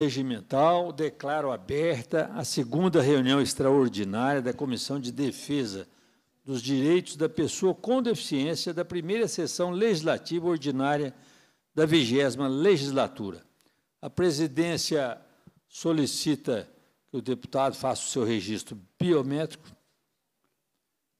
regimental, declaro aberta a segunda reunião extraordinária da Comissão de Defesa dos Direitos da Pessoa com Deficiência da primeira sessão legislativa ordinária da vigésima legislatura. A presidência solicita que o deputado faça o seu registro biométrico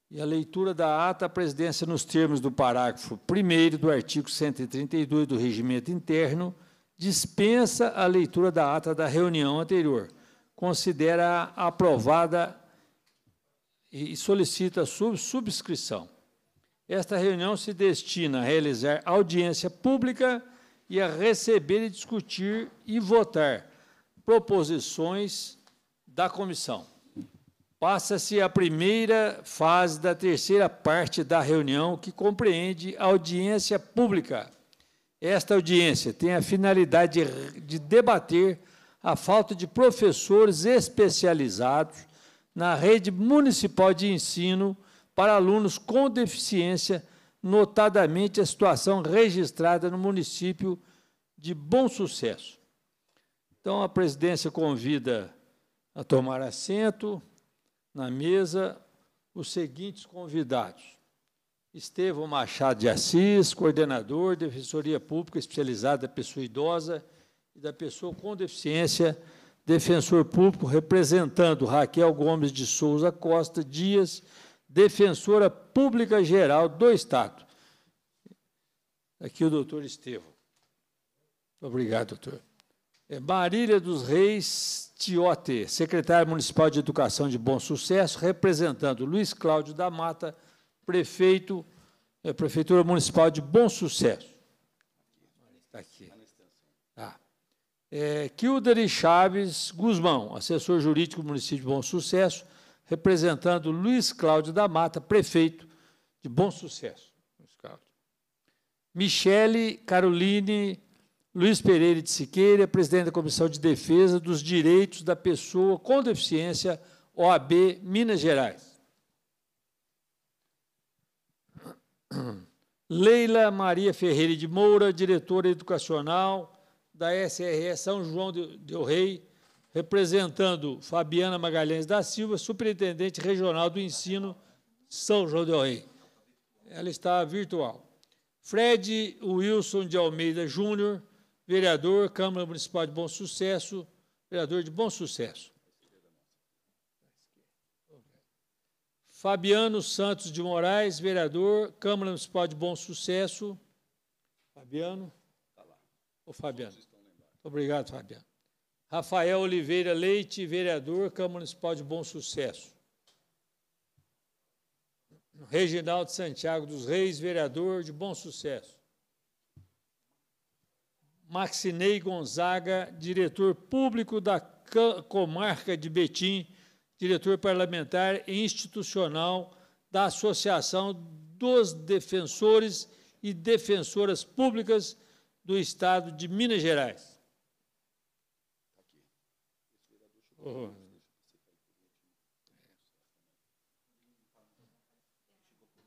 e a leitura da ata à presidência nos termos do parágrafo 1 do artigo 132 do Regimento Interno, dispensa a leitura da ata da reunião anterior, considera aprovada e solicita sub subscrição. Esta reunião se destina a realizar audiência pública e a receber e discutir e votar proposições da comissão. Passa-se a primeira fase da terceira parte da reunião, que compreende audiência pública esta audiência tem a finalidade de, de debater a falta de professores especializados na rede municipal de ensino para alunos com deficiência, notadamente a situação registrada no município de Bom Sucesso. Então, a presidência convida a tomar assento na mesa os seguintes convidados: Estevão Machado de Assis, coordenador da Defensoria Pública Especializada da Pessoa Idosa e da Pessoa com Deficiência, defensor público representando Raquel Gomes de Souza Costa Dias, defensora pública geral do Estado. Aqui o doutor Estevão. Obrigado, doutor. É Marília dos Reis Tiote, secretária municipal de Educação de Bom Sucesso, representando Luiz Cláudio da Mata, prefeito, é, Prefeitura Municipal de Bom Sucesso. Está aqui. Tá. É, Kildare Chaves Guzmão, assessor jurídico do município de Bom Sucesso, representando Luiz Cláudio da Mata, prefeito de Bom Sucesso. Luiz Cláudio. Michele Caroline Luiz Pereira de Siqueira, presidente da Comissão de Defesa dos Direitos da Pessoa com Deficiência, OAB Minas Gerais. Leila Maria Ferreira de Moura, diretora educacional da SRE São João del Rei, representando Fabiana Magalhães da Silva, superintendente regional do ensino São João del Rei. Ela está virtual. Fred Wilson de Almeida Júnior, vereador, Câmara Municipal de Bom Sucesso, vereador de Bom Sucesso. Fabiano Santos de Moraes, vereador, Câmara Municipal de Bom Sucesso. Fabiano? Está lá. Ô, Fabiano. Obrigado, Fabiano. Rafael Oliveira Leite, vereador, Câmara Municipal de Bom Sucesso. Reginaldo Santiago dos Reis, vereador de Bom Sucesso. Maxinei Gonzaga, diretor público da comarca de Betim, diretor parlamentar e institucional da Associação dos Defensores e Defensoras Públicas do Estado de Minas Gerais. Tá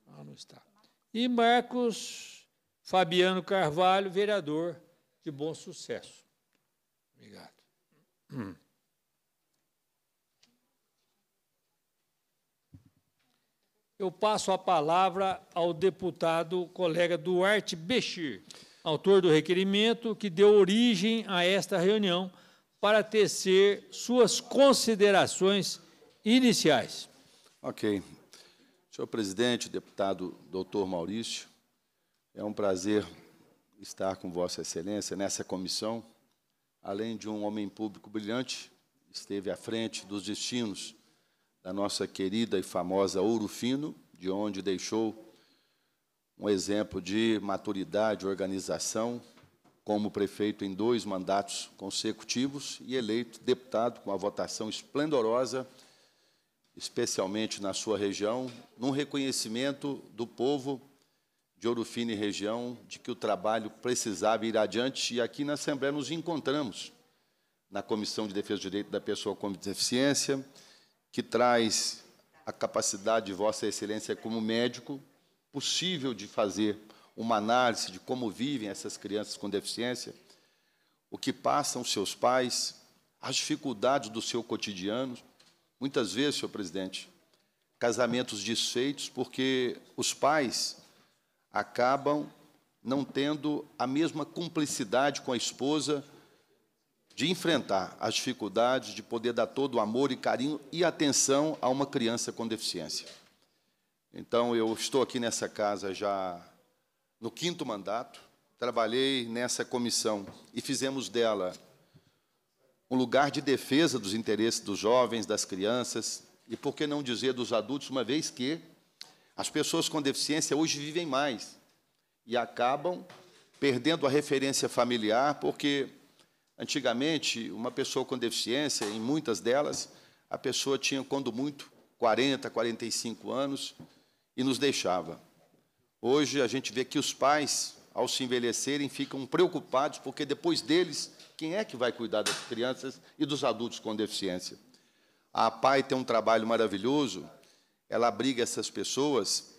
ah, não está. E Marcos Fabiano Carvalho, vereador de bom sucesso. Obrigado. Hum. eu passo a palavra ao deputado colega Duarte Bechir, autor do requerimento que deu origem a esta reunião, para tecer suas considerações iniciais. Ok. Senhor presidente, deputado doutor Maurício, é um prazer estar com Vossa Excelência nessa comissão. Além de um homem público brilhante, esteve à frente dos destinos da nossa querida e famosa Ouro Fino, de onde deixou um exemplo de maturidade, organização, como prefeito em dois mandatos consecutivos e eleito deputado com a votação esplendorosa, especialmente na sua região, num reconhecimento do povo de Fino e região de que o trabalho precisava ir adiante e aqui na Assembleia nos encontramos na Comissão de Defesa do Direito da Pessoa com Deficiência, que traz a capacidade de Vossa Excelência como médico possível de fazer uma análise de como vivem essas crianças com deficiência, o que passam seus pais, as dificuldades do seu cotidiano. Muitas vezes, senhor presidente, casamentos desfeitos porque os pais acabam não tendo a mesma cumplicidade com a esposa de enfrentar as dificuldades, de poder dar todo o amor e carinho e atenção a uma criança com deficiência. Então, eu estou aqui nessa casa já no quinto mandato, trabalhei nessa comissão e fizemos dela um lugar de defesa dos interesses dos jovens, das crianças e, por que não dizer, dos adultos, uma vez que as pessoas com deficiência hoje vivem mais e acabam perdendo a referência familiar, porque Antigamente, uma pessoa com deficiência, em muitas delas, a pessoa tinha, quando muito, 40, 45 anos e nos deixava. Hoje, a gente vê que os pais, ao se envelhecerem, ficam preocupados, porque depois deles, quem é que vai cuidar das crianças e dos adultos com deficiência? A PAI tem um trabalho maravilhoso, ela abriga essas pessoas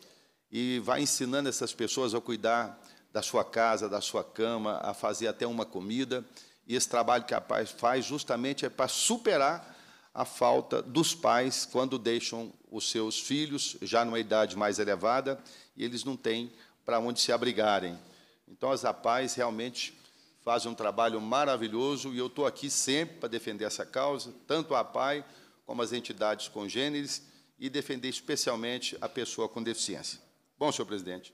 e vai ensinando essas pessoas a cuidar da sua casa, da sua cama, a fazer até uma comida. E esse trabalho que a paz faz justamente é para superar a falta dos pais quando deixam os seus filhos já numa idade mais elevada e eles não têm para onde se abrigarem. Então, as APAES realmente fazem um trabalho maravilhoso e eu estou aqui sempre para defender essa causa, tanto a PAI como as entidades congêneres e defender especialmente a pessoa com deficiência. Bom, senhor presidente,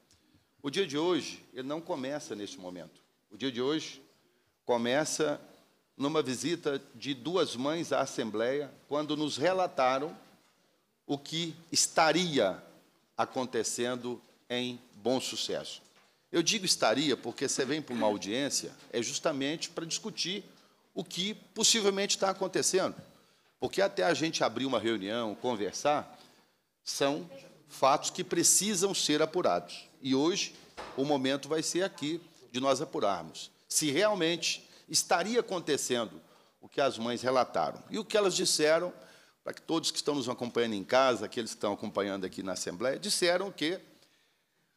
o dia de hoje ele não começa neste momento. O dia de hoje começa numa visita de duas mães à Assembleia, quando nos relataram o que estaria acontecendo em bom sucesso. Eu digo estaria porque você vem para uma audiência é justamente para discutir o que possivelmente está acontecendo. Porque até a gente abrir uma reunião, conversar, são fatos que precisam ser apurados. E hoje o momento vai ser aqui de nós apurarmos se realmente estaria acontecendo o que as mães relataram. E o que elas disseram, para que todos que estão nos acompanhando em casa, aqueles que estão acompanhando aqui na Assembleia, disseram que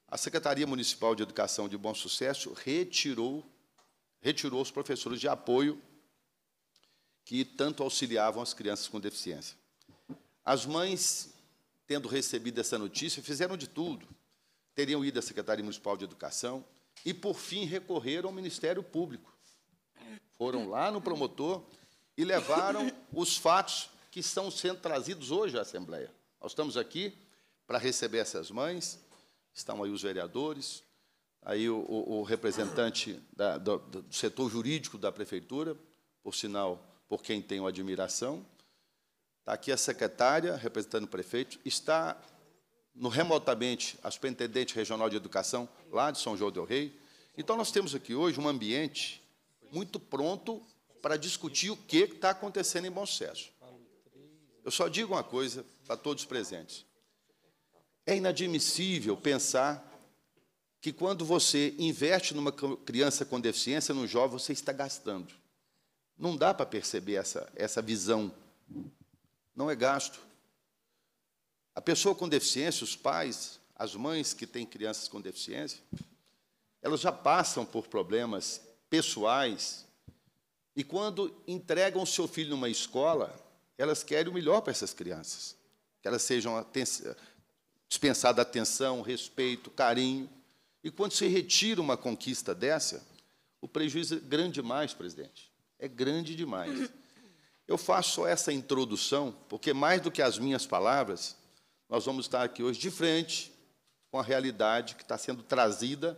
a Secretaria Municipal de Educação de Bom Sucesso retirou, retirou os professores de apoio que tanto auxiliavam as crianças com deficiência. As mães, tendo recebido essa notícia, fizeram de tudo. Teriam ido à Secretaria Municipal de Educação, e, por fim, recorreram ao Ministério Público. Foram lá no promotor e levaram os fatos que estão sendo trazidos hoje à Assembleia. Nós estamos aqui para receber essas mães, estão aí os vereadores, aí o, o, o representante da, do, do setor jurídico da Prefeitura, por sinal, por quem tenho admiração, Está aqui a secretária, representando o prefeito. Está no remotamente a Superintendente Regional de Educação, lá de São João del Rei. Então, nós temos aqui hoje um ambiente muito pronto para discutir o que está acontecendo em Bom Sucesso. Eu só digo uma coisa para todos presentes. É inadmissível pensar que quando você investe numa criança com deficiência, num jovem, você está gastando. Não dá para perceber essa, essa visão. Não é gasto. A pessoa com deficiência, os pais, as mães que têm crianças com deficiência, elas já passam por problemas pessoais e quando entregam o seu filho numa escola, elas querem o melhor para essas crianças, que elas sejam dispensadas atenção, respeito, carinho. E quando se retira uma conquista dessa, o prejuízo é grande demais, presidente. É grande demais. Eu faço só essa introdução, porque mais do que as minhas palavras, nós vamos estar aqui hoje de frente com a realidade que está sendo trazida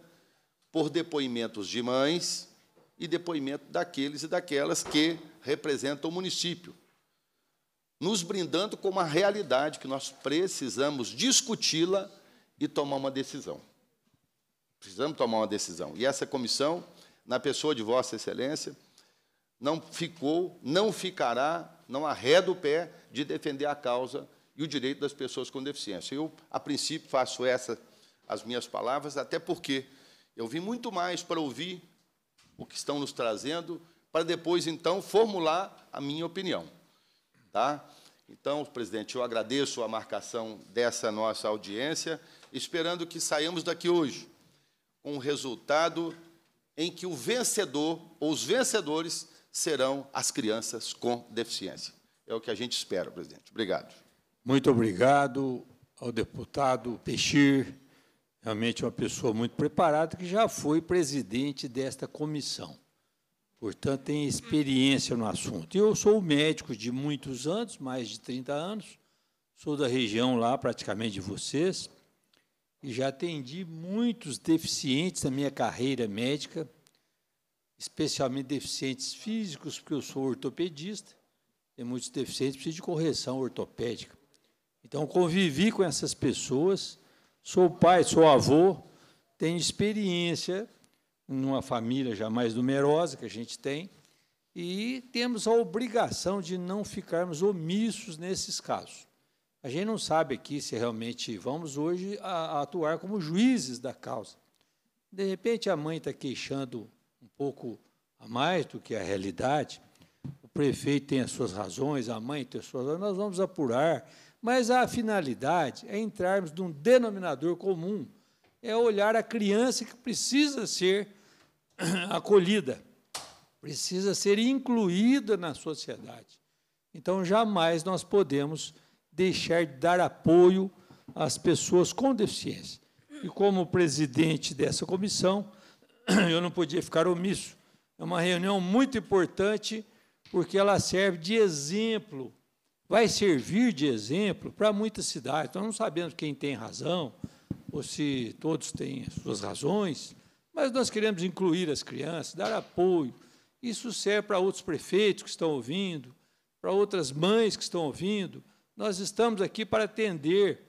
por depoimentos de mães e depoimento daqueles e daquelas que representam o município, nos brindando com uma realidade que nós precisamos discuti-la e tomar uma decisão. Precisamos tomar uma decisão. E essa comissão, na pessoa de Vossa Excelência, não ficou, não ficará, não arreda o pé de defender a causa e o direito das pessoas com deficiência. Eu, a princípio, faço essas as minhas palavras, até porque eu vim muito mais para ouvir o que estão nos trazendo, para depois, então, formular a minha opinião. Tá? Então, presidente, eu agradeço a marcação dessa nossa audiência, esperando que saiamos daqui hoje com um resultado em que o vencedor ou os vencedores serão as crianças com deficiência. É o que a gente espera, presidente. Obrigado. Muito obrigado ao deputado Peixir, realmente uma pessoa muito preparada, que já foi presidente desta comissão. Portanto, tem experiência no assunto. Eu sou médico de muitos anos, mais de 30 anos, sou da região lá, praticamente de vocês, e já atendi muitos deficientes na minha carreira médica, especialmente deficientes físicos, porque eu sou ortopedista, tem muitos deficientes que precisam de correção ortopédica. Então, convivi com essas pessoas, sou pai, sou avô, tenho experiência numa família já mais numerosa que a gente tem, e temos a obrigação de não ficarmos omissos nesses casos. A gente não sabe aqui se realmente vamos hoje a, a atuar como juízes da causa. De repente, a mãe está queixando um pouco a mais do que a realidade, o prefeito tem as suas razões, a mãe tem as suas razões, nós vamos apurar, mas a finalidade é entrarmos num denominador comum, é olhar a criança que precisa ser acolhida, precisa ser incluída na sociedade. Então, jamais nós podemos deixar de dar apoio às pessoas com deficiência. E como presidente dessa comissão, eu não podia ficar omisso. É uma reunião muito importante, porque ela serve de exemplo vai servir de exemplo para muitas cidades. Nós então, não sabemos quem tem razão, ou se todos têm suas razões, mas nós queremos incluir as crianças, dar apoio. Isso serve para outros prefeitos que estão ouvindo, para outras mães que estão ouvindo. Nós estamos aqui para atender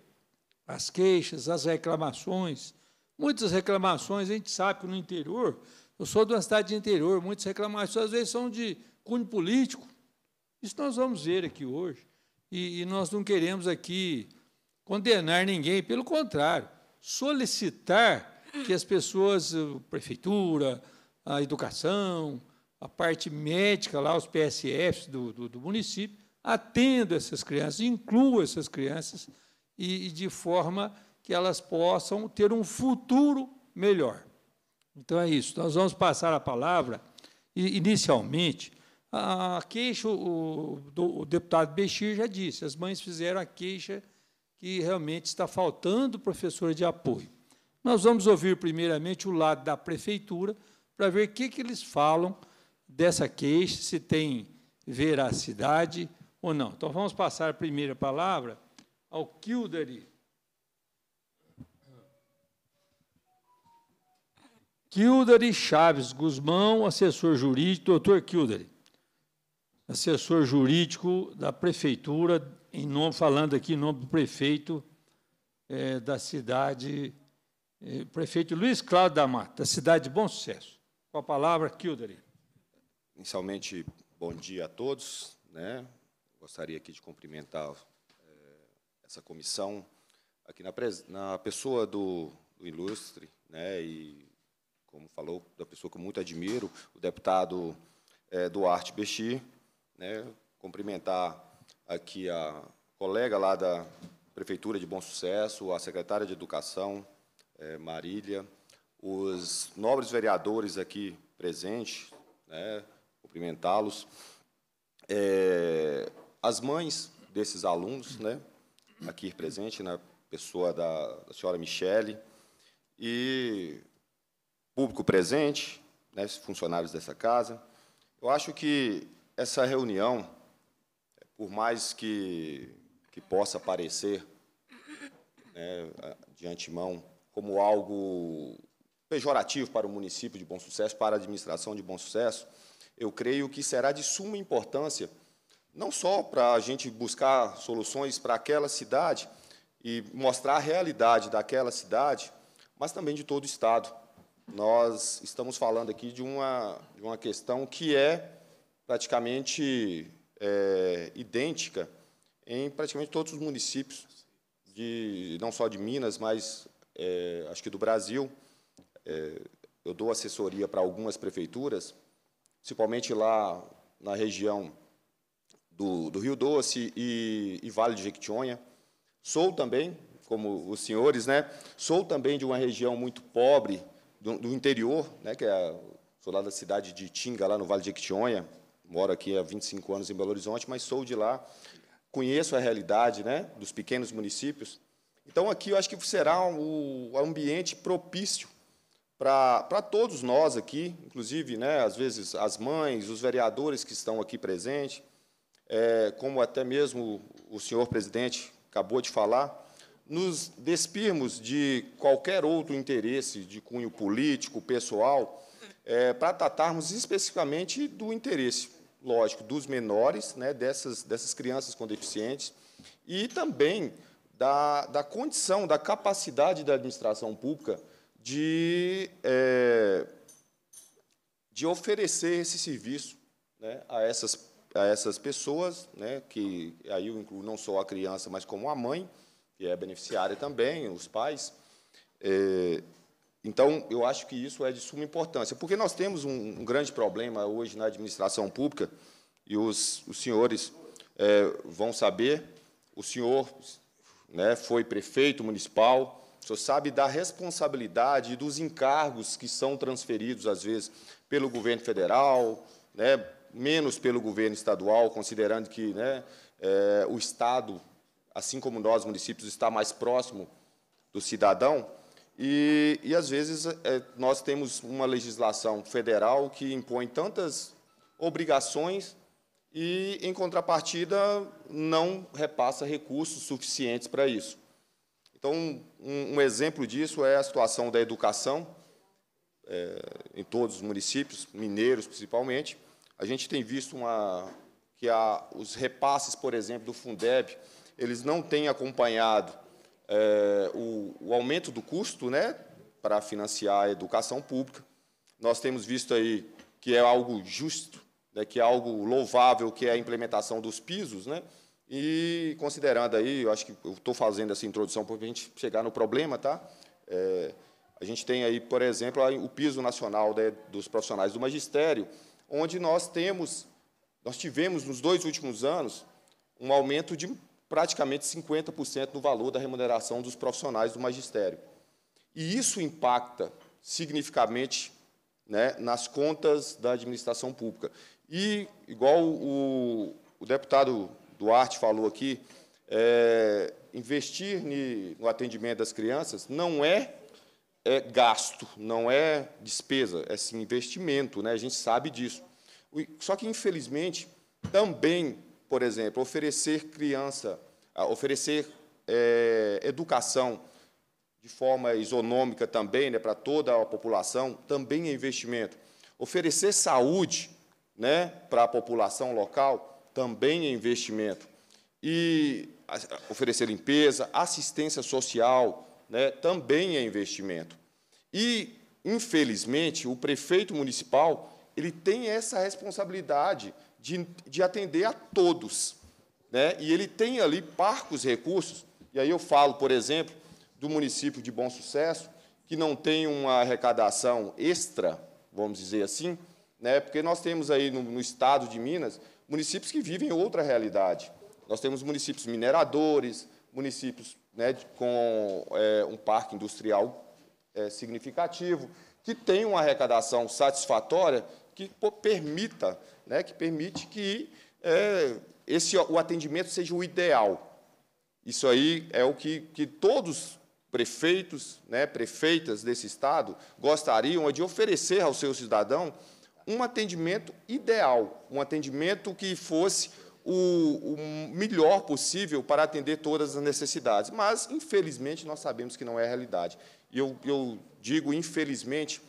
as queixas, as reclamações. Muitas reclamações, a gente sabe que no interior, eu sou de uma cidade de interior, muitas reclamações às vezes são de cunho político, isso nós vamos ver aqui hoje. E, e nós não queremos aqui condenar ninguém, pelo contrário, solicitar que as pessoas, a prefeitura, a educação, a parte médica lá, os PSFs do, do, do município, atendam essas crianças, incluam essas crianças e, e de forma que elas possam ter um futuro melhor. Então é isso. Nós vamos passar a palavra, inicialmente, a queixa, o, o deputado Bechir já disse, as mães fizeram a queixa que realmente está faltando professora de apoio. Nós vamos ouvir primeiramente o lado da prefeitura para ver o que, que eles falam dessa queixa, se tem veracidade ou não. Então vamos passar a primeira palavra ao Kildare. Kildare Chaves Guzmão, assessor jurídico, doutor Kildare assessor jurídico da prefeitura, em nome, falando aqui em nome do prefeito é, da cidade, é, prefeito Luiz Cláudio da Mata, da cidade de Bom Sucesso. Com a palavra, Kildare. Inicialmente, bom dia a todos. Né? Gostaria aqui de cumprimentar é, essa comissão, aqui na, na pessoa do, do ilustre, né, e como falou, da pessoa que eu muito admiro, o deputado é, Duarte Bexi, né, cumprimentar aqui a colega lá da Prefeitura de Bom Sucesso, a secretária de Educação, é, Marília, os nobres vereadores aqui presentes, né, cumprimentá-los, é, as mães desses alunos, né, aqui presente, na pessoa da, da senhora Michele, e público presente, né, funcionários dessa casa. Eu acho que essa reunião, por mais que, que possa parecer né, de antemão como algo pejorativo para o município de Bom Sucesso, para a administração de Bom Sucesso, eu creio que será de suma importância, não só para a gente buscar soluções para aquela cidade e mostrar a realidade daquela cidade, mas também de todo o Estado. Nós estamos falando aqui de uma, de uma questão que é praticamente é, idêntica em praticamente todos os municípios, de, não só de Minas, mas é, acho que do Brasil. É, eu dou assessoria para algumas prefeituras, principalmente lá na região do, do Rio Doce e, e Vale de Jequitinhonha. Sou também, como os senhores, né, sou também de uma região muito pobre, do, do interior, né, que é a, sou lá da cidade de Tinga, lá no Vale de Jequitinhonha, moro aqui há 25 anos em Belo Horizonte, mas sou de lá, conheço a realidade né, dos pequenos municípios. Então, aqui eu acho que será o um, ambiente propício para todos nós aqui, inclusive, né, às vezes, as mães, os vereadores que estão aqui presentes, é, como até mesmo o senhor presidente acabou de falar, nos despirmos de qualquer outro interesse de cunho político, pessoal, é, para tratarmos especificamente do interesse lógico, dos menores, né, dessas, dessas crianças com deficientes, e também da, da condição, da capacidade da administração pública de, é, de oferecer esse serviço né, a, essas, a essas pessoas, né, que aí eu incluo não só a criança, mas como a mãe, que é beneficiária também, os pais. É, então, eu acho que isso é de suma importância, porque nós temos um, um grande problema hoje na administração pública, e os, os senhores é, vão saber, o senhor né, foi prefeito municipal, o senhor sabe da responsabilidade e dos encargos que são transferidos, às vezes, pelo governo federal, né, menos pelo governo estadual, considerando que né, é, o Estado, assim como nós, municípios, está mais próximo do cidadão, e, e às vezes, é, nós temos uma legislação federal que impõe tantas obrigações e, em contrapartida, não repassa recursos suficientes para isso. Então, um, um, exemplo disso é a situação da educação, é, em todos os municípios, mineiros principalmente. A gente tem visto uma, que a, os repasses, por exemplo, do Fundeb, eles não têm acompanhado é, o, o, aumento do custo né, para financiar a educação pública. Nós temos visto aí que é algo justo, né, que é algo louvável, que é a implementação dos pisos, né? E considerando aí, eu acho que eu estou fazendo essa introdução para a gente chegar no problema, tá? É, a gente tem aí, por exemplo, o piso nacional né, dos profissionais do magistério, onde nós temos, nós tivemos nos dois últimos anos um aumento de praticamente 50% do valor da remuneração dos profissionais do magistério. E isso impacta significativamente né, nas contas da administração pública. E, igual o, o deputado Duarte falou aqui, é, investir ni, no atendimento das crianças não é, é, gasto, não é despesa, é sim investimento, né? a gente sabe disso. Só que, infelizmente, também por exemplo, oferecer criança, oferecer é, educação de forma isonômica também, né, para toda a população, também é investimento. Oferecer saúde né, para a população local também é investimento. E oferecer limpeza, assistência social né, também é investimento. E, infelizmente, o prefeito municipal ele tem essa responsabilidade de, de atender a todos. Né? E ele tem ali parcos recursos, e aí eu falo, por exemplo, do município de Bom Sucesso, que não tem uma arrecadação extra, vamos dizer assim, né? porque nós temos aí no, no estado de Minas municípios que vivem outra realidade. Nós temos municípios mineradores, municípios né, com é, um parque industrial é, significativo, que tem uma arrecadação satisfatória que pô, permita né, que permite que é, esse, o atendimento seja o ideal. Isso aí é o que, que todos prefeitos, né, prefeitas desse Estado gostariam é de oferecer ao seu cidadão um atendimento ideal, um atendimento que fosse o, o, melhor possível para atender todas as necessidades. Mas, infelizmente, nós sabemos que não é a realidade. E eu, eu digo infelizmente,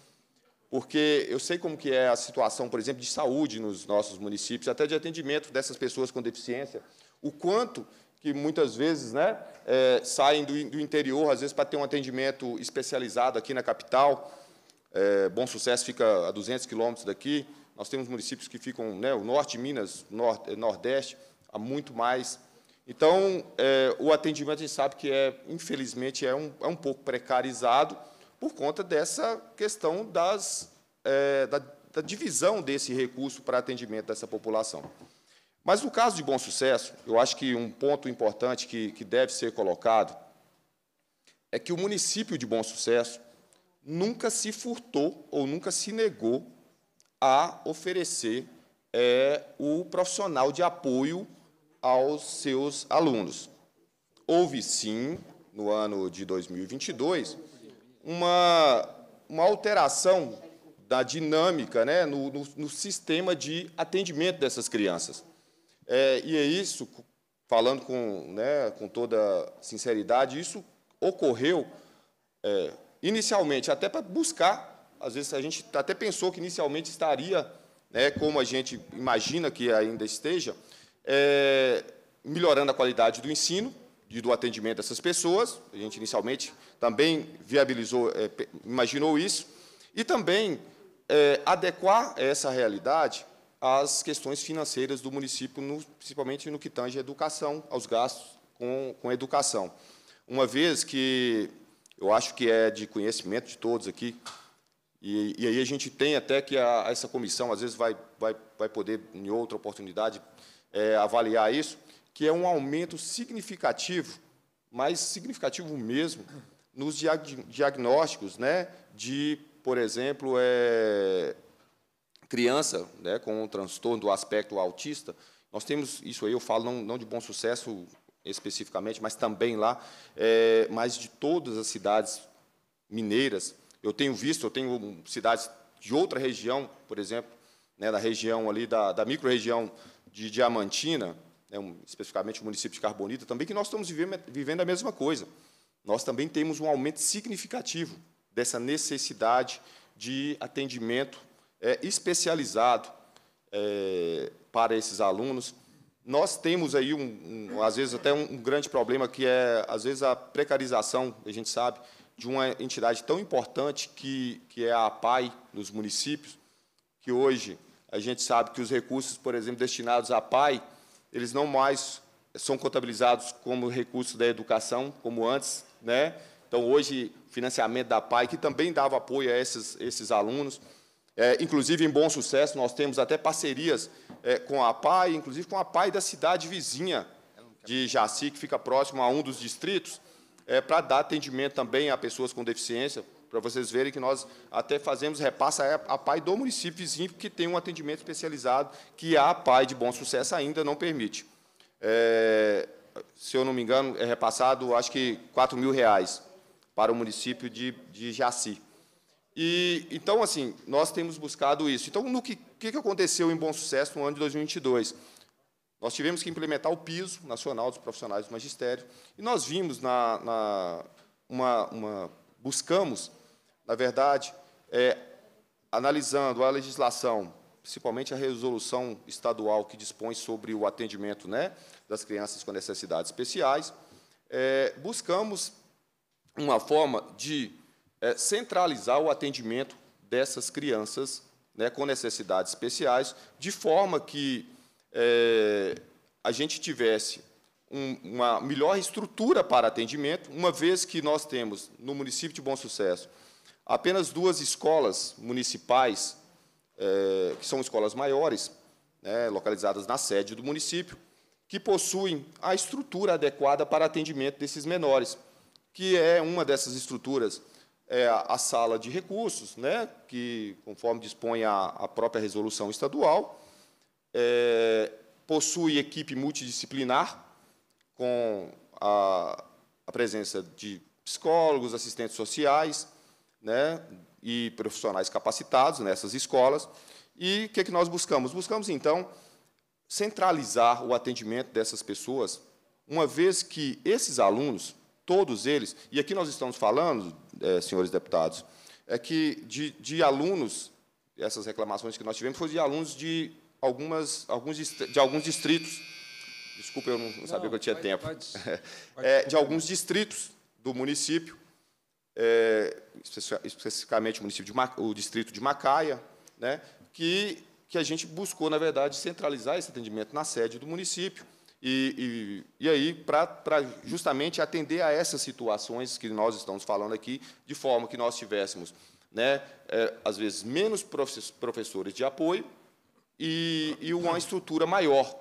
porque eu sei como que é a situação, por exemplo, de saúde nos nossos municípios, até de atendimento dessas pessoas com deficiência, o quanto que muitas vezes né, é, saem do, do, interior, às vezes, para ter um atendimento especializado aqui na capital. É, Bom Sucesso fica a 200 quilômetros daqui. Nós temos municípios que ficam, né, o norte de Minas, nor, é, nordeste, há muito mais. Então, é, o atendimento, a gente sabe que, é, infelizmente, é um, é um pouco precarizado, por conta dessa questão das, é, da, da divisão desse recurso para atendimento dessa população. Mas no caso de bom sucesso, eu acho que um ponto importante que, que deve ser colocado é que o município de Bom Sucesso nunca se furtou ou nunca se negou a oferecer é, o profissional de apoio aos seus alunos. Houve, sim, no ano de 2022, uma, uma alteração da dinâmica né, no, no, no sistema de atendimento dessas crianças. É, e é isso, falando com, né, com toda sinceridade, isso ocorreu é, inicialmente, até para buscar, às vezes a gente até pensou que inicialmente estaria, né, como a gente imagina que ainda esteja, é, melhorando a qualidade do ensino, e do atendimento dessas pessoas. A gente inicialmente também viabilizou, é, imaginou isso, e também é, adequar essa realidade às questões financeiras do município, no, principalmente no que tange à educação, aos gastos com, com educação. Uma vez que eu acho que é de conhecimento de todos aqui, e, e aí a gente tem até que a, essa comissão, às vezes, vai, vai, vai poder, em outra oportunidade, é, avaliar isso, que é um aumento significativo, mas significativo mesmo, nos diag diagnósticos né, de, por exemplo, é, criança né, com um transtorno do aspecto autista. Nós temos, isso aí eu falo não, não de bom sucesso especificamente, mas também lá, é, mas de todas as cidades mineiras, eu tenho visto, eu tenho cidades de outra região, por exemplo, né, da região ali, da, da micro-região de Diamantina, né, um, especificamente o município de Carbonita, também que nós estamos vivendo, a mesma coisa. Nós também temos um aumento significativo dessa necessidade de atendimento é, especializado é, para esses alunos. Nós temos aí, um, um, às vezes, até um, grande problema, que é, às vezes, a precarização, a gente sabe, de uma entidade tão importante que, que é a Pai nos municípios, que hoje a gente sabe que os recursos, por exemplo, destinados à Pai eles não mais são contabilizados como recurso da educação, como antes. Né? Então, hoje, financiamento da PAI, que também dava apoio a esses, esses alunos. É, inclusive, em bom sucesso, nós temos até parcerias é, com a PAI, inclusive com a PAI da cidade vizinha de Jaci, que fica próximo a um dos distritos, é, para dar atendimento também a pessoas com deficiência, para vocês verem que nós até fazemos repassa a PAI do município vizinho, porque tem um atendimento especializado que a PAI de bom sucesso ainda não permite. É, se eu não me engano, é repassado, acho que, 4 mil reais para o município de, de Jaci. E, então, assim, nós temos buscado isso. Então, no que, que aconteceu em Bom Sucesso no ano de 2022? Nós tivemos que implementar o piso nacional dos profissionais do magistério e nós vimos na, na uma, uma buscamos na verdade, é, analisando a legislação, principalmente a resolução estadual que dispõe sobre o atendimento né, das crianças com necessidades especiais, é, buscamos uma forma de é, centralizar o atendimento dessas crianças né, com necessidades especiais, de forma que é, a gente tivesse um, uma melhor estrutura para atendimento, uma vez que nós temos no município de Bom Sucesso Apenas duas escolas municipais, é, que são escolas maiores, né, localizadas na sede do município, que possuem a estrutura adequada para atendimento desses menores, que é uma dessas estruturas, é a sala de recursos, né, que, conforme dispõe a, a própria resolução estadual, é, possui equipe multidisciplinar, com a, a presença de psicólogos, assistentes sociais, né, e profissionais capacitados nessas escolas. E o que, é que nós buscamos? Buscamos, então, centralizar o atendimento dessas pessoas, uma vez que esses alunos, todos eles, e aqui nós estamos falando, é, senhores deputados, é que de, de, alunos, essas reclamações que nós tivemos foram de alunos de, algumas, alguns, de alguns distritos. Desculpa, eu não, não sabia que eu tinha pode, tempo. Pode, pode, é, de alguns distritos do município é, especificamente o, município de, o distrito de Macaia, né, que, que a gente buscou, na verdade, centralizar esse atendimento na sede do município. E, e, e aí, para justamente atender a essas situações que nós estamos falando aqui, de forma que nós tivéssemos, né, é, às vezes, menos professores de apoio e, e uma estrutura maior,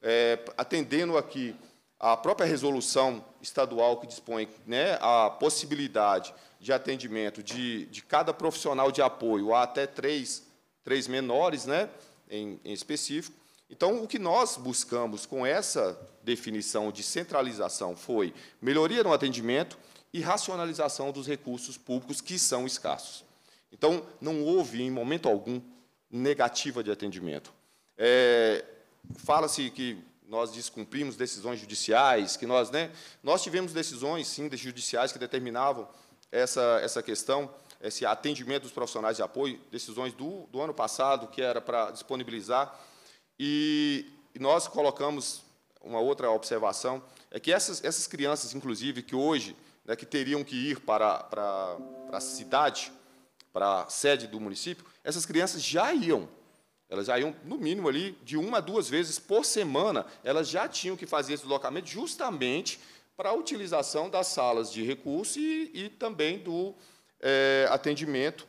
é, atendendo aqui a própria resolução estadual que dispõe né, a possibilidade de atendimento de, de cada profissional de apoio a até três, três menores né, em, em específico. Então, o que nós buscamos com essa definição de centralização foi melhoria no atendimento e racionalização dos recursos públicos que são escassos. Então, não houve, em momento algum, negativa de atendimento. É, Fala-se que nós descumprimos decisões judiciais, que nós, né, nós tivemos decisões, sim, judiciais que determinavam essa, essa questão, esse atendimento dos profissionais de apoio, decisões do, do ano passado, que era para disponibilizar, e, e nós colocamos uma outra observação, é que essas, essas crianças, inclusive, que hoje, né, que teriam que ir para, para, para a cidade, para a sede do município, essas crianças já iam, elas já iam, no mínimo, ali, de uma a duas vezes por semana, elas já tinham que fazer esse deslocamento justamente para a utilização das salas de recurso e, e também do é, atendimento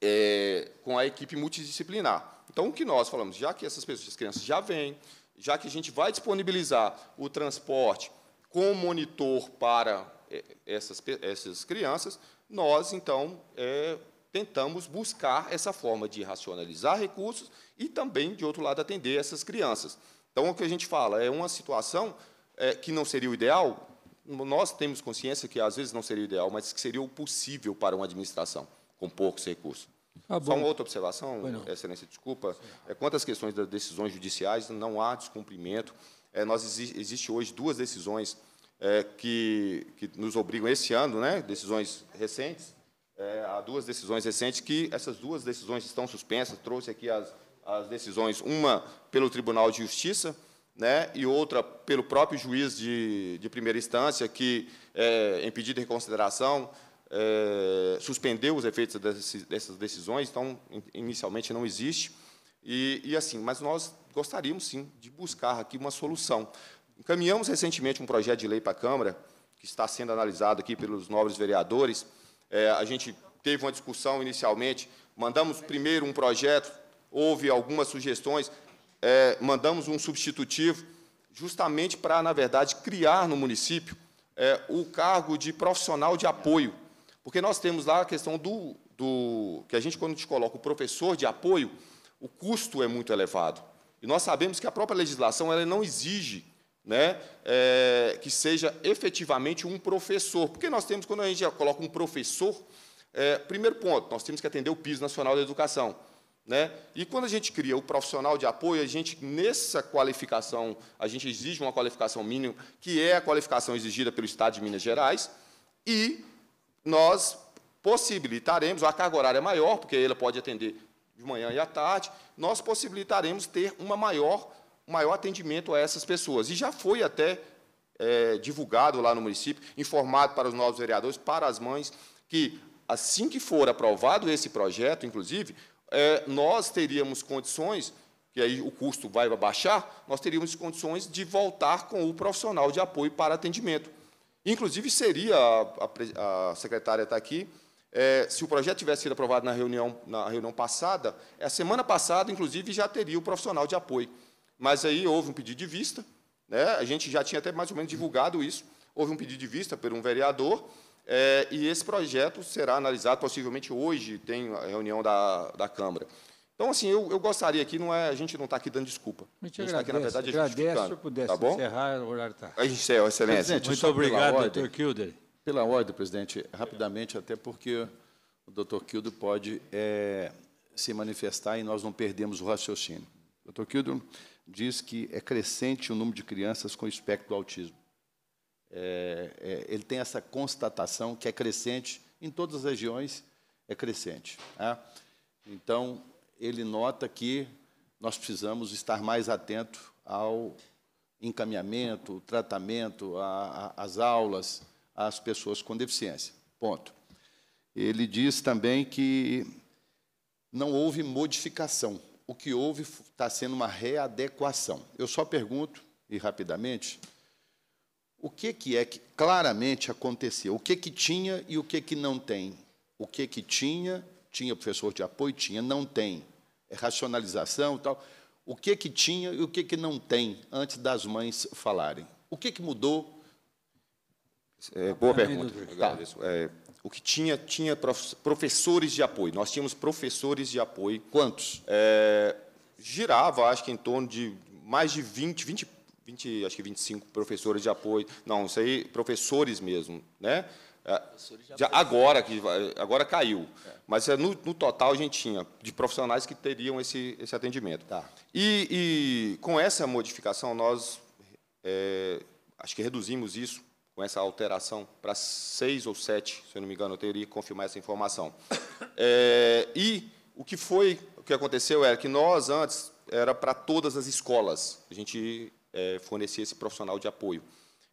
é, com a equipe multidisciplinar. Então, o que nós falamos? Já que essas pessoas, as crianças já vêm, já que a gente vai disponibilizar o transporte com monitor para é, essas, essas crianças, nós, então, é, tentamos buscar essa forma de racionalizar recursos e também, de outro lado, atender essas crianças. Então, o que a gente fala é uma situação é, que não seria o ideal, nós temos consciência que às vezes não seria o ideal, mas que seria o possível para uma administração com poucos recursos. Ah, Só uma outra observação, Excelência, desculpa. É, quanto às questões das decisões judiciais, não há descumprimento. É, nós exi existe hoje duas decisões é, que, que nos obrigam esse ano, né, decisões recentes, é, há duas decisões recentes que essas duas decisões estão suspensas. Trouxe aqui as, as decisões, uma pelo Tribunal de Justiça né, e outra pelo próprio juiz de, de primeira instância, que, é, em pedido de reconsideração, é, suspendeu os efeitos dessas decisões, então, inicialmente não existe. E, e, assim, mas nós gostaríamos, sim, de buscar aqui uma solução. Encaminhamos recentemente um projeto de lei para a Câmara, que está sendo analisado aqui pelos nobres vereadores, é, a gente teve uma discussão inicialmente, mandamos primeiro um projeto, houve algumas sugestões, é, mandamos um substitutivo, justamente para, na verdade, criar no município é, o cargo de profissional de apoio. Porque nós temos lá a questão do, do. que a gente, quando a gente coloca o professor de apoio, o custo é muito elevado. E nós sabemos que a própria legislação ela não exige né, é, que seja efetivamente um professor. Porque nós temos, quando a gente coloca um professor, é, primeiro ponto, nós temos que atender o piso nacional da educação. Né? E quando a gente cria o profissional de apoio, a gente, nessa qualificação, a gente exige uma qualificação mínima, que é a qualificação exigida pelo Estado de Minas Gerais, e nós possibilitaremos, a carga horária é maior, porque ele pode atender de manhã e à tarde, nós possibilitaremos ter uma maior maior atendimento a essas pessoas. E já foi até é, divulgado lá no município, informado para os novos vereadores, para as mães, que assim que for aprovado esse projeto, inclusive, é, nós teríamos condições, que aí o custo vai baixar, nós teríamos condições de voltar com o profissional de apoio para atendimento. Inclusive, seria, a, a secretária está aqui, é, se o projeto tivesse sido aprovado na reunião, na reunião passada, a semana passada, inclusive, já teria o profissional de apoio mas aí houve um pedido de vista, né? a gente já tinha até mais ou menos divulgado isso, houve um pedido de vista por um vereador, é, e esse projeto será analisado, possivelmente hoje tem a reunião da, da Câmara. Então, assim, eu, eu gostaria aqui, não é, a gente não está aqui dando desculpa. Muito a gente está aqui, na verdade, a gente Agradeço, se eu pudesse tá bom? encerrar, o horário está. A gente encerra, excelência. Presidente, Muito obrigado, doutor Kilder. Pela ordem, presidente, rapidamente, até porque o doutor Kilder pode é, se manifestar e nós não perdemos o raciocínio. Doutor Kilder, diz que é crescente o número de crianças com espectro do autismo. É, é, ele tem essa constatação que é crescente em todas as regiões, é crescente. Né? Então, ele nota que nós precisamos estar mais atentos ao encaminhamento, tratamento, às as aulas, às pessoas com deficiência. Ponto. Ele diz também que não houve modificação o que houve está sendo uma readequação. Eu só pergunto, e rapidamente, o que, que é que claramente aconteceu? O que, que tinha e o que, que não tem? O que, que tinha, tinha professor de apoio, tinha, não tem. É racionalização e tal. O que, que tinha e o que, que não tem, antes das mães falarem? O que, que mudou? É, boa pergunta. Tá. É, o que tinha, tinha professores de apoio. Nós tínhamos professores de apoio. Quantos? É, girava, acho que em torno de mais de 20, 20, 20, acho que 25 professores de apoio. Não, isso aí, professores mesmo, né? É, já agora, que agora caiu. É. Mas é, no, no, total a gente tinha de profissionais que teriam esse, esse atendimento. Tá. E, e, com essa modificação nós é, acho que reduzimos isso com essa alteração para seis ou sete, se eu não me engano, eu teria que confirmar essa informação. É, e o que foi, o que aconteceu era é que nós, antes, era para todas as escolas, a gente é, fornecia esse profissional de apoio.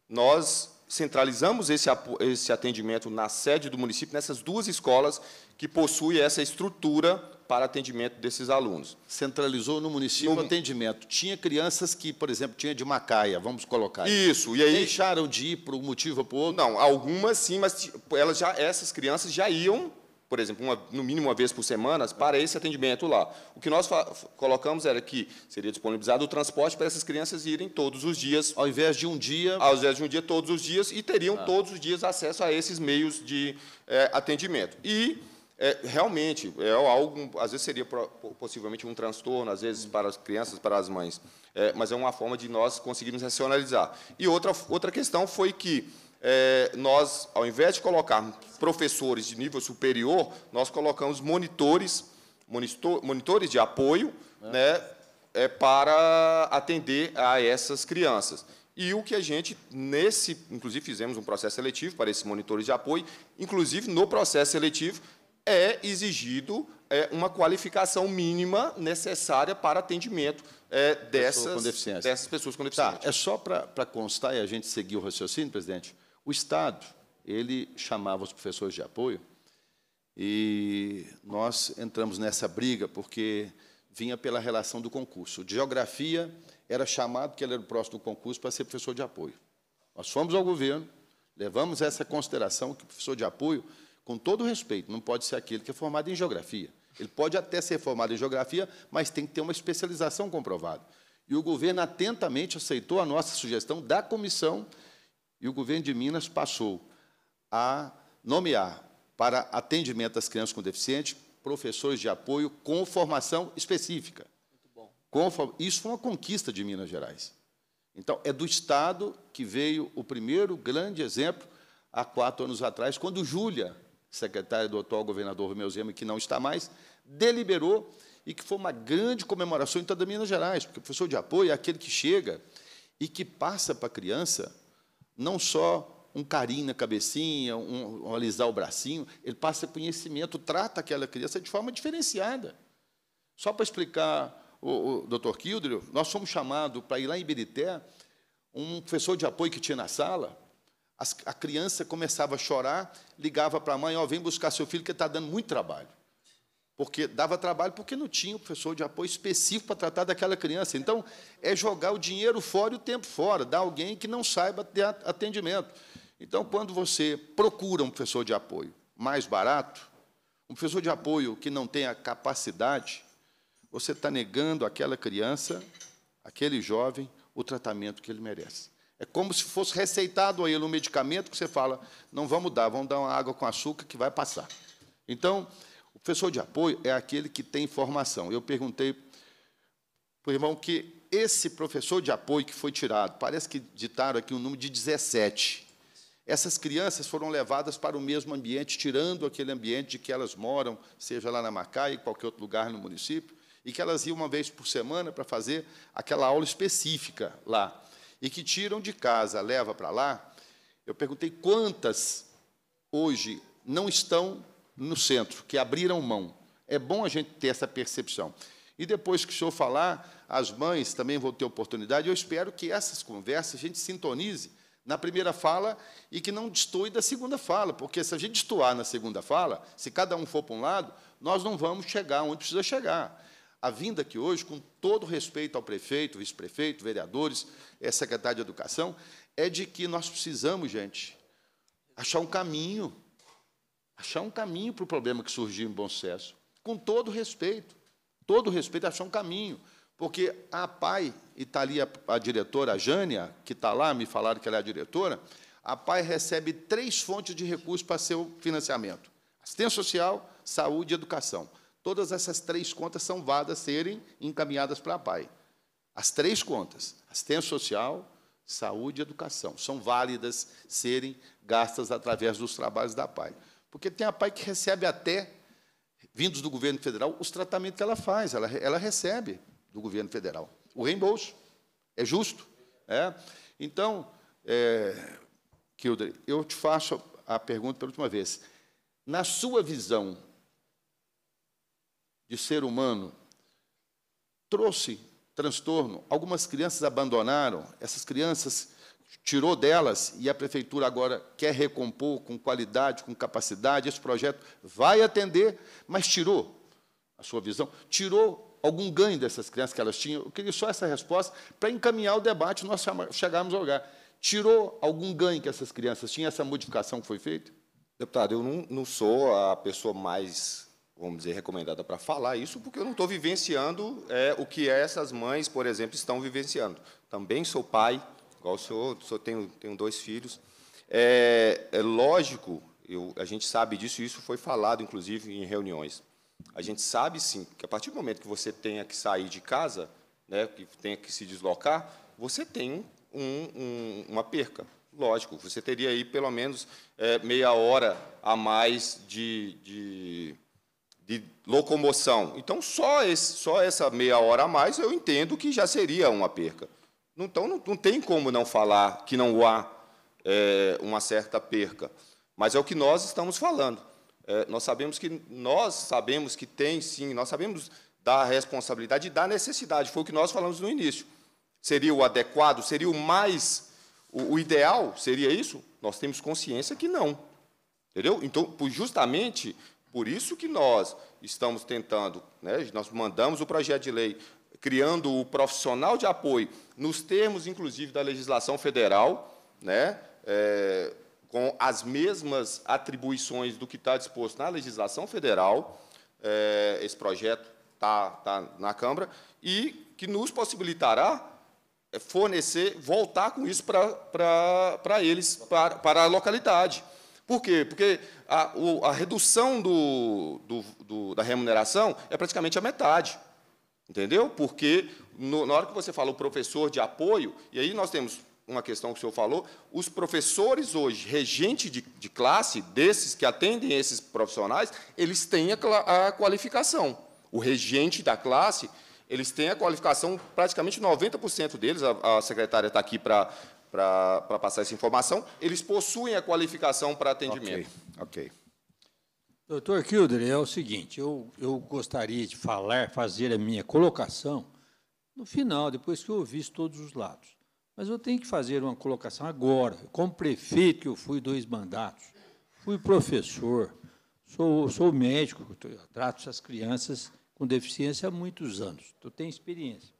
Nós centralizamos esse, esse atendimento na sede do município, nessas duas escolas que possuem essa estrutura para atendimento desses alunos. Centralizou no município no... o atendimento. Tinha crianças que, por exemplo, tinha de Macaia, vamos colocar. Isso, e aí... Deixaram de ir por um motivo ou por outro? Não, algumas sim, mas tipo, elas já, essas crianças já iam, por exemplo, uma, no mínimo uma vez por semana, para esse atendimento lá. O que nós colocamos era que seria disponibilizado o transporte para essas crianças irem todos os dias. Ao invés de um dia... Ao invés de um dia, todos os dias, e teriam ah. todos os dias acesso a esses meios de é, atendimento. E é, realmente, é algo, às vezes seria possivelmente um transtorno, às vezes para as crianças, para as mães, é, mas é uma forma de nós conseguirmos racionalizar. E outra, outra questão foi que é, nós, ao invés de colocar professores de nível superior, nós colocamos monitores, monitor, monitores de apoio é. né, é, para atender a essas crianças. E o que a gente, nesse, inclusive fizemos um processo seletivo para esses monitores de apoio, inclusive no processo seletivo, é exigido é, uma qualificação mínima necessária para atendimento é, dessas, Pessoa dessas pessoas com deficiência. Tá, é só para constar e a gente seguir o raciocínio, presidente. O Estado, ele chamava os professores de apoio e nós entramos nessa briga porque vinha pela relação do concurso. De geografia era chamado, que ele era o próximo do concurso, para ser professor de apoio. Nós fomos ao governo, levamos essa consideração que o professor de apoio com todo respeito, não pode ser aquele que é formado em geografia. Ele pode até ser formado em geografia, mas tem que ter uma especialização comprovada. E o governo atentamente aceitou a nossa sugestão da comissão e o governo de Minas passou a nomear para atendimento às crianças com deficiência professores de apoio com formação específica. Isso foi uma conquista de Minas Gerais. Então, é do Estado que veio o primeiro grande exemplo, há quatro anos atrás, quando Júlia, secretário do atual governador Romeu Zema, que não está mais, deliberou e que foi uma grande comemoração em toda Minas Gerais, porque o professor de apoio é aquele que chega e que passa para a criança não só um carinho na cabecinha, um, um alisar o bracinho, ele passa conhecimento, trata aquela criança de forma diferenciada. Só para explicar, o, o doutor Kildrio, nós fomos chamados para ir lá em Ibirité, um professor de apoio que tinha na sala, a criança começava a chorar, ligava para a mãe, ó, oh, vem buscar seu filho que está dando muito trabalho. Porque dava trabalho porque não tinha um professor de apoio específico para tratar daquela criança. Então, é jogar o dinheiro fora e o tempo fora, dar alguém que não saiba ter atendimento. Então, quando você procura um professor de apoio mais barato, um professor de apoio que não tenha capacidade, você está negando àquela criança, aquele jovem, o tratamento que ele merece. É como se fosse receitado a ele um medicamento que você fala, não vamos dar, vamos dar uma água com açúcar que vai passar. Então, o professor de apoio é aquele que tem formação. Eu perguntei para o irmão que esse professor de apoio que foi tirado, parece que ditaram aqui o um número de 17. Essas crianças foram levadas para o mesmo ambiente, tirando aquele ambiente de que elas moram, seja lá na Macaia, em qualquer outro lugar no município, e que elas iam uma vez por semana para fazer aquela aula específica lá e que tiram de casa, leva para lá, eu perguntei quantas hoje não estão no centro, que abriram mão. É bom a gente ter essa percepção. E depois que o senhor falar, as mães também vão ter oportunidade. Eu espero que essas conversas a gente sintonize na primeira fala e que não destoe da segunda fala, porque se a gente destoar na segunda fala, se cada um for para um lado, nós não vamos chegar onde precisa chegar a vinda aqui hoje, com todo respeito ao prefeito, vice-prefeito, vereadores, é secretário de Educação, é de que nós precisamos, gente, achar um caminho, achar um caminho para o problema que surgiu em Bom Sucesso, com todo respeito, todo respeito, achar um caminho, porque a PAI, e está ali a, a diretora, a Jânia, que está lá, me falaram que ela é a diretora, a PAI recebe três fontes de recursos para seu financiamento, assistência social, saúde e educação todas essas três contas são vadas serem encaminhadas para a PAI. As três contas, assistência social, saúde e educação, são válidas serem gastas através dos trabalhos da PAI. Porque tem a PAI que recebe até, vindos do governo federal, os tratamentos que ela faz, ela, ela recebe do governo federal. O reembolso, é justo. É? Então, é, Kildre, eu te faço a pergunta pela última vez. Na sua visão, de ser humano trouxe transtorno. Algumas crianças abandonaram, essas crianças tirou delas e a prefeitura agora quer recompor com qualidade, com capacidade. Esse projeto vai atender, mas tirou a sua visão, tirou algum ganho dessas crianças que elas tinham. Eu queria só essa resposta para encaminhar o debate, nós chegarmos ao lugar. Tirou algum ganho que essas crianças tinham, essa modificação que foi feita? Deputado, eu não, não sou a pessoa mais vamos dizer, recomendada para falar isso, porque eu não estou vivenciando é, o que essas mães, por exemplo, estão vivenciando. Também sou pai, igual o senhor, sou, tenho, tenho dois filhos. É, é lógico, eu, a gente sabe disso, e isso foi falado, inclusive, em reuniões. A gente sabe, sim, que a partir do momento que você tenha que sair de casa, né, que tenha que se deslocar, você tem um, um, uma perca. Lógico, você teria aí pelo menos é, meia hora a mais de, de de locomoção. Então, só, esse, só essa meia hora a mais eu entendo que já seria uma perca. Então, não, não tem como não falar que não há é, uma certa perca. Mas é o que nós estamos falando. É, nós sabemos que nós sabemos que tem sim, nós sabemos da responsabilidade e da necessidade. Foi o que nós falamos no início. Seria o adequado? Seria o mais o, o ideal? Seria isso? Nós temos consciência que não. Entendeu? Então, justamente por isso que nós estamos tentando, né, nós mandamos o projeto de lei criando o profissional de apoio, nos termos, inclusive, da legislação federal, né, é, com as mesmas atribuições do que está disposto na legislação federal, é, esse projeto está tá na Câmara, e que nos possibilitará é, fornecer, voltar com isso para eles, para a localidade. Por quê? Porque a, o, a redução do, do, do, da remuneração é praticamente a metade. Entendeu? Porque no, na hora que você fala o professor de apoio, e aí nós temos uma questão que o senhor falou, os professores hoje, regente de, de classe, desses que atendem esses profissionais, eles têm a, a qualificação. O regente da classe, eles têm a qualificação, praticamente 90% deles, a, a secretária está aqui para para passar essa informação. Eles possuem a qualificação para atendimento. Ok. okay. Doutor Kilder, é o seguinte, eu, eu gostaria de falar, fazer a minha colocação no final, depois que eu ouvi todos os lados. Mas eu tenho que fazer uma colocação agora. Como prefeito que eu fui dois mandatos, fui professor, sou, sou médico, trato essas crianças com deficiência há muitos anos. Eu tenho experiência.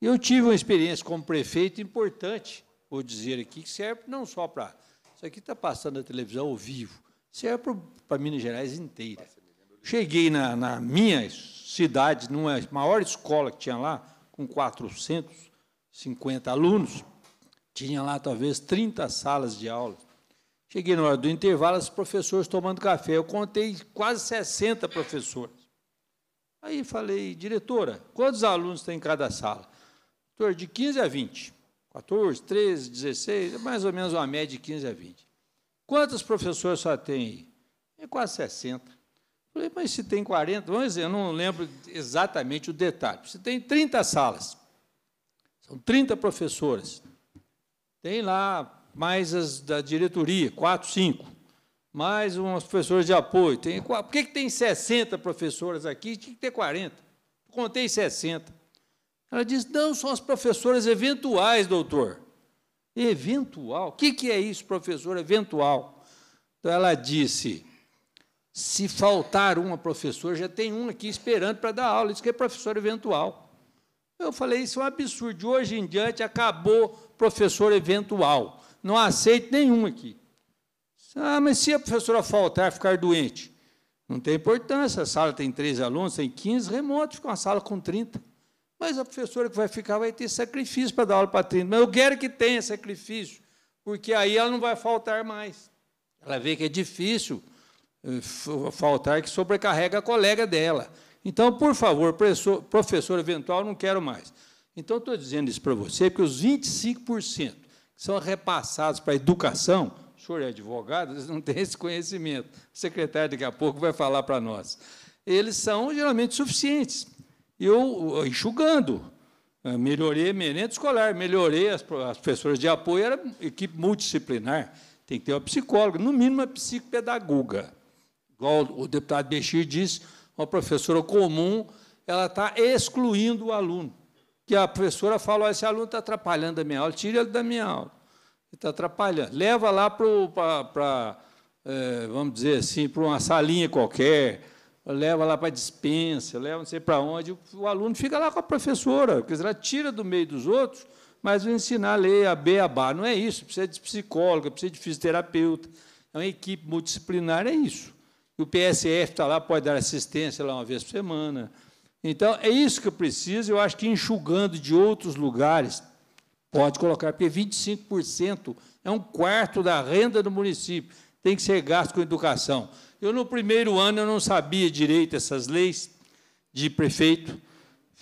Eu tive uma experiência como prefeito importante vou dizer aqui, que serve não só para. Isso aqui está passando na televisão ao vivo, serve para Minas Gerais inteira. Cheguei na, na minha cidade, numa maior escola que tinha lá, com 450 alunos, tinha lá talvez 30 salas de aula. Cheguei na hora do intervalo, os professores tomando café. Eu contei quase 60 professores. Aí falei, diretora, quantos alunos tem em cada sala? Doutor, de 15 a 20. 14, 13, 16, é mais ou menos uma média de 15 a 20. Quantos professores só tem aí? É quase 60. Falei, mas se tem 40, vamos dizer, eu não lembro exatamente o detalhe. Se tem 30 salas, são 30 professoras. Tem lá mais as da diretoria, 4, 5. Mais umas professoras de apoio. Tem, por que, que tem 60 professoras aqui? Tinha que ter 40. Contei 60. Ela diz: não, são as professoras eventuais, doutor. Eventual? O que, que é isso, professor eventual? Então ela disse: se faltar uma professora, já tem um aqui esperando para dar aula, isso que é professor eventual. Eu falei: isso é um absurdo. De hoje em diante acabou professor eventual. Não aceito nenhum aqui. Ah, mas se a professora faltar, ficar doente? Não tem importância, a sala tem três alunos, tem 15, remoto, fica uma sala com 30. Mas a professora que vai ficar vai ter sacrifício para dar aula para 30. Mas eu quero que tenha sacrifício, porque aí ela não vai faltar mais. Ela vê que é difícil eh, faltar, que sobrecarrega a colega dela. Então, por favor, professor, professor eventual, não quero mais. Então, estou dizendo isso para você, porque os 25% que são repassados para a educação, o senhor é advogado, eles não têm esse conhecimento. O secretário, daqui a pouco, vai falar para nós. Eles são geralmente suficientes eu eh, enxugando. Eh, melhorei merenda escolar, melhorei as, professoras de apoio, era equipe multidisciplinar. Tem que ter uma psicóloga, no mínimo uma psicopedagoga. Igual o deputado Bechir disse, uma professora comum, ela está excluindo o aluno. Que a professora falou esse aluno está atrapalhando a minha aula, tira ele da minha aula. Ele está atrapalhando. Leva lá para, eh, vamos dizer assim, para uma salinha qualquer, leva lá para a dispensa, leva não sei para onde, o aluno fica lá com a professora, porque ela tira do meio dos outros, mas vai ensinar a ler a B, a bar. Não é isso, precisa de psicóloga, precisa de fisioterapeuta, é uma equipe multidisciplinar, é isso. o PSF está lá, pode dar assistência lá uma vez por semana. Então, é isso que eu preciso, eu acho que enxugando de outros lugares, pode colocar, porque 25% é um quarto da renda do município, tem que ser gasto com educação. Eu, no primeiro ano, eu não sabia direito essas leis de prefeito,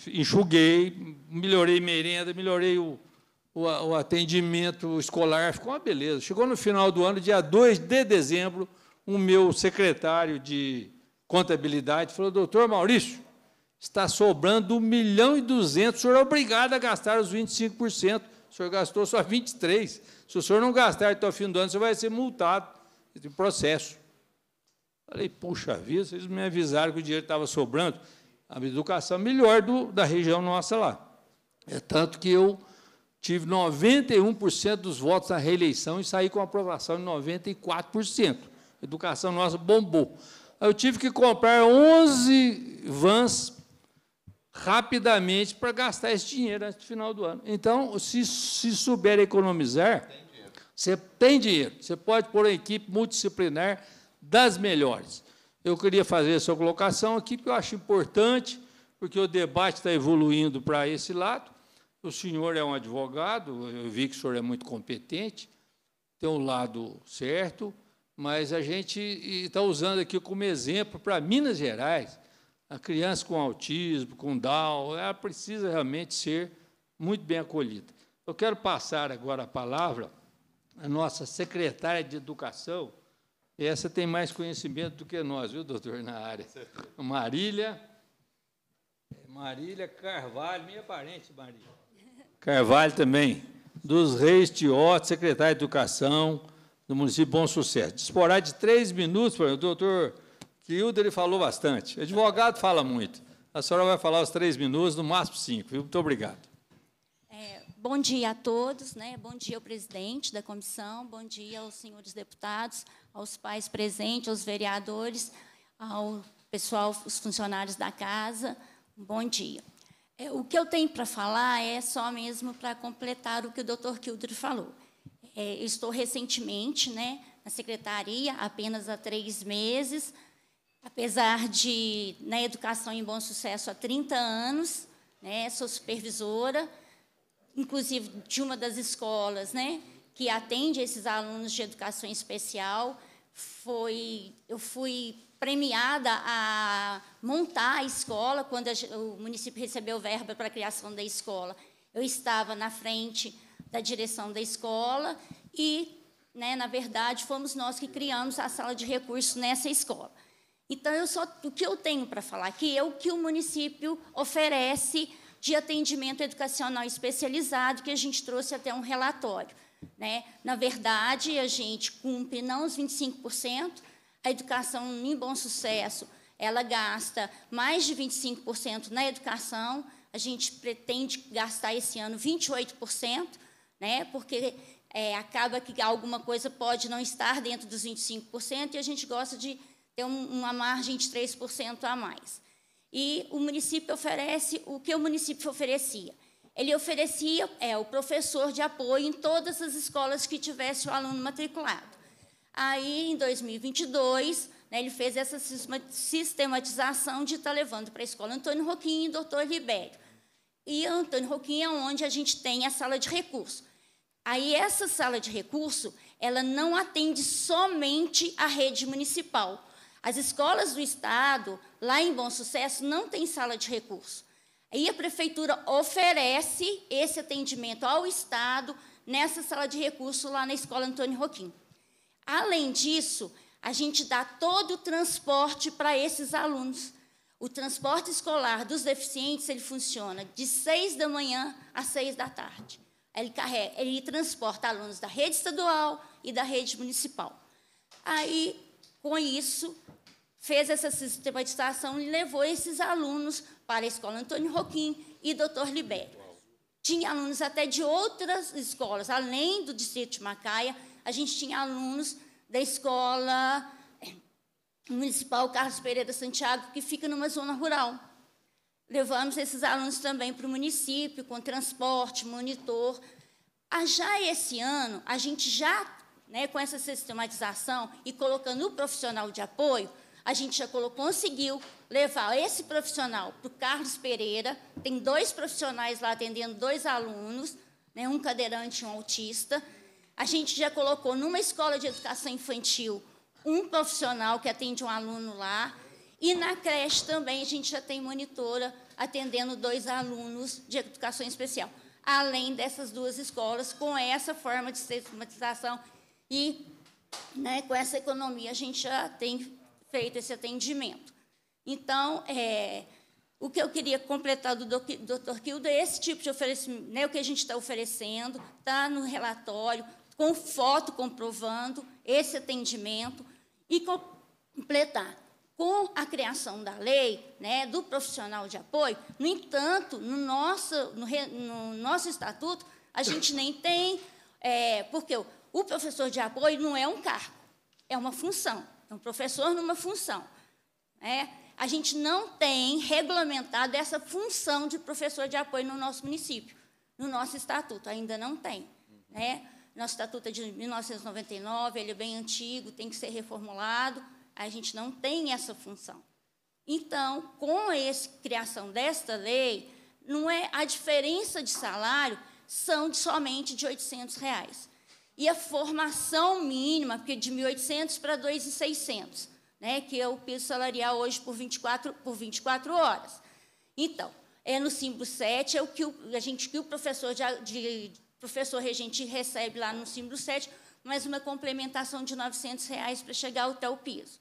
enxuguei, melhorei merenda, melhorei o, o, o atendimento escolar, ficou uma beleza. Chegou no final do ano, dia 2 de dezembro, o meu secretário de contabilidade falou, doutor Maurício, está sobrando 1 milhão e 200, o senhor é obrigado a gastar os 25%, o senhor gastou só 23%. Se o senhor não gastar até o fim do ano, você vai ser multado, tem processo. Falei, puxa vida, vocês me avisaram que o dinheiro estava sobrando. A educação é melhor do, da região nossa lá. É tanto que eu tive 91% dos votos na reeleição e saí com aprovação de 94%. A educação nossa bombou. Aí eu tive que comprar 11 vans rapidamente para gastar esse dinheiro antes do final do ano. Então, se, se souber economizar, tem você tem dinheiro. Você pode pôr uma equipe multidisciplinar das melhores. Eu queria fazer essa colocação aqui, porque eu acho importante, porque o debate está evoluindo para esse lado. O senhor é um advogado, eu vi que o senhor é muito competente, tem um lado certo, mas a gente está usando aqui como exemplo para Minas Gerais, a criança com autismo, com Down, ela precisa realmente ser muito bem acolhida. Eu quero passar agora a palavra à nossa secretária de Educação, essa tem mais conhecimento do que nós, viu, doutor, na área. Marília. Marília Carvalho, minha parente, Marília. Carvalho também, dos Reis Tiote, secretário de Educação do município Bom Sucesso. Disporá de três minutos, para o doutor Kilder, ele falou bastante. Advogado fala muito. A senhora vai falar os três minutos, no máximo cinco. Viu? Muito obrigado. É, bom dia a todos, né? bom dia ao presidente da comissão, bom dia aos senhores deputados, aos pais presentes, aos vereadores, ao pessoal, os funcionários da casa. Bom dia. É, o que eu tenho para falar é só mesmo para completar o que o doutor Kildre falou. É, estou recentemente né, na secretaria, apenas há três meses, apesar de na né, educação em bom sucesso há 30 anos, né, sou supervisora, inclusive de uma das escolas, né, que atende esses alunos de educação especial. Foi, eu fui premiada a montar a escola quando a, o município recebeu verba para a criação da escola. Eu estava na frente da direção da escola e, né, na verdade, fomos nós que criamos a sala de recursos nessa escola. Então, eu só, o que eu tenho para falar aqui é o que o município oferece de atendimento educacional especializado, que a gente trouxe até um relatório. Né? Na verdade, a gente cumpre não os 25%, a educação em bom sucesso, ela gasta mais de 25% na educação, a gente pretende gastar esse ano 28%, né? porque é, acaba que alguma coisa pode não estar dentro dos 25% e a gente gosta de ter uma margem de 3% a mais. E o município oferece o que o município oferecia ele oferecia é, o professor de apoio em todas as escolas que tivesse o aluno matriculado. Aí, em 2022, né, ele fez essa sistematização de estar tá levando para a escola Antônio Roquim e Doutor Libério. E Antônio Roquim é onde a gente tem a sala de recurso. Aí, essa sala de recurso, ela não atende somente a rede municipal. As escolas do Estado, lá em Bom Sucesso, não têm sala de recurso. E a prefeitura oferece esse atendimento ao Estado nessa sala de recurso lá na escola Antônio Roquim. Além disso, a gente dá todo o transporte para esses alunos. O transporte escolar dos deficientes ele funciona de 6 da manhã às 6 da tarde. Ele, carrega, ele transporta alunos da rede estadual e da rede municipal. Aí, com isso, fez essa sistematização e levou esses alunos para a escola Antônio Roquim e Doutor Libério. Tinha alunos até de outras escolas, além do Distrito de Macaia, a gente tinha alunos da escola eh, municipal Carlos Pereira Santiago, que fica numa zona rural. Levamos esses alunos também para o município, com transporte, monitor. Ah, já esse ano, a gente já, né, com essa sistematização e colocando o profissional de apoio, a gente já colocou, conseguiu levar esse profissional para o Carlos Pereira, tem dois profissionais lá atendendo dois alunos, né, um cadeirante e um autista. A gente já colocou numa escola de educação infantil um profissional que atende um aluno lá, e na creche também a gente já tem monitora atendendo dois alunos de educação especial, além dessas duas escolas, com essa forma de sistematização e né, com essa economia a gente já tem feito esse atendimento. Então, é, o que eu queria completar do Dr. Kildo é esse tipo de oferecimento, né, o que a gente está oferecendo, está no relatório, com foto comprovando esse atendimento e completar com a criação da lei né, do profissional de apoio. No entanto, no nosso, no, no nosso estatuto, a gente nem tem, é, porque o, professor de apoio não é um cargo, é uma função, é um professor numa função. Né? a gente não tem regulamentado essa função de professor de apoio no nosso município, no nosso estatuto, ainda não tem. Né? Nosso estatuto é de 1999, ele é bem antigo, tem que ser reformulado, a gente não tem essa função. Então, com a criação desta lei, não é a diferença de salário são de somente de 800 reais. E a formação mínima, porque é de 1.800 para 2.600 né, que é o piso salarial hoje por 24, por 24 horas. Então, é no símbolo 7, é o que o, a gente, que o professor, de, de, professor regente recebe lá no símbolo 7, mais uma complementação de R$ 900 reais para chegar até o piso.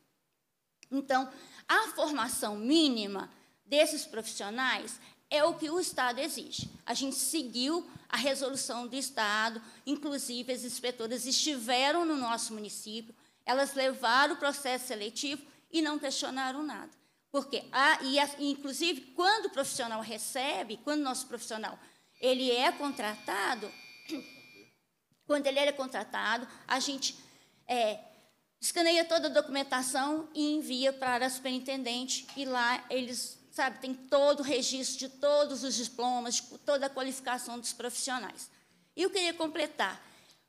Então, a formação mínima desses profissionais é o que o Estado exige. A gente seguiu a resolução do Estado, inclusive as inspetoras estiveram no nosso município, elas levaram o processo seletivo e não questionaram nada. Porque, a, e a, inclusive, quando o profissional recebe, quando o nosso profissional ele é contratado, quando ele é contratado, a gente é, escaneia toda a documentação e envia para a superintendente, e lá eles, sabe, tem todo o registro de todos os diplomas, de toda a qualificação dos profissionais. E eu queria completar,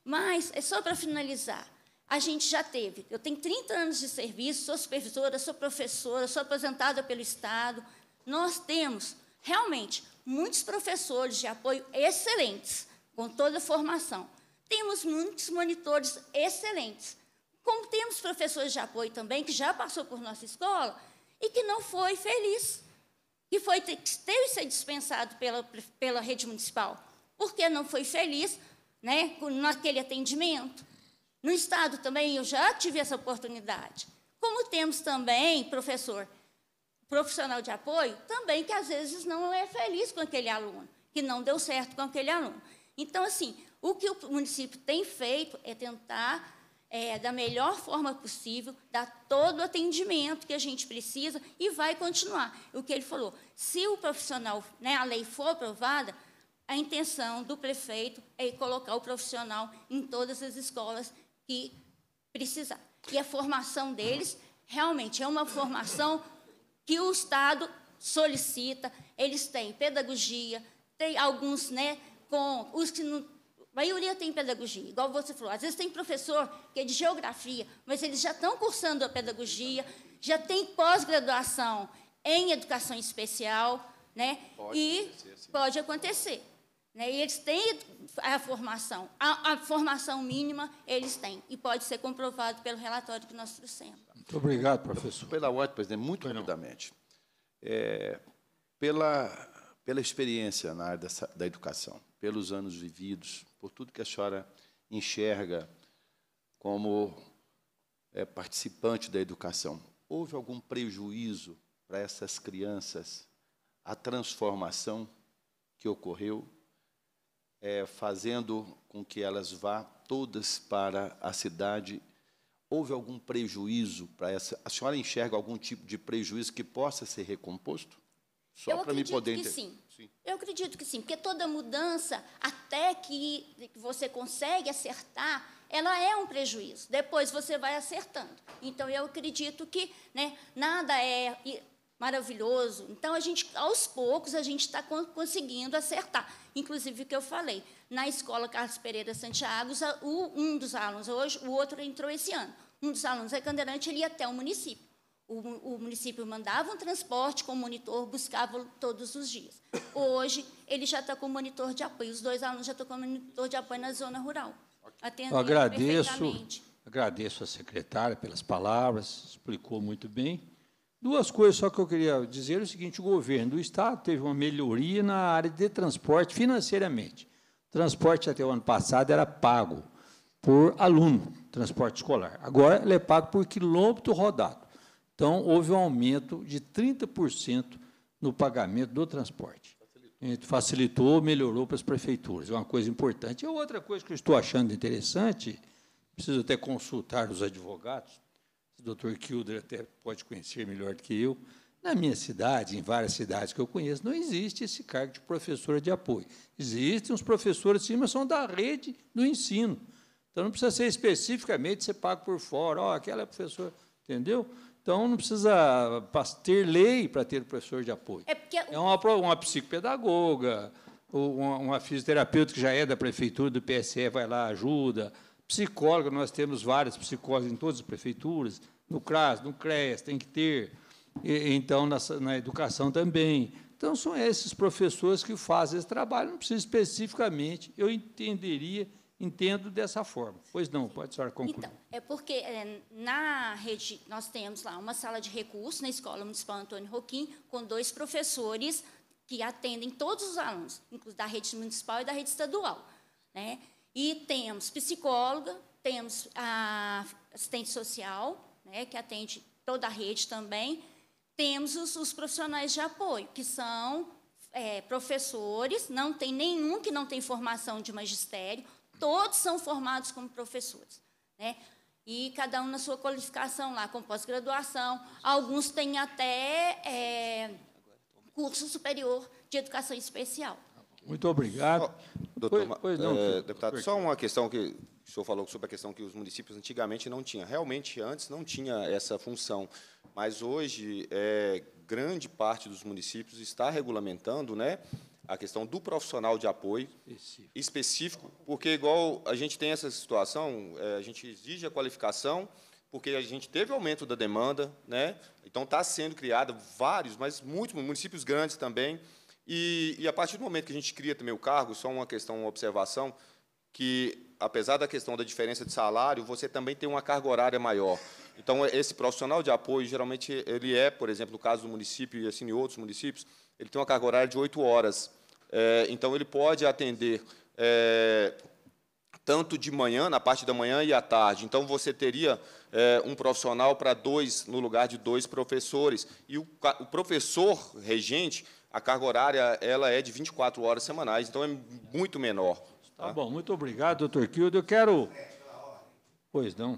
mas, é só para finalizar, a gente já teve. Eu tenho 30 anos de serviço, sou supervisora, sou professora, sou aposentada pelo Estado. Nós temos, realmente, muitos professores de apoio excelentes, com toda a formação. Temos muitos monitores excelentes. Como temos professores de apoio também, que já passou por nossa escola e que não foi feliz, que foi, teve que ser dispensado pela, pela rede municipal, porque não foi feliz né, naquele atendimento, no Estado também eu já tive essa oportunidade. Como temos também, professor, profissional de apoio, também que às vezes não é feliz com aquele aluno, que não deu certo com aquele aluno. Então, assim, o que o município tem feito é tentar, é, da melhor forma possível, dar todo o atendimento que a gente precisa e vai continuar. O que ele falou, se o profissional, né, a lei for aprovada, a intenção do prefeito é colocar o profissional em todas as escolas que precisar. E a formação deles realmente é uma formação que o Estado solicita. Eles têm pedagogia, tem alguns, né, com os que não a maioria tem pedagogia, igual você falou. Às vezes tem professor que é de geografia, mas eles já estão cursando a pedagogia, já tem pós-graduação em educação especial, né? Pode e acontecer, pode acontecer. Né? E eles têm a formação, a, a, formação mínima eles têm, e pode ser comprovado pelo relatório que nós trouxemos. Muito obrigado, professor. Pela ordem, presidente, muito Foi rapidamente. É, pela, pela experiência na área da, da educação, pelos anos vividos, por tudo que a senhora enxerga como é, participante da educação, houve algum prejuízo para essas crianças a transformação que ocorreu é, fazendo com que elas vá todas para a cidade. Houve algum prejuízo para essa? A senhora enxerga algum tipo de prejuízo que possa ser recomposto? Só eu acredito poder... que sim. sim. Eu acredito que sim, porque toda mudança, até que você consegue acertar, ela é um prejuízo. Depois você vai acertando. Então eu acredito que né, nada é maravilhoso. Então, a gente, aos poucos, a gente está conseguindo acertar. Inclusive, o que eu falei, na escola Carlos Pereira Santiago, um dos alunos hoje, o outro entrou esse ano. Um dos alunos é candeirante, ele ia até o município. O, o município mandava um transporte com monitor, buscava todos os dias. Hoje, ele já está com monitor de apoio. Os dois alunos já estão com monitor de apoio na zona rural. Atendendo agradeço, agradeço a secretária pelas palavras, explicou muito bem. Duas coisas só que eu queria dizer: é o seguinte, o governo do Estado teve uma melhoria na área de transporte financeiramente. O transporte até o ano passado era pago por aluno, transporte escolar. Agora ele é pago por quilômetro rodado. Então, houve um aumento de 30% no pagamento do transporte. Facilitou. Facilitou, melhorou para as prefeituras. É uma coisa importante. E outra coisa que eu estou achando interessante, preciso até consultar os advogados, doutor Kilder até pode conhecer melhor do que eu, na minha cidade, em várias cidades que eu conheço, não existe esse cargo de professora de apoio. Existem os professores sim, mas são da rede do ensino. Então, não precisa ser especificamente você pago por fora, oh, aquela é professora, entendeu? Então, não precisa ter lei para ter professor de apoio. É, porque... é uma, uma psicopedagoga, uma, uma fisioterapeuta que já é da prefeitura, do PSE, vai lá, ajuda. Psicóloga, nós temos várias psicólogas em todas as prefeituras no CRAS, no CREAS, tem que ter, e, então, na, na educação também. Então, são esses professores que fazem esse trabalho, não precisa especificamente, eu entenderia, entendo dessa forma. Pois não, pode senhora concluir. Então, é porque é, na rede, nós temos lá uma sala de recursos na Escola Municipal Antônio Roquim, com dois professores que atendem todos os alunos, inclusive da rede municipal e da rede estadual. Né? E temos psicóloga, temos assistente social, né, que atende toda a rede também, temos os, os profissionais de apoio, que são é, professores, não tem nenhum que não tem formação de magistério, todos são formados como professores. Né? E cada um na sua qualificação lá, com pós-graduação. Alguns têm até é, curso superior de educação especial. Muito obrigado. Doutor, pois, pois não, é, deputado, só uma questão que o senhor falou sobre a questão que os municípios antigamente não tinham. Realmente, antes não tinha essa função, mas hoje é, grande parte dos municípios está regulamentando né, a questão do profissional de apoio específico, específico porque, igual a gente tem essa situação, é, a gente exige a qualificação, porque a gente teve aumento da demanda, né? então está sendo criada vários, mas muitos municípios grandes também, e, e, a partir do momento que a gente cria também o cargo, só uma questão, uma observação, que apesar da questão da diferença de salário, você também tem uma carga horária maior. Então, é, esse profissional de apoio, geralmente, ele é, por exemplo, no caso do município e assim em outros municípios, ele tem uma carga horária de oito horas. É, então, ele pode atender é, tanto de manhã, na parte da manhã e à tarde. Então, você teria é, um profissional para dois, no lugar de dois professores. E o, o professor regente a carga horária ela é de 24 horas semanais, então é muito menor. Tá, tá bom, muito obrigado, doutor Kildo. Eu quero. Pois não.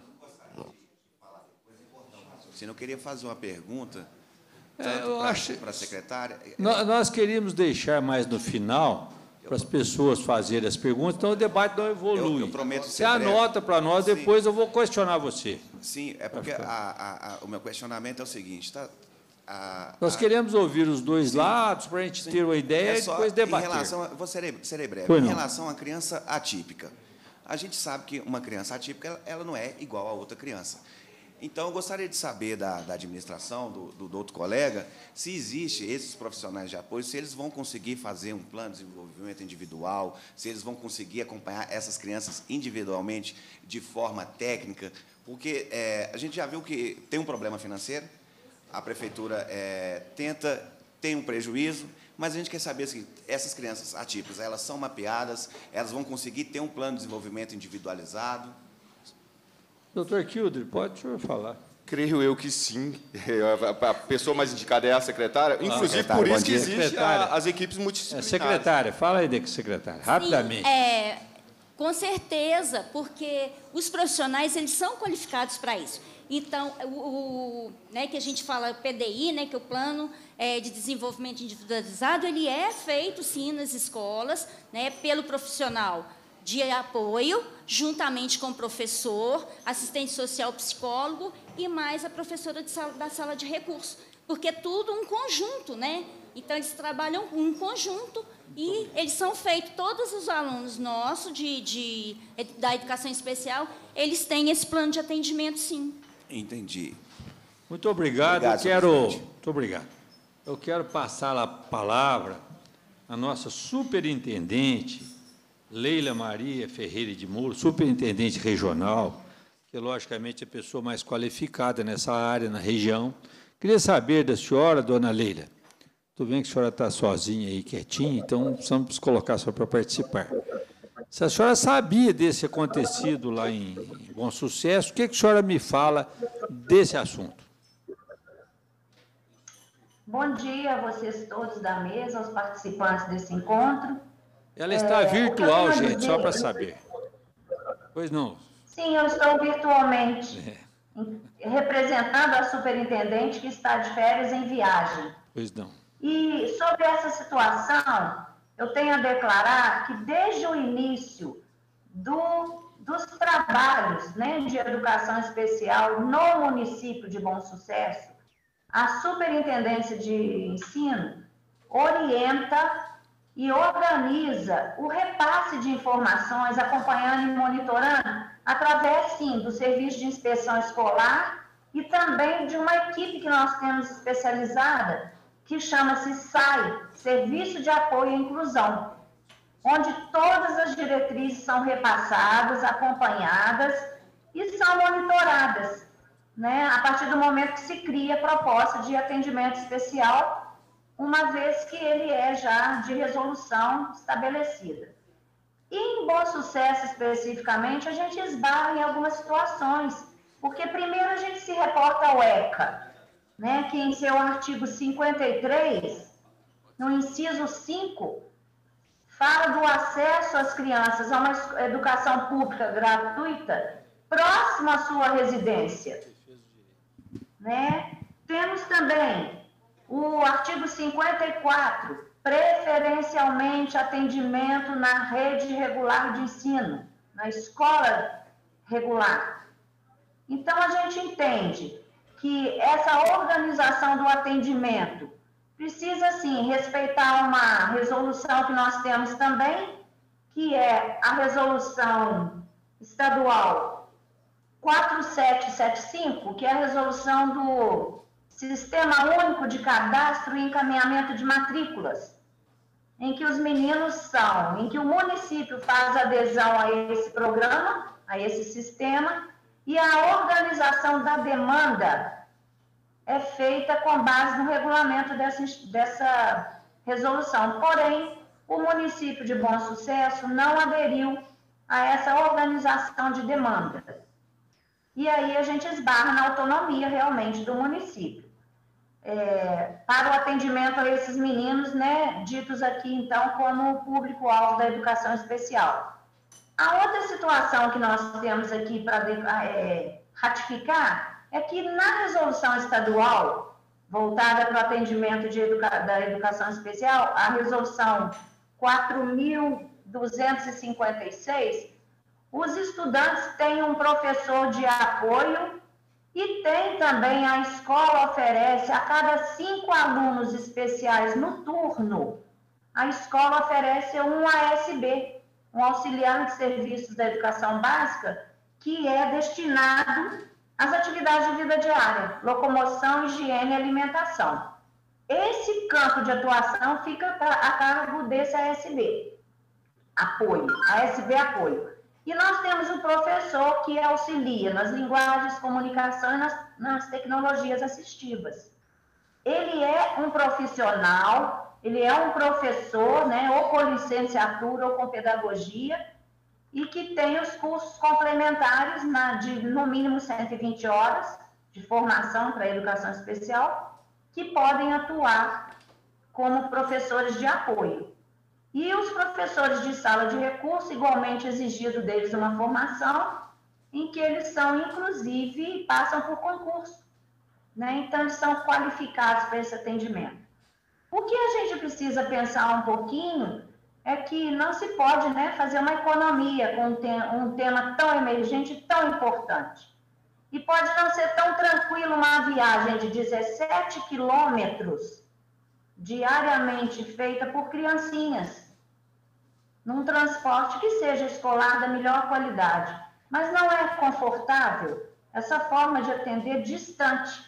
Se não queria fazer uma pergunta é, para acho... a secretária. Nós, nós queríamos deixar mais no final para as pessoas fazerem as perguntas, então o debate não evolui. Eu, eu prometo Você anota para nós, depois eu vou questionar você. Sim, é porque a, a, a, o meu questionamento é o seguinte: está a, Nós a... queremos ouvir os dois sim, lados para a gente sim. ter uma é ideia é e depois debater. Em relação vou ser, serei breve. Foi em não. relação à criança atípica, a gente sabe que uma criança atípica ela, ela não é igual a outra criança. Então, eu gostaria de saber da, da administração, do, do, do, outro colega, se existe esses profissionais de apoio, se eles vão conseguir fazer um plano de desenvolvimento individual, se eles vão conseguir acompanhar essas crianças individualmente, de forma técnica, porque é, a gente já viu que tem um problema financeiro, a prefeitura é, tenta, tem um prejuízo, mas a gente quer saber se essas crianças atípicas, elas são mapeadas, elas vão conseguir ter um plano de desenvolvimento individualizado? Doutor Kildre, pode falar. Creio eu que sim. A pessoa mais indicada é a secretária. Ah, Inclusive, secretária, por isso que existem as equipes multidisciplinares. É, secretária, fala aí, secretária, rapidamente. Sim, é, com certeza, porque os profissionais eles são qualificados para isso. Então, o, o né, que a gente fala PDI, né, que é o Plano é, de Desenvolvimento Individualizado, ele é feito, sim, nas escolas, né, pelo profissional de apoio, juntamente com o professor, assistente social, psicólogo e mais a professora sala, da sala de recursos, porque é tudo um conjunto, né? Então, eles trabalham um conjunto e eles são feitos, todos os alunos nossos de, de, da educação especial, eles têm esse plano de atendimento, sim. Entendi. Muito obrigado. obrigado quero, muito obrigado. Eu quero passar a palavra à nossa superintendente Leila Maria Ferreira de Moura, superintendente regional, que logicamente é a pessoa mais qualificada nessa área, na região. Queria saber da senhora, dona Leila. Tudo bem que a senhora está sozinha aí, quietinha, então precisamos colocar a senhora para participar. Se a senhora sabia desse acontecido lá em Bom Sucesso, o que, a senhora me fala desse assunto? Bom dia a vocês todos da mesa, aos participantes desse encontro. Ela está é, virtual, gente, só para saber. Pois não. Sim, eu estou virtualmente é. representando a superintendente que está de férias em viagem. Pois não. E sobre essa situação, eu tenho a declarar que desde o início do, dos trabalhos né, de educação especial no município de Bom Sucesso, a Superintendência de Ensino orienta e organiza o repasse de informações, acompanhando e monitorando, através, sim, do Serviço de Inspeção Escolar e também de uma equipe que nós temos especializada, que chama-se SAI, Serviço de Apoio à Inclusão, onde todas as diretrizes são repassadas, acompanhadas e são monitoradas, né, a partir do momento que se cria a proposta de atendimento especial, uma vez que ele é já de resolução estabelecida. E em Bom Sucesso, especificamente, a gente esbarra em algumas situações, porque primeiro a gente se reporta ao ECA, né, que em seu artigo 53 no inciso 5, fala do acesso às crianças a uma educação pública gratuita próxima à sua residência. Né? Temos também o artigo 54, preferencialmente atendimento na rede regular de ensino, na escola regular. Então, a gente entende que essa organização do atendimento precisa, sim, respeitar uma resolução que nós temos também, que é a resolução estadual 4775, que é a resolução do Sistema Único de Cadastro e Encaminhamento de Matrículas, em que os meninos são, em que o município faz adesão a esse programa, a esse sistema, e a organização da demanda é feita com base no regulamento dessa, dessa resolução. Porém, o município de Bom Sucesso não aderiu a essa organização de demandas. E aí a gente esbarra na autonomia realmente do município. É, para o atendimento a esses meninos, né, ditos aqui então como público-alvo da educação especial. A outra situação que nós temos aqui para é, ratificar é que na resolução estadual, voltada para o atendimento educa da educação especial, a resolução 4.256, os estudantes têm um professor de apoio e tem também a escola oferece a cada cinco alunos especiais no turno, a escola oferece um ASB, um auxiliar de serviços da educação básica, que é destinado as atividades de vida diária, locomoção, higiene e alimentação. Esse campo de atuação fica a cargo desse ASB. Apoio, ASB apoio. E nós temos um professor que auxilia nas linguagens, comunicação e nas, nas tecnologias assistivas. Ele é um profissional, ele é um professor, né, ou com licenciatura ou com pedagogia, e que tem os cursos complementares na, de no mínimo 120 horas de formação para educação especial, que podem atuar como professores de apoio. E os professores de sala de recurso, igualmente exigido deles uma formação, em que eles são, inclusive, passam por concurso. Né? Então, eles são qualificados para esse atendimento. O que a gente precisa pensar um pouquinho é que não se pode né, fazer uma economia com um tema, tão emergente, tão importante. E pode não ser tão tranquilo uma viagem de 17 quilômetros diariamente feita por criancinhas, num transporte que seja escolar da melhor qualidade. Mas não é confortável essa forma de atender distante.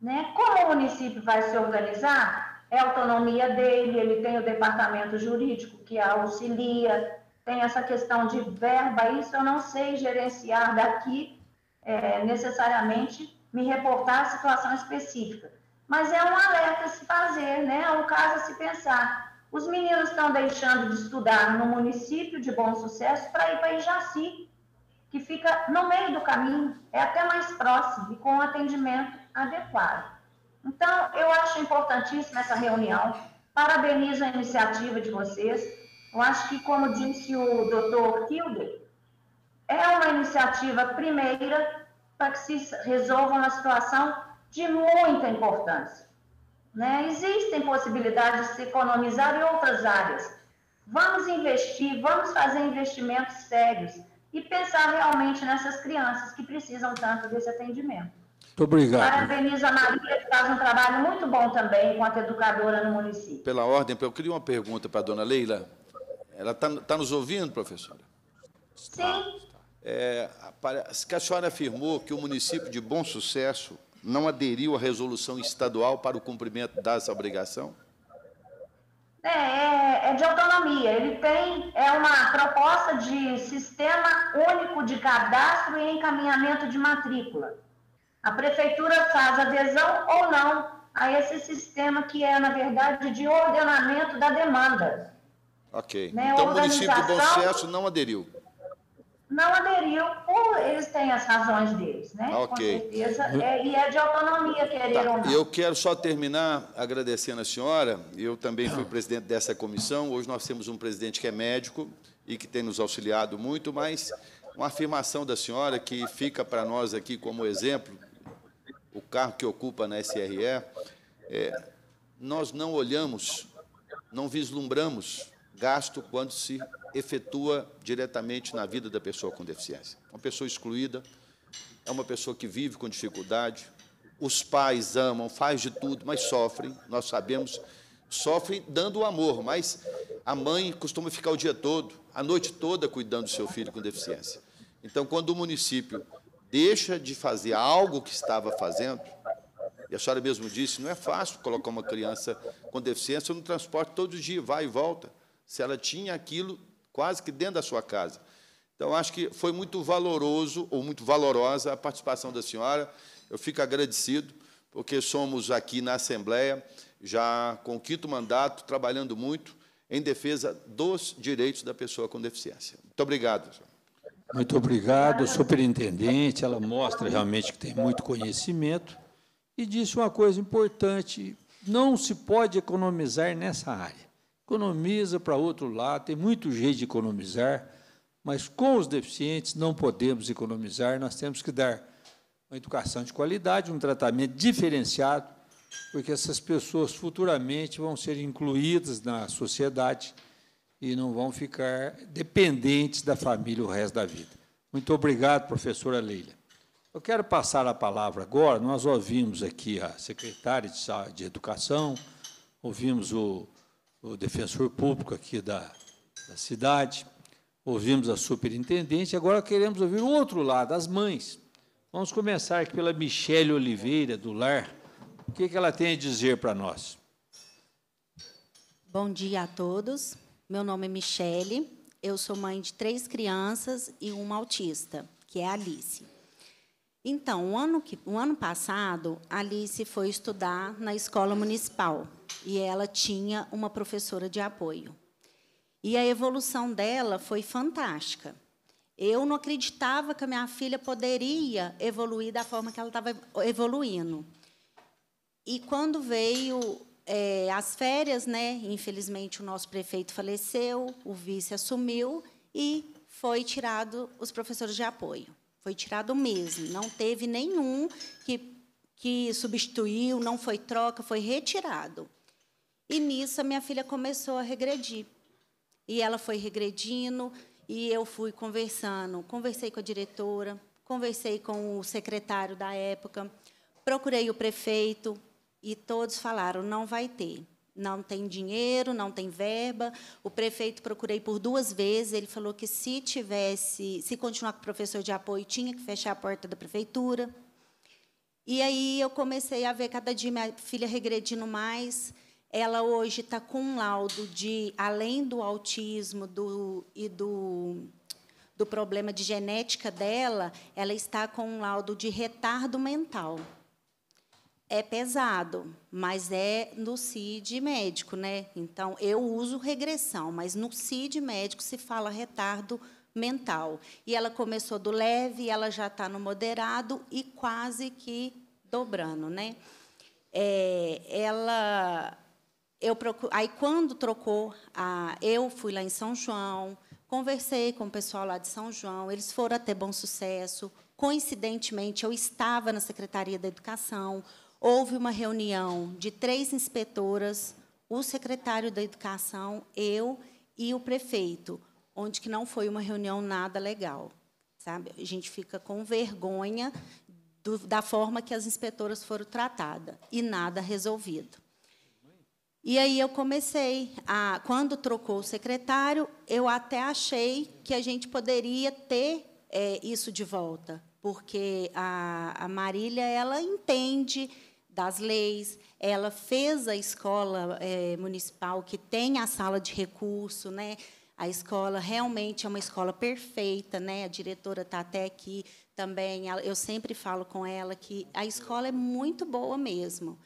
Né? Como o município vai se organizar é autonomia dele, ele tem o departamento jurídico que a auxilia, tem essa questão de verba, isso eu não sei gerenciar daqui é, necessariamente me reportar a situação específica. Mas é um alerta a se fazer, né? É um caso a se pensar. Os meninos estão deixando de estudar no município de Bom Sucesso para ir para Ijaci, que fica no meio do caminho, é até mais próximo e com um atendimento adequado. Então, eu acho importantíssima essa reunião. Parabenizo a iniciativa de vocês. Eu acho que, como disse o doutor Hilder, é uma iniciativa primeira para que se resolva uma situação de muita importância. Né? Existem possibilidades de se economizar em outras áreas. Vamos investir, vamos fazer investimentos sérios e pensar realmente nessas crianças que precisam tanto desse atendimento. Muito obrigado. Parabenizo a Maria, que faz um trabalho muito bom também enquanto educadora no município. Pela ordem, eu queria uma pergunta para a dona Leila. Ela está tá nos ouvindo, professora? Sim. Tá, tá. É, que a senhora afirmou que o município de Bom Sucesso não aderiu à resolução estadual para o cumprimento dessa obrigação? É, é, é de autonomia. Ele tem é uma proposta de sistema único de cadastro e encaminhamento de matrícula. A prefeitura faz adesão ou não a esse sistema que é, na verdade, de ordenamento da demanda. Ok. Né? Então, o município de Bom Sucesso não aderiu? Não aderiu, por, eles têm as razões deles, né? Ah, ok. Com certeza, é, e é de autonomia, querer tá. ou não. Eu quero só terminar agradecendo a senhora, eu também fui presidente dessa comissão, hoje nós temos um presidente que é médico e que tem nos auxiliado muito, mas uma afirmação da senhora que fica para nós aqui como exemplo o carro que ocupa na SRE, é, nós não olhamos, não vislumbramos gasto quando se efetua diretamente na vida da pessoa com deficiência. Uma pessoa excluída é uma pessoa que vive com dificuldade, os pais amam, faz de tudo, mas sofrem, nós sabemos, sofrem dando o amor, mas a mãe costuma ficar o dia todo, a noite toda cuidando do seu filho com deficiência. Então, quando o município deixa de fazer algo que estava fazendo. E a senhora mesmo disse, não é fácil colocar uma criança com deficiência no transporte todo dia, vai e volta. Se ela tinha aquilo quase que dentro da sua casa. Então, acho que foi muito valoroso, ou muito valorosa, a participação da senhora. Eu fico agradecido, porque somos aqui na Assembleia, já com o quinto mandato, trabalhando muito em defesa dos direitos da pessoa com deficiência. Muito obrigado. Senhora. Muito obrigado, superintendente. Ela mostra realmente que tem muito conhecimento e disse uma coisa importante: não se pode economizar nessa área. Economiza para outro lado, tem muito jeito de economizar, mas com os deficientes não podemos economizar, nós temos que dar uma educação de qualidade, um tratamento diferenciado, porque essas pessoas futuramente vão ser incluídas na sociedade e não vão ficar dependentes da família o resto da vida. Muito obrigado, professora Leila. Eu quero passar a palavra agora. Nós ouvimos aqui a secretária de Educação, ouvimos o, o defensor público aqui da, da cidade, ouvimos a superintendente, agora queremos ouvir o outro lado, as mães. Vamos começar aqui pela Michele Oliveira, do LAR. O que, que ela tem a dizer para nós? Bom dia a todos. Meu nome é Michele, eu sou mãe de três crianças e uma autista, que é a Alice. Então, o ano, que, ano passado, a Alice foi estudar na escola municipal e ela tinha uma professora de apoio. E a evolução dela foi fantástica. Eu não acreditava que a minha filha poderia evoluir da forma que ela estava evoluindo. E quando veio é, as férias, né? Infelizmente, o nosso prefeito faleceu, o vice assumiu e foi tirado os professores de apoio. Foi tirado mesmo. Não teve nenhum que, que substituiu, não foi troca, foi retirado. E nisso a minha filha começou a regredir. E ela foi regredindo, e eu fui conversando. Conversei com a diretora, conversei com o secretário da época, procurei o prefeito, e todos falaram: não vai ter. Não tem dinheiro, não tem verba. O prefeito procurei por duas vezes. Ele falou que se tivesse, se continuar com o professor de apoio, tinha que fechar a porta da prefeitura. E aí eu comecei a ver cada dia minha filha regredindo mais. Ela hoje está com um laudo de, além do autismo do, e do, do problema de genética dela, ela está com um laudo de retardo mental é pesado, mas é no CID médico, né? Então, eu uso regressão, mas no CID médico se fala retardo mental. E ela começou do leve, ela já está no moderado e quase que dobrando, né? É, ela, eu procuro, aí quando trocou, a, eu fui lá em São João, conversei com o pessoal lá de São João, eles foram até Bom Sucesso. Coincidentemente, eu estava na Secretaria da Educação houve uma reunião de três inspetoras, o secretário da Educação, eu e o prefeito, onde que não foi uma reunião nada legal. Sabe? A gente fica com vergonha do, da forma que as inspetoras foram tratadas e nada resolvido. E aí eu comecei a, quando trocou o secretário, eu até achei que a gente poderia ter é, isso de volta, porque a, a Marília ela entende das leis, ela fez a escola é, municipal que tem a sala de recurso, né? A escola realmente é uma escola perfeita, né? A diretora está até aqui também. Eu sempre falo com ela que a escola é muito boa mesmo.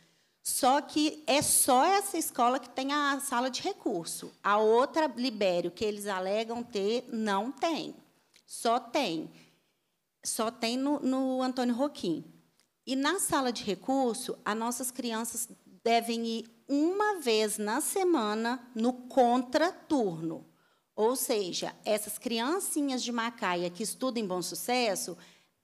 Só que é só essa escola que tem a sala de recurso. A outra, Libério, que eles alegam ter, não tem. Só tem só tem no, no Antônio Roquim. E na sala de recurso, as nossas crianças devem ir uma vez na semana no contraturno. Ou seja, essas criancinhas de Macaia que estudam em Bom Sucesso,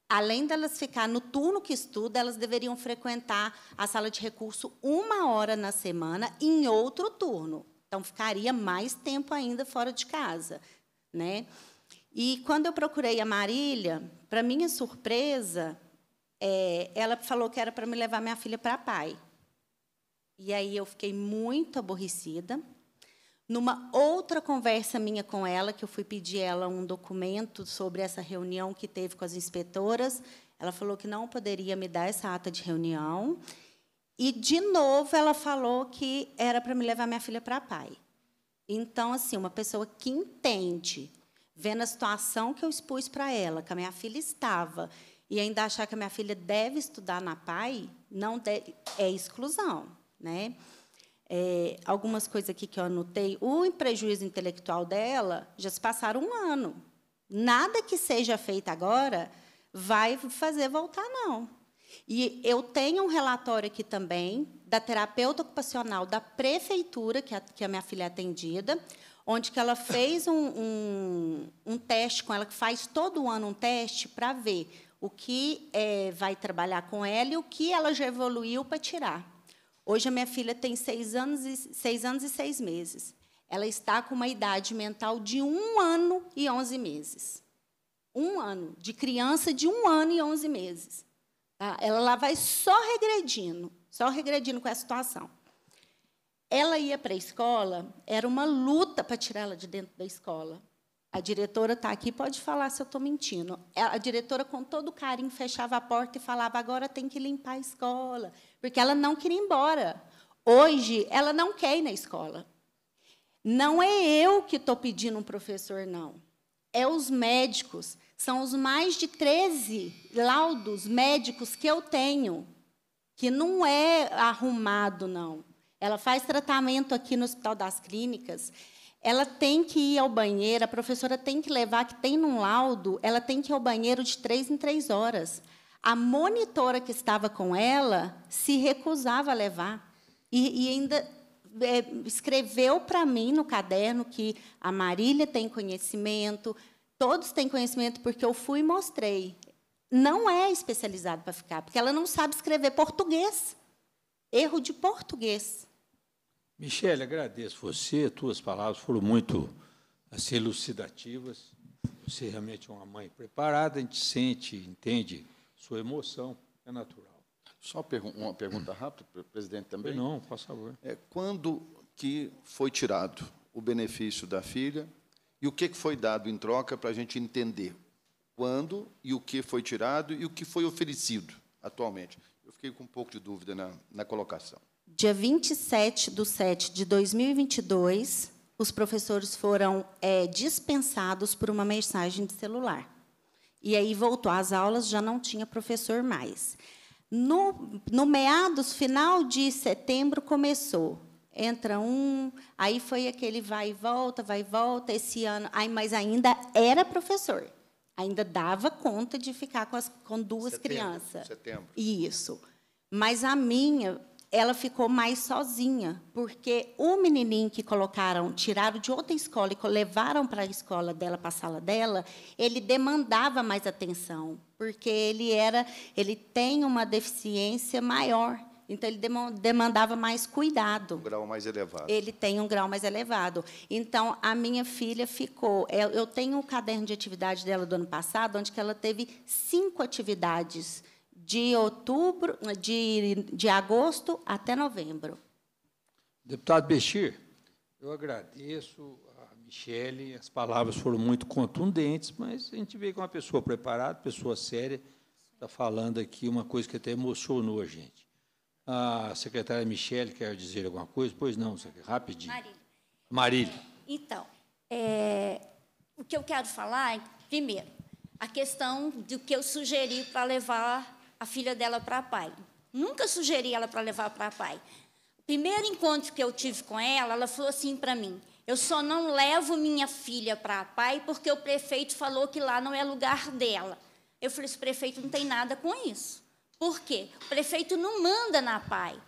além delas ficar no turno que estuda, elas deveriam frequentar a sala de recurso uma hora na semana em outro turno. Então, ficaria mais tempo ainda fora de casa. Né? E quando eu procurei a Marília, para minha surpresa, é, ela falou que era para me levar minha filha para pai. E aí eu fiquei muito aborrecida. Numa outra conversa minha com ela, que eu fui pedir ela um documento sobre essa reunião que teve com as inspetoras, ela falou que não poderia me dar essa ata de reunião. E, de novo, ela falou que era para me levar minha filha para pai. Então, assim, uma pessoa que entende vendo a situação que eu expus para ela, que a minha filha estava, e ainda achar que a minha filha deve estudar na PAI, não é exclusão. Né? É, algumas coisas aqui que eu anotei. O prejuízo intelectual dela, já se passaram um ano. Nada que seja feito agora vai fazer voltar, não. E eu tenho um relatório aqui também da terapeuta ocupacional da prefeitura, que a, que a minha filha é atendida, onde que ela fez um, um, um teste com ela, que faz todo ano um teste para ver o que é, vai trabalhar com ela e o que ela já evoluiu para tirar. Hoje a minha filha tem seis anos e, seis anos e seis meses. Ela está com uma idade mental de um ano e onze meses. Um ano, de criança de um ano e onze meses. Tá? Ela lá vai só regredindo, só regredindo com a situação. Ela ia para a escola, era uma luta para tirá-la de dentro da escola. A diretora está aqui, pode falar se eu estou mentindo. É, a diretora, com todo carinho, fechava a porta e falava: agora tem que limpar a escola, porque ela não queria ir embora. Hoje, ela não quer ir na escola. Não é eu que estou pedindo um professor, não. É os médicos. São os mais de 13 laudos médicos que eu tenho, que não é arrumado, não ela faz tratamento aqui no Hospital das Clínicas, ela tem que ir ao banheiro, a professora tem que levar, que tem num laudo, ela tem que ir ao banheiro de três em três horas. A monitora que estava com ela se recusava a levar. E, e ainda é, escreveu para mim no caderno que a Marília tem conhecimento, todos têm conhecimento, porque eu fui e mostrei. Não é especializado para ficar, porque ela não sabe escrever português. Erro de português. Michele, agradeço você, tuas palavras foram muito assim, elucidativas. Você realmente é uma mãe preparada, a gente sente, entende sua emoção, é natural. Só uma pergunta rápida para o presidente também. Não, por favor. É, quando que foi tirado o benefício da filha e o que foi dado em troca para a gente entender quando e o que foi tirado e o que foi oferecido atualmente? Eu fiquei com um pouco de dúvida na, na colocação. Dia 27 de 7 de 2022, os professores foram é, dispensados por uma mensagem de celular. E aí voltou às aulas, já não tinha professor mais. No, no meados, final de setembro, começou. Entra um, aí foi aquele vai e volta, vai e volta, esse ano. Aí, mas ainda era professor. Ainda dava conta de ficar com, as, com duas setembro, crianças. Setembro. Isso. Mas a minha ela ficou mais sozinha, porque o menininho que colocaram, tiraram de outra escola e levaram para a escola dela, para a sala dela, ele demandava mais atenção, porque ele era, ele tem uma deficiência maior. Então ele demandava mais cuidado. Um grau mais elevado. Ele tem um grau mais elevado. Então a minha filha ficou. É, eu tenho o um caderno de atividade dela do ano passado, onde ela teve cinco atividades de outubro, de, de agosto até novembro. Deputado Bechir, eu agradeço a Michele, as palavras foram muito contundentes, mas a gente veio com é uma pessoa preparada, pessoa séria, está falando aqui uma coisa que até emocionou a gente. A secretária Michele quer dizer alguma coisa? Pois não, rapidinho. Marília. Marília. Então, é, o que eu quero falar, é, primeiro, a questão do que eu sugeri para levar a filha dela para a pai. Nunca sugeri ela para levar para a pai. primeiro encontro que eu tive com ela, ela falou assim para mim: Eu só não levo minha filha para a pai porque o prefeito falou que lá não é lugar dela. Eu falei: Esse prefeito não tem nada com isso. Por quê? O prefeito não manda na pai.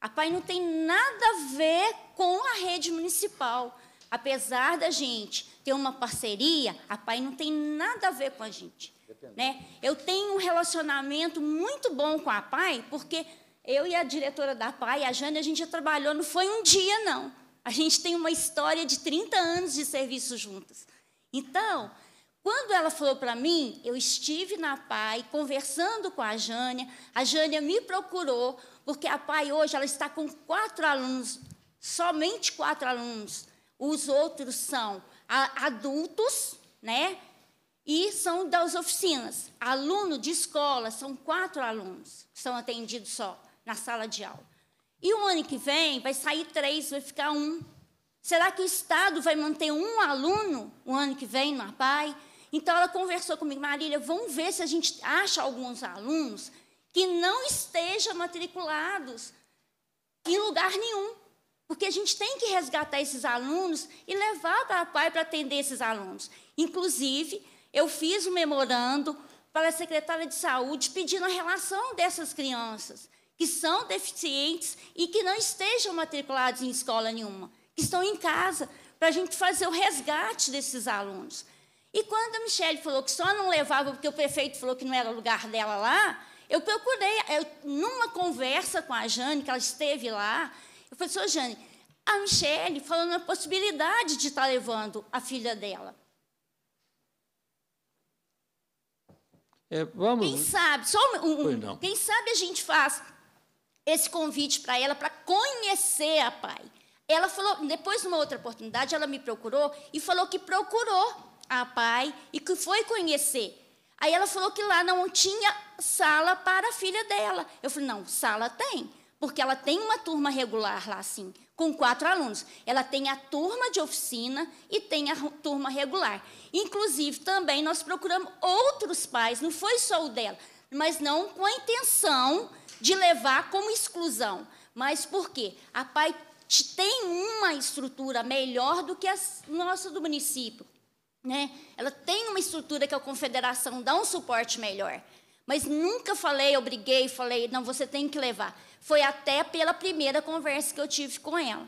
A pai não tem nada a ver com a rede municipal. Apesar da gente ter uma parceria, a pai não tem nada a ver com a gente. Né? Eu tenho um relacionamento muito bom com a PAI, porque eu e a diretora da PAI, a Jane, a gente já trabalhou, não foi um dia, não. A gente tem uma história de 30 anos de serviço juntas. Então, quando ela falou para mim, eu estive na PAI conversando com a Jânia, a Jânia me procurou, porque a PAI hoje ela está com quatro alunos, somente quatro alunos. Os outros são adultos, né? E são das oficinas. Aluno de escola, são quatro alunos que são atendidos só na sala de aula. E o ano que vem vai sair três, vai ficar um. Será que o Estado vai manter um aluno o ano que vem no APAI? Então ela conversou comigo, Marília, vamos ver se a gente acha alguns alunos que não estejam matriculados em lugar nenhum. Porque a gente tem que resgatar esses alunos e levar para a APAI para atender esses alunos. Inclusive, eu fiz um memorando para a secretária de saúde pedindo a relação dessas crianças que são deficientes e que não estejam matriculadas em escola nenhuma, que estão em casa, para a gente fazer o resgate desses alunos. E quando a Michelle falou que só não levava porque o prefeito falou que não era o lugar dela lá, eu procurei, eu, numa conversa com a Jane, que ela esteve lá, eu falei, sou Jane, a Michelle falando a possibilidade de estar tá levando a filha dela. É, vamos... Quem sabe, só um, um quem sabe a gente faz esse convite para ela para conhecer a pai. Ela falou, depois de uma outra oportunidade, ela me procurou e falou que procurou a pai e que foi conhecer. Aí ela falou que lá não tinha sala para a filha dela. Eu falei, não, sala tem porque ela tem uma turma regular lá, assim, com quatro alunos. Ela tem a turma de oficina e tem a turma regular. Inclusive, também nós procuramos outros pais, não foi só o dela, mas não com a intenção de levar como exclusão. Mas por quê? A PAI tem uma estrutura melhor do que a nossa do município. Né? Ela tem uma estrutura que a confederação dá um suporte melhor. Mas nunca falei, obriguei, falei, não, você tem que levar. Foi até pela primeira conversa que eu tive com ela.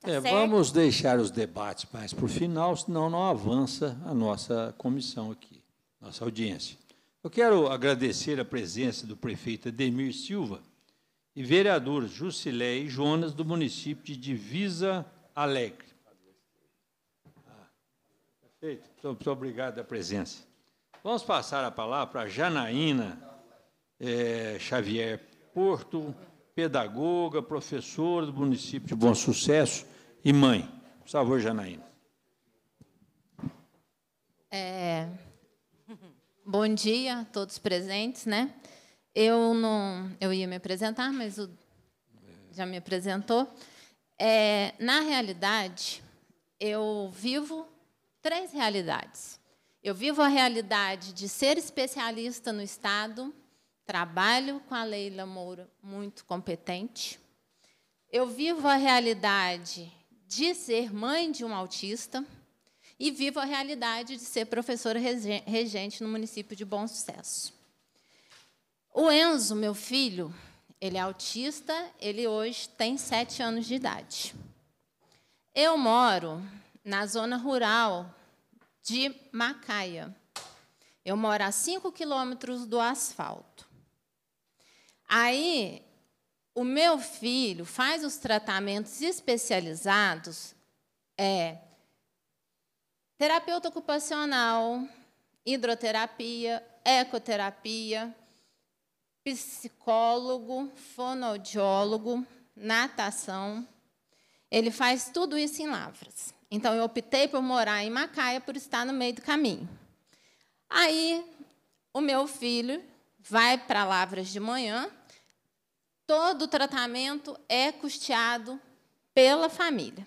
Tá é, vamos deixar os debates mais para o final, senão não avança a nossa comissão aqui, nossa audiência. Eu quero agradecer a presença do prefeito Ademir Silva e vereadores Jusilé e Jonas do município de Divisa Alegre. Ah, perfeito, então, muito obrigado pela presença. Vamos passar a palavra para Janaína é, Xavier Porto, pedagoga, professora do município de Bom Sucesso e mãe. Por favor, Janaína. É, bom dia a todos presentes, né? Eu não, eu ia me apresentar, mas o já me apresentou. É, na realidade, eu vivo três realidades. Eu vivo a realidade de ser especialista no Estado, Trabalho com a Leila Moura, muito competente. Eu vivo a realidade de ser mãe de um autista e vivo a realidade de ser professora regente no município de Bom Sucesso. O Enzo, meu filho, ele é autista, ele hoje tem sete anos de idade. Eu moro na zona rural de Macaia. Eu moro a cinco quilômetros do asfalto. Aí, o meu filho faz os tratamentos especializados, é terapeuta ocupacional, hidroterapia, ecoterapia, psicólogo, fonoaudiólogo, natação. Ele faz tudo isso em Lavras. Então, eu optei por morar em Macaia por estar no meio do caminho. Aí, o meu filho vai para Lavras de manhã. Todo o tratamento é custeado pela família.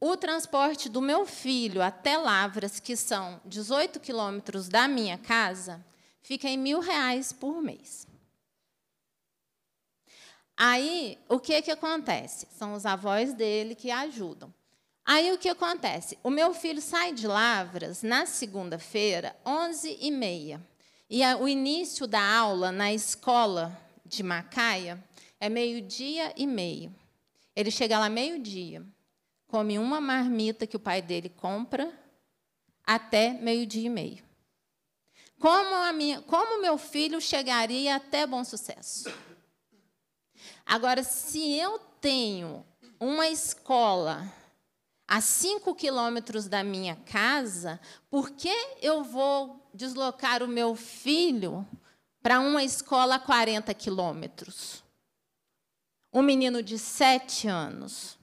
O transporte do meu filho até Lavras, que são 18 quilômetros da minha casa, fica em mil reais por mês. Aí, o que, que acontece? São os avós dele que ajudam. Aí, o que acontece? O meu filho sai de Lavras na segunda-feira, 11h30. E a, o início da aula na escola de Macaia é meio-dia e meio. Ele chega lá meio-dia, come uma marmita que o pai dele compra até meio-dia e meio. Como, a minha, como meu filho chegaria até bom sucesso? Agora, se eu tenho uma escola a cinco quilômetros da minha casa, por que eu vou deslocar o meu filho para uma escola a 40 quilômetros. Um menino de sete anos,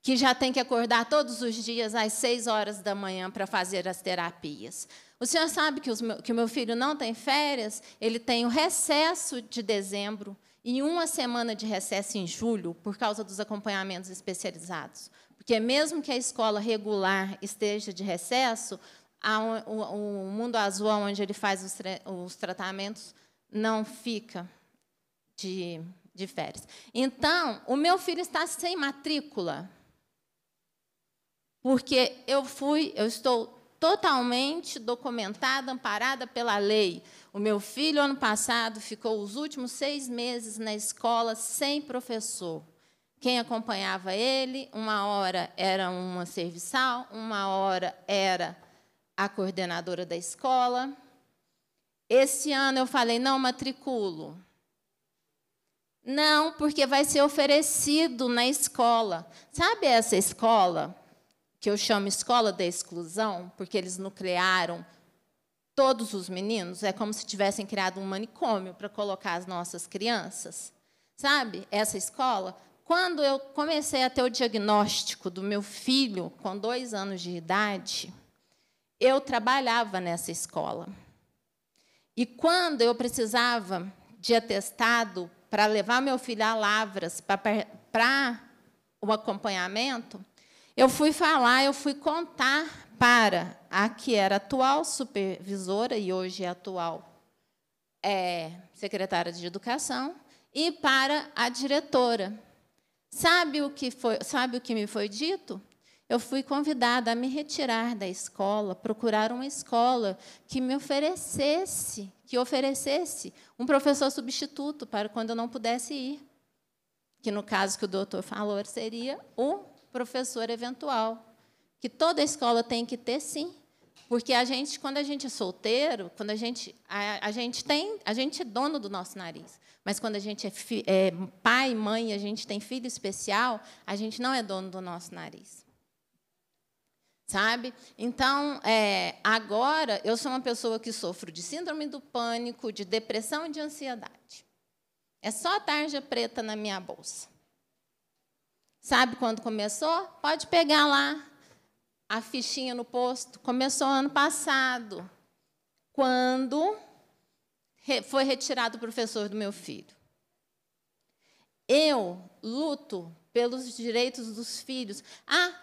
que já tem que acordar todos os dias às seis horas da manhã para fazer as terapias. O senhor sabe que, meu, que o meu filho não tem férias, ele tem o recesso de dezembro e uma semana de recesso em julho por causa dos acompanhamentos especializados. Porque mesmo que a escola regular esteja de recesso, o, mundo azul, onde ele faz os, os tratamentos, não fica de, de férias. Então, o meu filho está sem matrícula, porque eu fui, eu estou totalmente documentada, amparada pela lei. O meu filho, ano passado, ficou os últimos seis meses na escola sem professor. Quem acompanhava ele, uma hora era uma serviçal, uma hora era a coordenadora da escola. Esse ano eu falei: não matriculo. Não, porque vai ser oferecido na escola. Sabe essa escola, que eu chamo escola da exclusão, porque eles nuclearam todos os meninos? É como se tivessem criado um manicômio para colocar as nossas crianças. Sabe essa escola? Quando eu comecei a ter o diagnóstico do meu filho, com dois anos de idade, eu trabalhava nessa escola. E quando eu precisava de atestado para levar meu filho a Lavras para o acompanhamento, eu fui falar, eu fui contar para a que era atual supervisora e hoje é atual é, secretária de educação e para a diretora. Sabe o que foi? Sabe o que me foi dito? eu fui convidada a me retirar da escola, procurar uma escola que me oferecesse, que oferecesse um professor substituto para quando eu não pudesse ir. Que no caso que o doutor falou seria o professor eventual, que toda escola tem que ter sim, porque a gente, quando a gente é solteiro, quando a gente, a, a gente tem, a gente é dono do nosso nariz. Mas quando a gente é, fi, é pai, mãe, a gente tem filho especial, a gente não é dono do nosso nariz sabe? Então, é, agora eu sou uma pessoa que sofro de síndrome do pânico, de depressão e de ansiedade. É só a tarja preta na minha bolsa. Sabe quando começou? Pode pegar lá a fichinha no posto. Começou ano passado, quando foi retirado o professor do meu filho. Eu luto pelos direitos dos filhos. Ah,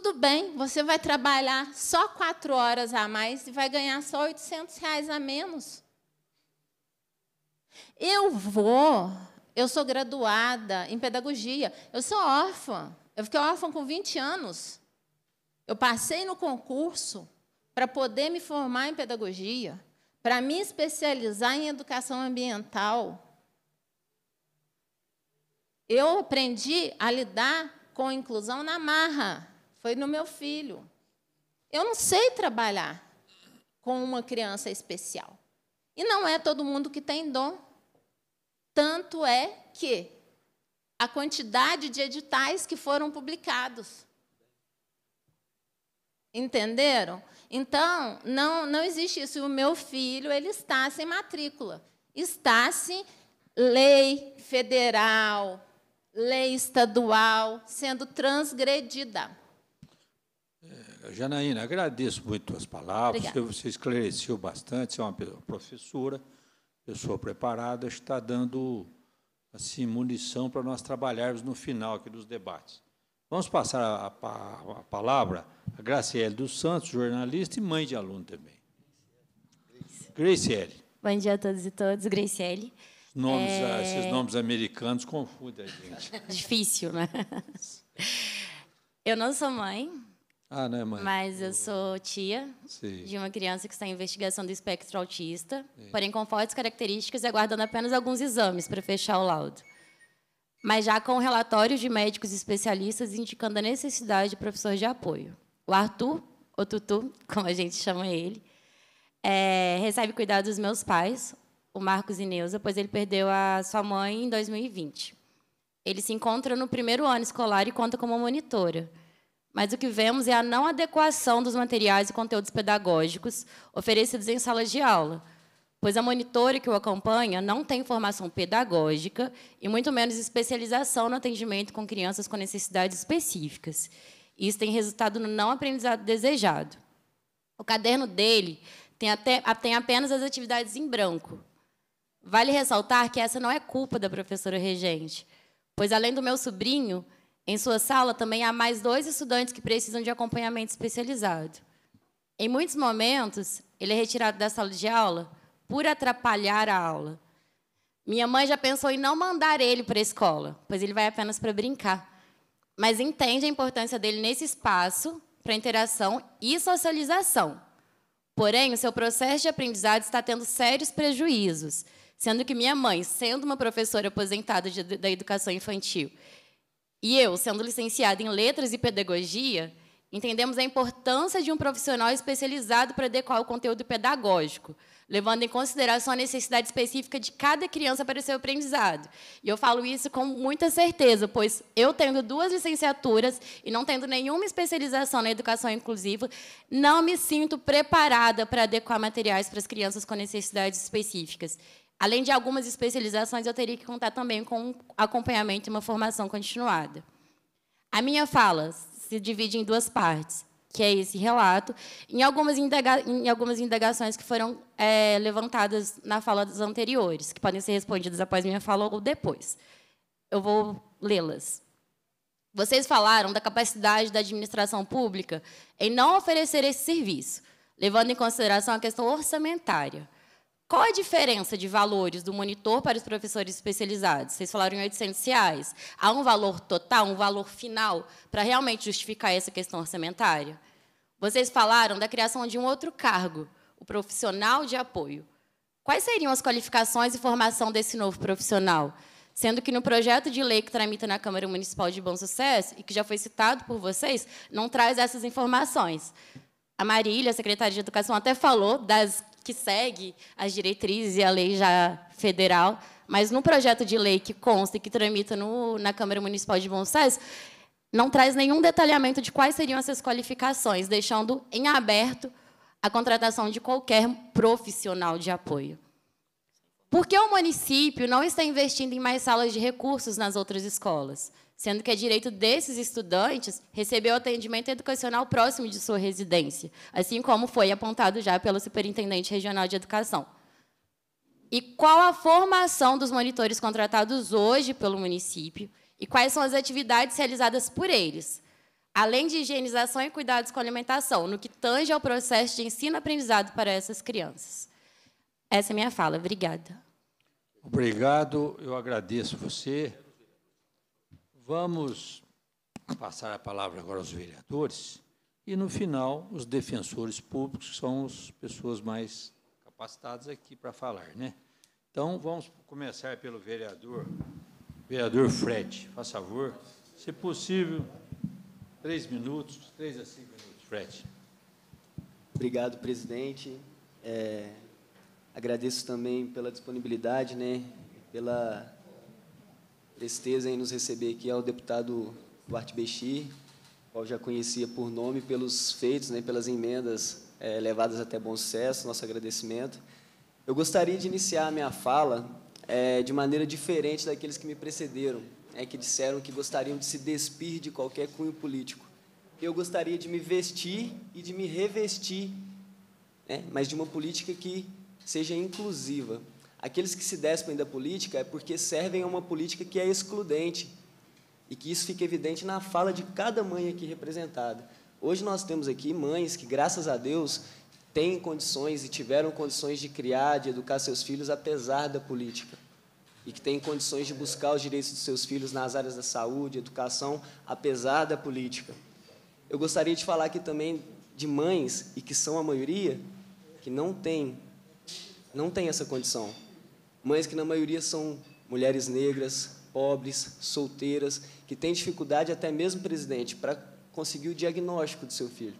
tudo bem, você vai trabalhar só quatro horas a mais e vai ganhar só 800 reais a menos. Eu vou, eu sou graduada em pedagogia, eu sou órfã, eu fiquei órfã com 20 anos. Eu passei no concurso para poder me formar em pedagogia, para me especializar em educação ambiental. Eu aprendi a lidar com inclusão na marra. Foi no meu filho. Eu não sei trabalhar com uma criança especial. E não é todo mundo que tem dom. Tanto é que a quantidade de editais que foram publicados. Entenderam? Então, não, não existe isso. O meu filho ele está sem matrícula. Está sem lei federal, lei estadual sendo transgredida. Janaína, agradeço muito as palavras, Obrigada. você esclareceu bastante, você é uma professora, pessoa preparada, está dando assim, munição para nós trabalharmos no final aqui dos debates. Vamos passar a, a, a palavra a Graciele dos Santos, jornalista e mãe de aluno também. Graciele. Bom dia a todos e todas, Graciele. Nomes, ah, é... Esses nomes americanos confundem a gente. Difícil, né? Eu não sou mãe, ah, não é mãe. Mas eu sou tia Sim. de uma criança que está em investigação do espectro autista, Sim. É. porém com fortes características e aguardando apenas alguns exames para fechar o laudo. Mas já com relatórios de médicos especialistas indicando a necessidade de professores de apoio. O Arthur, o Tutu, como a gente chama ele, é, recebe cuidado dos meus pais, o Marcos e Neuza, pois ele perdeu a sua mãe em 2020. Ele se encontra no primeiro ano escolar e conta como monitora mas o que vemos é a não adequação dos materiais e conteúdos pedagógicos oferecidos em salas de aula, pois a monitora que o acompanha não tem formação pedagógica e muito menos especialização no atendimento com crianças com necessidades específicas. Isso tem resultado no não aprendizado desejado. O caderno dele tem, até, tem apenas as atividades em branco. Vale ressaltar que essa não é culpa da professora regente, pois, além do meu sobrinho, em sua sala também há mais dois estudantes que precisam de acompanhamento especializado. Em muitos momentos, ele é retirado da sala de aula por atrapalhar a aula. Minha mãe já pensou em não mandar ele para a escola, pois ele vai apenas para brincar. Mas entende a importância dele nesse espaço para interação e socialização. Porém, o seu processo de aprendizado está tendo sérios prejuízos, sendo que minha mãe, sendo uma professora aposentada de, da educação infantil e eu, sendo licenciada em Letras e Pedagogia, entendemos a importância de um profissional especializado para adequar o conteúdo pedagógico, levando em consideração a necessidade específica de cada criança para o seu aprendizado. E eu falo isso com muita certeza, pois eu tendo duas licenciaturas e não tendo nenhuma especialização na educação inclusiva, não me sinto preparada para adequar materiais para as crianças com necessidades específicas. Além de algumas especializações, eu teria que contar também com acompanhamento e uma formação continuada. A minha fala se divide em duas partes, que é esse relato, em algumas, indaga em algumas indagações que foram é, levantadas na fala dos anteriores, que podem ser respondidas após minha fala ou depois. Eu vou lê-las. Vocês falaram da capacidade da administração pública em não oferecer esse serviço, levando em consideração a questão orçamentária. Qual a diferença de valores do monitor para os professores especializados? Vocês falaram em 800 reais. Há um valor total, um valor final, para realmente justificar essa questão orçamentária? Vocês falaram da criação de um outro cargo, o profissional de apoio. Quais seriam as qualificações e formação desse novo profissional? Sendo que no projeto de lei que tramita na Câmara Municipal de Bom Sucesso, e que já foi citado por vocês, não traz essas informações. A Marília, a secretária de Educação, até falou das que segue as diretrizes e a lei já federal, mas no projeto de lei que consta e que tramita no, na Câmara Municipal de Bom Sucesso, não traz nenhum detalhamento de quais seriam essas qualificações, deixando em aberto a contratação de qualquer profissional de apoio. Por que o município não está investindo em mais salas de recursos nas outras escolas? sendo que é direito desses estudantes receber o atendimento educacional próximo de sua residência, assim como foi apontado já pelo Superintendente Regional de Educação. E qual a formação dos monitores contratados hoje pelo município e quais são as atividades realizadas por eles? Além de higienização e cuidados com alimentação, no que tange ao processo de ensino-aprendizado para essas crianças. Essa é a minha fala. Obrigada. Obrigado, eu agradeço você. Vamos passar a palavra agora aos vereadores e, no final, os defensores públicos que são as pessoas mais capacitadas aqui para falar. Né? Então, vamos começar pelo vereador, vereador Fred, faz favor, se possível, três minutos, três a cinco minutos, Fred. Obrigado, presidente. É, agradeço também pela disponibilidade, né, pela presteza em nos receber aqui ao é deputado Duarte Bexi, qual já conhecia por nome, pelos feitos, né, pelas emendas é, levadas até bom sucesso, nosso agradecimento. Eu gostaria de iniciar a minha fala é, de maneira diferente daqueles que me precederam, é, que disseram que gostariam de se despir de qualquer cunho político. Eu gostaria de me vestir e de me revestir, né, mas de uma política que seja inclusiva, aqueles que se despem da política é porque servem a uma política que é excludente e que isso fica evidente na fala de cada mãe aqui representada. Hoje nós temos aqui mães que, graças a Deus, têm condições e tiveram condições de criar, de educar seus filhos, apesar da política. E que têm condições de buscar os direitos dos seus filhos nas áreas da saúde, educação, apesar da política. Eu gostaria de falar aqui também de mães, e que são a maioria, que não têm, não têm essa condição mães que, na maioria, são mulheres negras, pobres, solteiras, que têm dificuldade, até mesmo, presidente, para conseguir o diagnóstico do seu filho.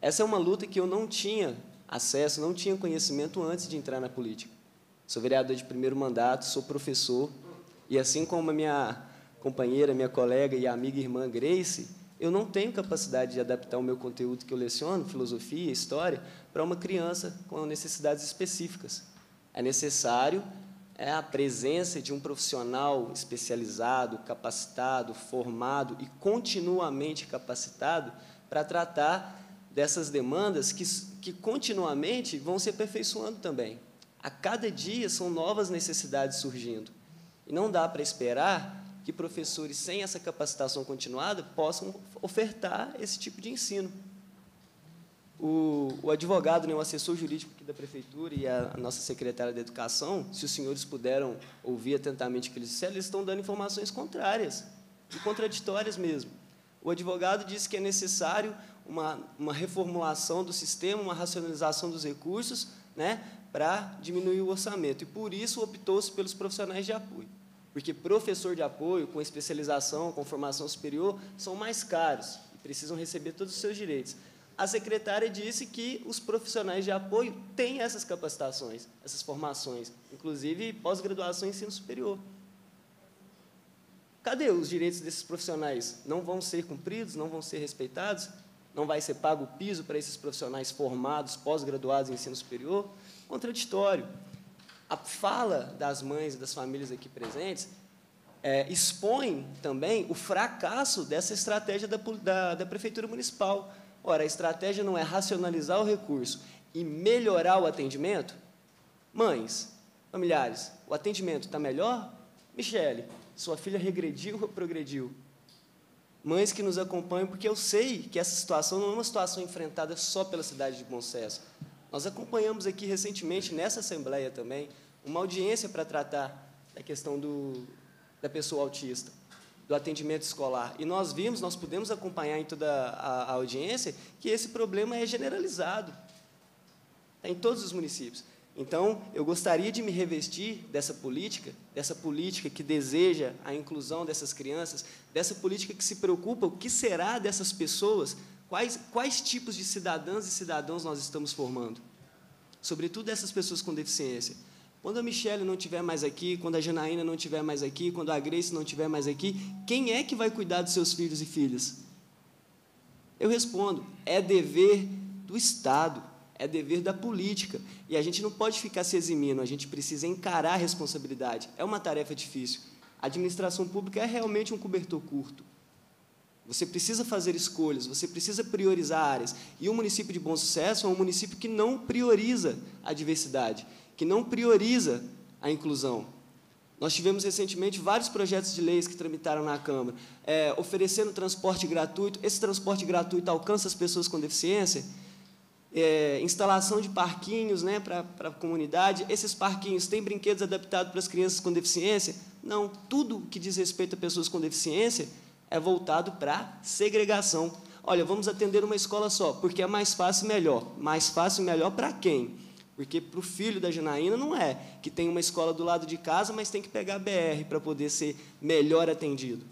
Essa é uma luta que eu não tinha acesso, não tinha conhecimento antes de entrar na política. Sou vereador de primeiro mandato, sou professor, e assim como a minha companheira, minha colega e amiga e irmã Grace, eu não tenho capacidade de adaptar o meu conteúdo que eu leciono, filosofia, história, para uma criança com necessidades específicas. É necessário é a presença de um profissional especializado, capacitado, formado e continuamente capacitado para tratar dessas demandas que, que continuamente vão se aperfeiçoando também. A cada dia são novas necessidades surgindo. E não dá para esperar que professores sem essa capacitação continuada possam ofertar esse tipo de ensino o, o, advogado, né, o assessor jurídico aqui da prefeitura e a, a, nossa secretária da educação, se os senhores puderam ouvir atentamente o que eles disseram, eles estão dando informações contrárias e contraditórias mesmo. O advogado disse que é necessário uma, uma reformulação do sistema, uma racionalização dos recursos, né, para diminuir o orçamento. E por isso optou-se pelos profissionais de apoio. Porque professor de apoio, com especialização, com formação superior, são mais caros e precisam receber todos os seus direitos a secretária disse que os profissionais de apoio têm essas capacitações, essas formações, inclusive pós-graduação em ensino superior. Cadê os direitos desses profissionais? Não vão ser cumpridos? Não vão ser respeitados? Não vai ser pago o piso para esses profissionais formados, pós-graduados em ensino superior? Contraditório. A fala das mães e das famílias aqui presentes é, expõe também o fracasso dessa estratégia da, da, da Prefeitura Municipal Ora, a estratégia não é racionalizar o recurso e melhorar o atendimento? Mães, familiares, o atendimento está melhor? Michele, sua filha regrediu ou progrediu? Mães que nos acompanham, porque eu sei que essa situação não é uma situação enfrentada só pela cidade de Bom Sucesso. Nós acompanhamos aqui recentemente, nessa Assembleia também, uma audiência para tratar da questão do, da pessoa autista do atendimento escolar. E nós vimos, nós pudemos acompanhar em toda a, a audiência, que esse problema é generalizado tá em todos os municípios. Então, eu gostaria de me revestir dessa política, dessa política que deseja a inclusão dessas crianças, dessa política que se preocupa o que será dessas pessoas, quais, quais tipos de cidadãs e cidadãos nós estamos formando, sobretudo essas pessoas com deficiência. Quando a Michelle não estiver mais aqui, quando a Janaína não estiver mais aqui, quando a Grace não estiver mais aqui, quem é que vai cuidar dos seus filhos e filhas? Eu respondo: é dever do Estado, é dever da política. E a gente não pode ficar se eximindo, a gente precisa encarar a responsabilidade. É uma tarefa difícil. A administração pública é realmente um cobertor curto. Você precisa fazer escolhas, você precisa priorizar áreas. E um município de Bom Sucesso é um município que não prioriza a diversidade que não prioriza a inclusão. Nós tivemos recentemente vários projetos de leis que tramitaram na Câmara, é, oferecendo transporte gratuito. Esse transporte gratuito alcança as pessoas com deficiência? É, instalação de parquinhos né, para a comunidade. Esses parquinhos têm brinquedos adaptados para as crianças com deficiência? Não. Tudo que diz respeito a pessoas com deficiência é voltado para segregação. Olha, vamos atender uma escola só, porque é mais fácil e melhor. Mais fácil e melhor para quem? Porque para o filho da Janaína não é que tem uma escola do lado de casa, mas tem que pegar a BR para poder ser melhor atendido.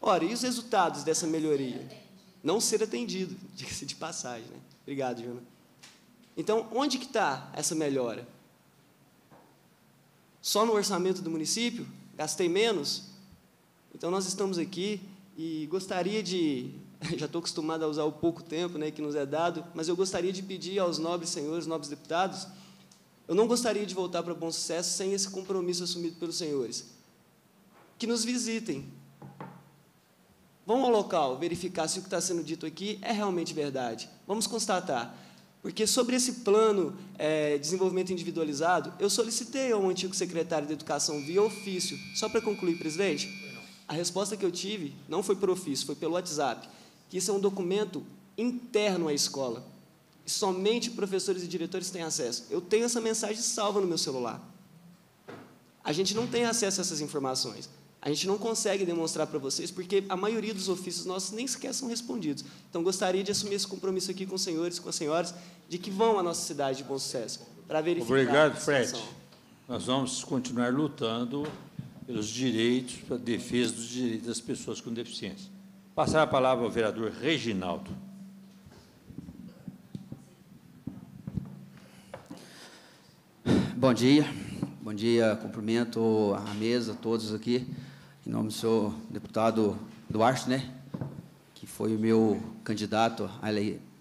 Ora, e os resultados dessa melhoria? Não ser atendido, diga-se de passagem. Né? Obrigado, Jana. Então, onde que está essa melhora? Só no orçamento do município? Gastei menos? Então, nós estamos aqui e gostaria de já estou acostumado a usar o pouco tempo né, que nos é dado, mas eu gostaria de pedir aos nobres senhores, nobres deputados, eu não gostaria de voltar para Bom Sucesso sem esse compromisso assumido pelos senhores. Que nos visitem. Vão ao local verificar se o que está sendo dito aqui é realmente verdade. Vamos constatar. Porque sobre esse plano é, desenvolvimento individualizado, eu solicitei ao antigo secretário de Educação via ofício. Só para concluir, presidente, a resposta que eu tive não foi por ofício, foi pelo WhatsApp que isso é um documento interno à escola. Somente professores e diretores têm acesso. Eu tenho essa mensagem salva no meu celular. A gente não tem acesso a essas informações. A gente não consegue demonstrar para vocês, porque a maioria dos ofícios nossos nem sequer são respondidos. Então, gostaria de assumir esse compromisso aqui com os senhores, com as senhoras, de que vão à nossa cidade de bom sucesso, para verificar. Obrigado, Fred. Nós vamos continuar lutando pelos direitos, pela defesa dos direitos das pessoas com deficiência. Passar a palavra ao vereador Reginaldo. Bom dia, bom dia, cumprimento a mesa, todos aqui, em nome do senhor deputado Duarte, né, que foi o meu candidato à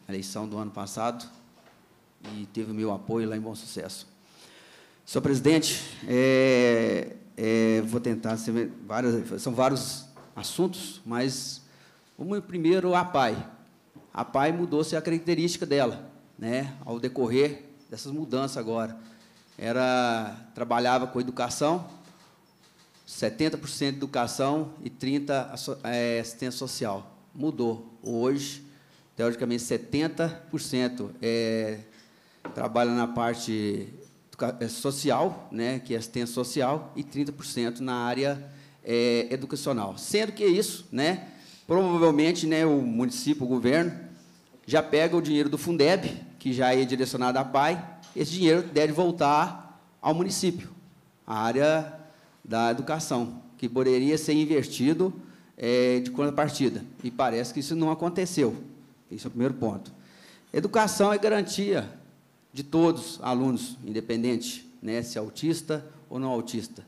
eleição do ano passado e teve o meu apoio lá em Bom Sucesso. Senhor presidente, é, é, vou tentar, várias, são vários assuntos, mas como primeiro a PAI. A PAI mudou-se a característica dela, né, ao decorrer dessas mudanças agora. Era trabalhava com educação, 70% educação e 30 é, assistência social. Mudou. Hoje, teoricamente 70% é, trabalha na parte é, social, né, que é assistência social, e 30% na área é, educacional. Sendo que isso, né, Provavelmente, né, o município, o governo, já pega o dinheiro do Fundeb, que já é direcionado à PAI, esse dinheiro deve voltar ao município, à área da educação, que poderia ser investido é, de contrapartida. E parece que isso não aconteceu. Esse é o primeiro ponto. Educação é garantia de todos alunos, independente né, se é autista ou não autista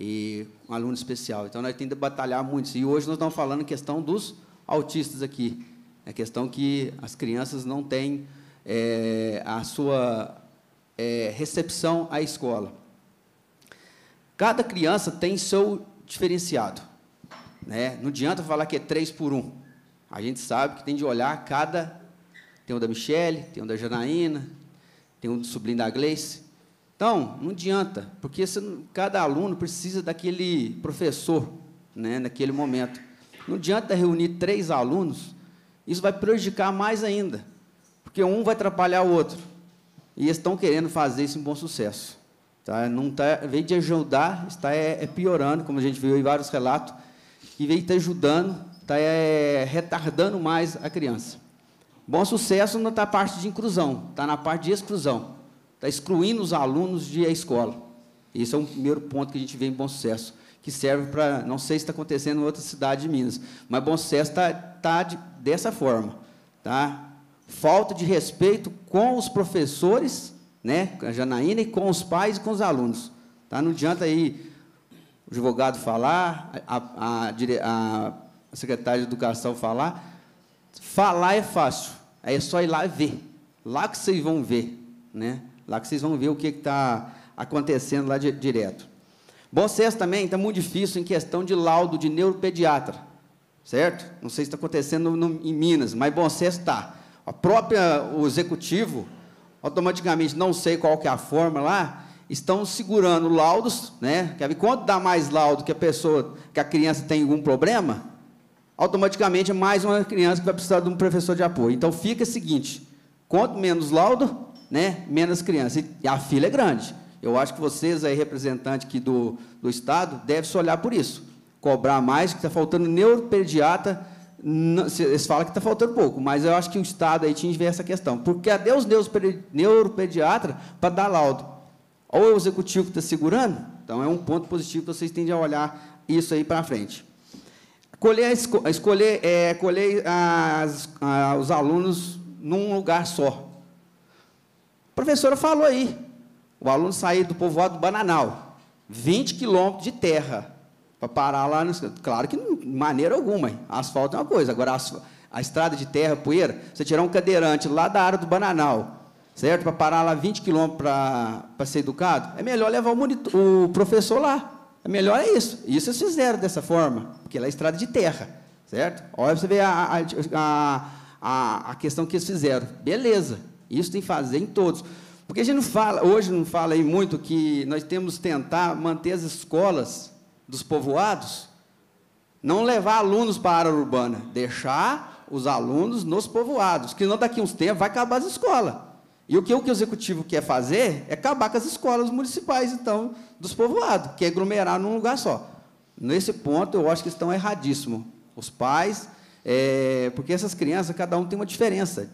e um aluno especial. Então, nós temos que batalhar muito. E hoje nós estamos falando questão dos autistas aqui. É questão que as crianças não têm é, a sua é, recepção à escola. Cada criança tem seu diferenciado. Né? Não adianta falar que é três por um. A gente sabe que tem de olhar cada. Tem um da Michelle, tem um da Janaína, tem um do sobrinho da Gleice. Então, não adianta, porque cada aluno precisa daquele professor né, naquele momento. Não adianta reunir três alunos, isso vai prejudicar mais ainda, porque um vai atrapalhar o outro. E eles estão querendo fazer isso em bom sucesso. Tá? Não tá, veio de ajudar, está é, é, piorando, como a gente viu em vários relatos, e veio estar tá ajudando, está é, retardando mais a criança. Bom sucesso não está na parte de inclusão, está na parte de exclusão está excluindo os alunos de a escola. Esse é um primeiro ponto que a gente vê em Bom Sucesso, que serve para, não sei se está acontecendo em outra cidade de Minas, mas Bom Sucesso está tá de, dessa forma. Tá? Falta de respeito com os professores, né, com a Janaína, e com os pais e com os alunos. Tá? Não adianta aí o advogado falar, a, a, a, a secretária de Educação falar. Falar é fácil, aí é só ir lá e ver. Lá que vocês vão ver. Né? Lá que vocês vão ver o que está acontecendo lá de, direto. Bom senso também está muito difícil em questão de laudo de neuropediatra, certo? Não sei se está acontecendo no, em Minas, mas bom senso está. A própria, o executivo, automaticamente, não sei qual que é a forma lá, estão segurando laudos, né? Quer ver quanto dá mais laudo que a pessoa, que a criança tem algum problema? Automaticamente é mais uma criança que vai precisar de um professor de apoio. Então fica o seguinte: quanto menos laudo, né, menos crianças. E a fila é grande. Eu acho que vocês, aí, representantes aqui do, do Estado, devem se olhar por isso. Cobrar mais, que está faltando neuropediata. eles falam que está faltando pouco, mas eu acho que o Estado aí tinha que ver essa questão. Porque cadê os neuropediatras para dar laudo? Ou o executivo está segurando? Então, é um ponto positivo que vocês tendem a olhar isso aí para frente. Colher, escolher, é, colher as, os alunos num lugar só, a professora falou aí. O aluno saiu do povoado do Bananal, 20 quilômetros de terra, para parar lá. No... Claro que de maneira alguma. Asfalto é uma coisa. Agora, a estrada de terra, poeira, você tirar um cadeirante lá da área do Bananal, certo? Para parar lá 20 quilômetros para ser educado, é melhor levar o, monitor, o professor lá. É melhor é isso. Isso eles fizeram dessa forma, porque lá é estrada de terra, certo? Olha você ver a, a, a, a questão que eles fizeram. Beleza. Isso tem que fazer em todos. Porque a gente não fala, hoje não fala aí muito que nós temos que tentar manter as escolas dos povoados, não levar alunos para a área urbana, deixar os alunos nos povoados, que não daqui uns tempos vai acabar as escolas. E o que, o executivo quer fazer é acabar com as escolas municipais, então, dos povoados, que é aglomerar num lugar só. Nesse ponto, eu acho que estão erradíssimos Os pais, é, porque essas crianças, cada um tem uma diferença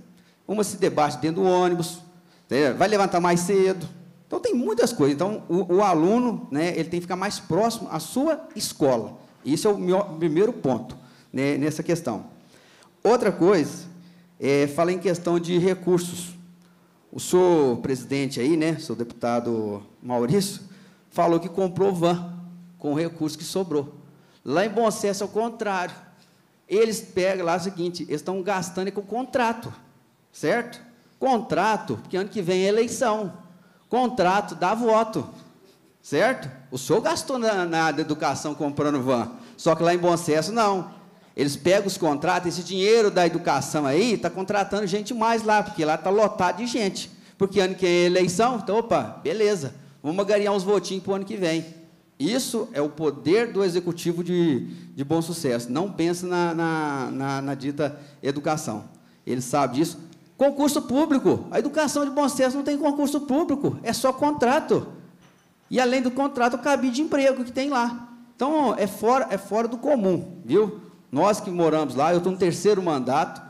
uma se debate dentro do ônibus, né, vai levantar mais cedo. Então, tem muitas coisas. Então, o, o aluno né, ele tem que ficar mais próximo à sua escola. Isso é o meu primeiro ponto né, nessa questão. Outra coisa, é, fala em questão de recursos. O senhor presidente aí, né, seu deputado Maurício, falou que comprou van com o recurso que sobrou. Lá em Bom Sucesso é o contrário. Eles pegam lá o seguinte, eles estão gastando com o contrato certo? Contrato, porque ano que vem é eleição. Contrato dá voto, certo? O senhor gastou na, na educação comprando van, só que lá em Bom Sucesso não. Eles pegam os contratos, esse dinheiro da educação aí, está contratando gente mais lá, porque lá está lotado de gente. Porque ano que vem é eleição, então, opa, beleza, vamos ganhar uns votinhos para o ano que vem. Isso é o poder do executivo de, de bom sucesso. Não pensa na, na, na, na dita educação. Ele sabe disso. Concurso público. A educação de bom senso não tem concurso público, é só contrato. E além do contrato, cabide de emprego que tem lá. Então, é fora, é fora do comum, viu? Nós que moramos lá, eu estou no terceiro mandato,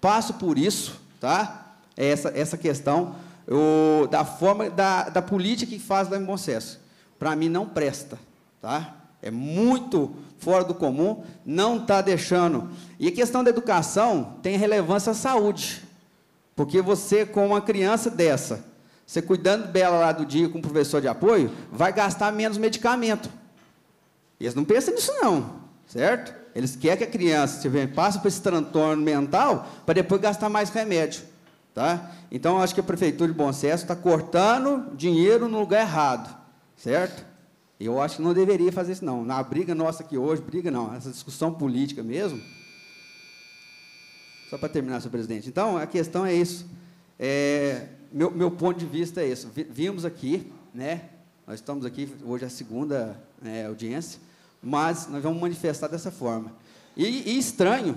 passo por isso, tá? É essa, essa questão eu, da forma da, da política que faz lá em bom senso. Para mim, não presta, tá? É muito fora do comum, não está deixando. E a questão da educação tem relevância à saúde. Porque você, com uma criança dessa, você cuidando dela lá do dia com um professor de apoio, vai gastar menos medicamento. Eles não pensam nisso, não, certo? Eles querem que a criança tiver, passe por esse transtorno mental para depois gastar mais remédio. Tá? Então, acho que a Prefeitura de Bom Sucesso está cortando dinheiro no lugar errado, certo? Eu acho que não deveria fazer isso, não. Na briga nossa aqui hoje, briga não, essa discussão política mesmo, só para terminar, senhor presidente. Então, a questão é isso. É, meu, meu ponto de vista é isso. Vimos aqui, né? Nós estamos aqui, hoje é a segunda né, audiência, mas nós vamos manifestar dessa forma. E, e estranho,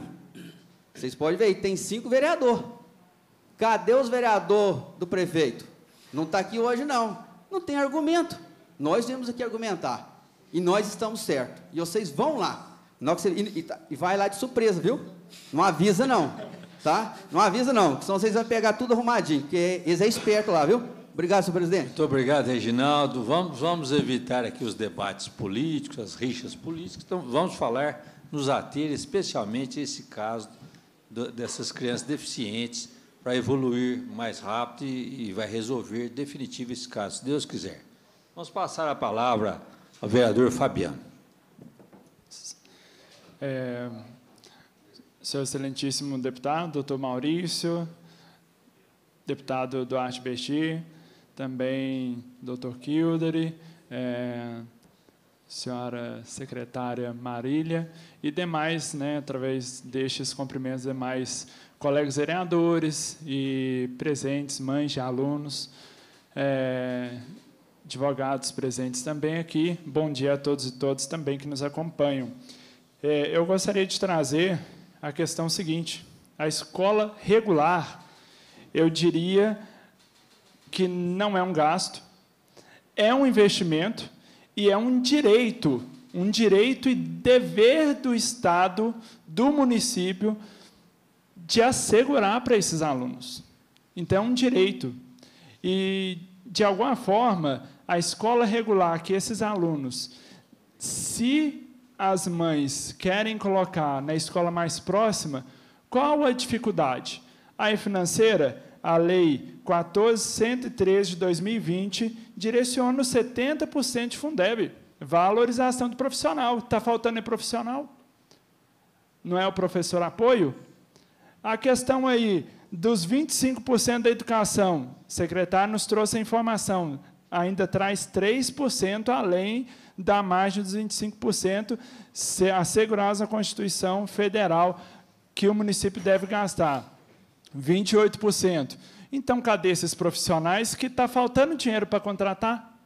vocês podem ver aí, tem cinco vereadores. Cadê os vereadores do prefeito? Não está aqui hoje, não. Não tem argumento. Nós viemos aqui argumentar. E nós estamos certos. E vocês vão lá. E, e, tá, e vai lá de surpresa, viu? Não avisa não, tá? Não avisa não, senão vocês vão pegar tudo arrumadinho, porque eles é esperto lá, viu? Obrigado, senhor presidente. Muito obrigado, Reginaldo. Vamos, vamos evitar aqui os debates políticos, as rixas políticas. Então, vamos falar, nos ater especialmente a esse caso do, dessas crianças deficientes para evoluir mais rápido e, e vai resolver definitivo esse caso, se Deus quiser. Vamos passar a palavra ao vereador Fabiano. É, seu excelentíssimo deputado, doutor Maurício, deputado Duarte Besti, também doutor Kildare, é, senhora secretária Marília e demais, né, através destes cumprimentos, demais colegas vereadores e presentes, mães de alunos, é, advogados presentes também aqui. Bom dia a todos e todas também que nos acompanham. É, eu gostaria de trazer a questão é seguinte: a escola regular, eu diria que não é um gasto, é um investimento e é um direito, um direito e dever do Estado, do município, de assegurar para esses alunos. Então, é um direito. E, de alguma forma, a escola regular que esses alunos se as mães querem colocar na escola mais próxima, qual a dificuldade? A financeira, a Lei 14103 de 2020 direciona 70% de Fundeb, valorização do profissional. Está faltando em profissional? Não é o professor apoio? A questão aí dos 25% da educação, o secretário nos trouxe a informação, ainda traz 3% além da margem dos 25%, assegurados na Constituição Federal que o município deve gastar. 28%. Então, cadê esses profissionais que está faltando dinheiro para contratar?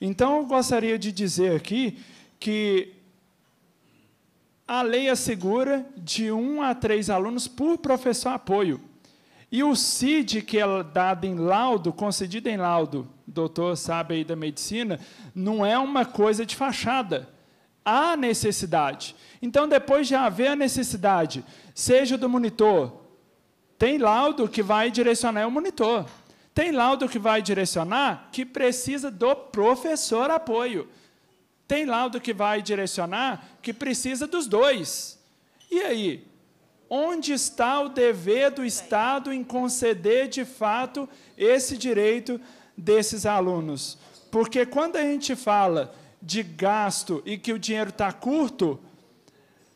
Então, eu gostaria de dizer aqui que a lei assegura de um a três alunos por professor apoio. E o CID, que é dado em laudo, concedido em laudo, doutor sabe aí da medicina, não é uma coisa de fachada. Há necessidade. Então, depois de haver a necessidade, seja do monitor, tem laudo que vai direcionar é o monitor. Tem laudo que vai direcionar que precisa do professor apoio. Tem laudo que vai direcionar que precisa dos dois. E aí, Onde está o dever do Estado em conceder de fato esse direito desses alunos? Porque quando a gente fala de gasto e que o dinheiro está curto,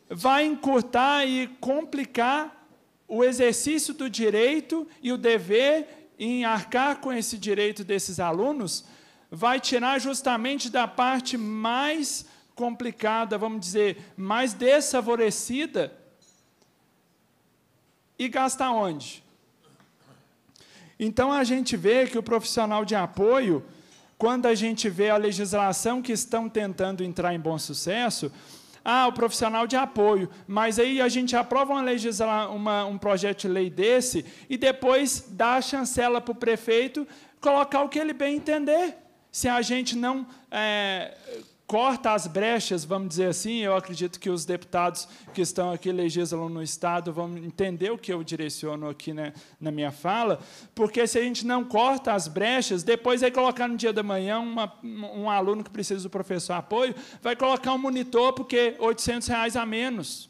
vai encurtar e complicar o exercício do direito e o dever em arcar com esse direito desses alunos, vai tirar justamente da parte mais complicada, vamos dizer, mais desfavorecida e gasta onde? Então a gente vê que o profissional de apoio, quando a gente vê a legislação que estão tentando entrar em bom sucesso, ah, o profissional de apoio, mas aí a gente aprova uma legisla, uma, um projeto de lei desse e depois dá a chancela para o prefeito colocar o que ele bem entender. Se a gente não é, corta as brechas, vamos dizer assim. Eu acredito que os deputados que estão aqui legislam no Estado vão entender o que eu direciono aqui né, na minha fala, porque se a gente não corta as brechas, depois vai colocar no dia da manhã uma, um aluno que precisa do professor apoio, vai colocar um monitor, porque R$ 800 reais a menos.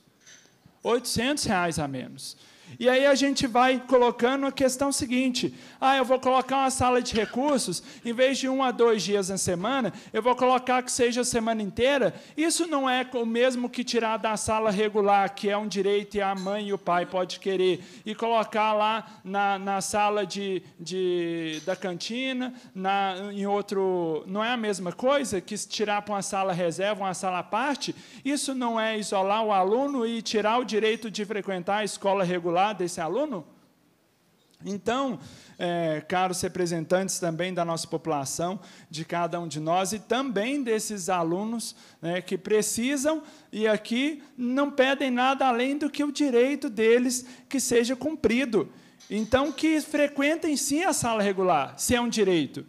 R$ 800 reais a menos. E aí a gente vai colocando a questão seguinte: ah, eu vou colocar uma sala de recursos, em vez de um a dois dias na semana, eu vou colocar que seja a semana inteira. Isso não é o mesmo que tirar da sala regular, que é um direito e a mãe e o pai pode querer, e colocar lá na, na sala de, de, da cantina, na, em outro. Não é a mesma coisa que tirar para uma sala reserva, uma sala à parte? Isso não é isolar o aluno e tirar o direito de frequentar a escola regular desse aluno? Então, é, caros representantes também da nossa população, de cada um de nós e também desses alunos né, que precisam e aqui não pedem nada além do que o direito deles que seja cumprido. Então, que frequentem sim a sala regular, se é um direito.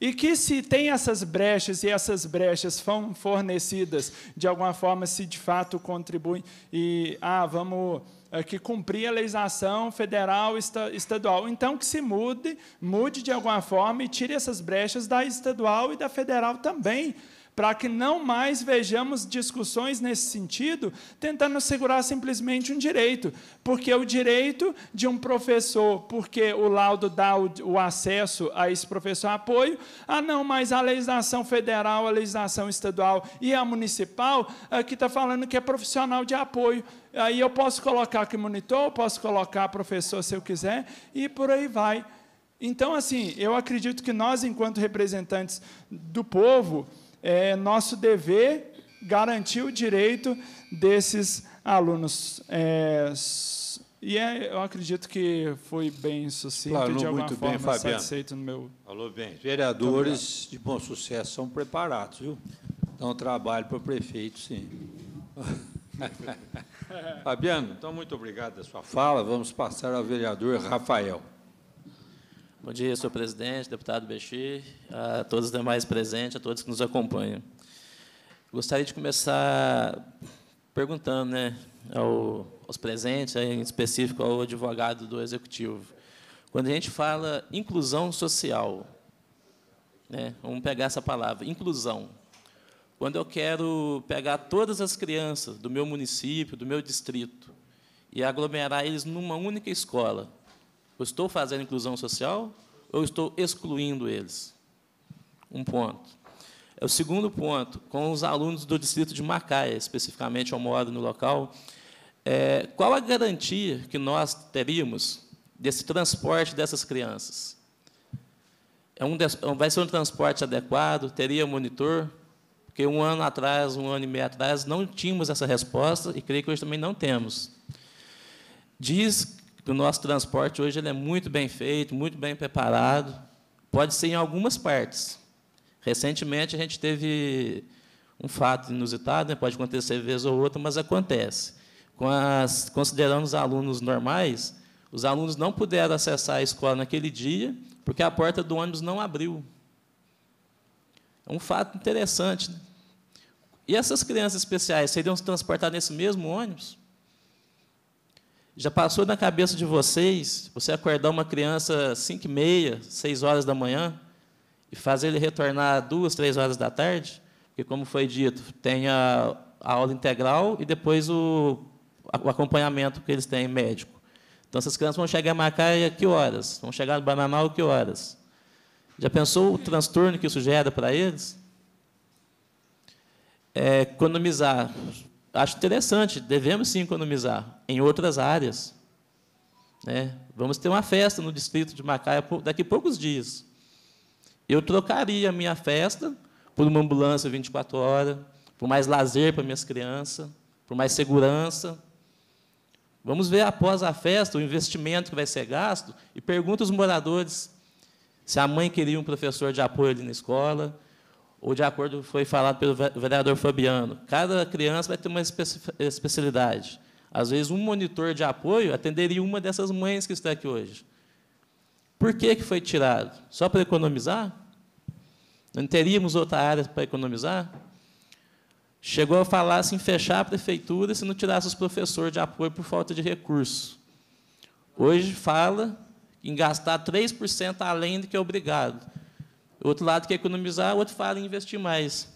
E que se tem essas brechas e essas brechas fornecidas, de alguma forma, se de fato contribuem e, ah, vamos é, que cumprir a legislação federal e estadual. Então, que se mude, mude de alguma forma e tire essas brechas da estadual e da federal também, para que não mais vejamos discussões nesse sentido, tentando assegurar simplesmente um direito, porque o direito de um professor, porque o laudo dá o, acesso a esse professor apoio, ah, não, mas a legislação federal, a legislação estadual e a municipal, aqui é, está falando que é profissional de apoio. Aí eu posso colocar aqui monitor, posso colocar professor se eu quiser, e por aí vai. Então, assim, eu acredito que nós, enquanto representantes do povo, é nosso dever garantir o direito desses alunos. É, e é, eu acredito que foi bem sucinto claro, de alguma muito forma, bem, Fabiano. satisfeito no meu... Falou bem. Vereadores de bom sucesso são preparados, viu? Dão trabalho para o prefeito, sim. Fabiano, então, muito obrigado pela sua fala. Vamos passar ao vereador Rafael. Bom dia, senhor presidente, deputado Bechir, a todos os demais presentes, a todos que nos acompanham. Gostaria de começar perguntando né, ao, aos presentes, em específico ao advogado do Executivo. Quando a gente fala inclusão social, né, vamos pegar essa palavra, inclusão, quando eu quero pegar todas as crianças do meu município, do meu distrito, e aglomerar eles numa única escola. Eu estou fazendo inclusão social ou estou excluindo eles? Um ponto. É o segundo ponto, com os alunos do distrito de Macaia, especificamente, eu moro no local, é, qual a garantia que nós teríamos desse transporte dessas crianças? É um, vai ser um transporte adequado? Teria monitor? Porque um ano atrás, um ano e meio atrás, não tínhamos essa resposta e creio que hoje também não temos. Diz que o nosso transporte hoje ele é muito bem feito, muito bem preparado, pode ser em algumas partes. Recentemente, a gente teve um fato inusitado, né? pode acontecer vez ou outra, mas acontece. As, considerando os alunos normais, os alunos não puderam acessar a escola naquele dia, porque a porta do ônibus não abriu. É um fato interessante. Né? E essas crianças especiais seriam transportadas nesse mesmo ônibus? Já passou na cabeça de vocês você acordar uma criança às 5 e meia, 6 horas da manhã, e fazer ele retornar às 2, 3 horas da tarde? Porque, como foi dito, tem a, a aula integral e depois o, o acompanhamento que eles têm médico. Então, essas crianças vão chegar a Macaia que horas? Vão chegar no Bananal que horas? Já pensou o transtorno que isso gera para eles? é, economizar. Acho interessante, devemos sim economizar em outras áreas. Né? Vamos ter uma festa no distrito de Macaia daqui a poucos dias. Eu trocaria a minha festa por uma ambulância 24 horas, por mais lazer para minhas crianças, por mais segurança. Vamos ver após a festa o investimento que vai ser gasto e pergunta aos moradores se a mãe queria um professor de apoio ali na escola, ou de acordo foi falado pelo vereador Fabiano, cada criança vai ter uma especialidade. Às vezes, um monitor de apoio atenderia uma dessas mães que está aqui hoje. Por que, que foi tirado? Só para economizar? Não teríamos outra área para economizar? Chegou a falar-se em assim, fechar a prefeitura se não tirasse os professores de apoio por falta de recurso. Hoje fala em gastar 3% além do que é obrigado. O outro lado quer economizar, o outro fala em investir mais.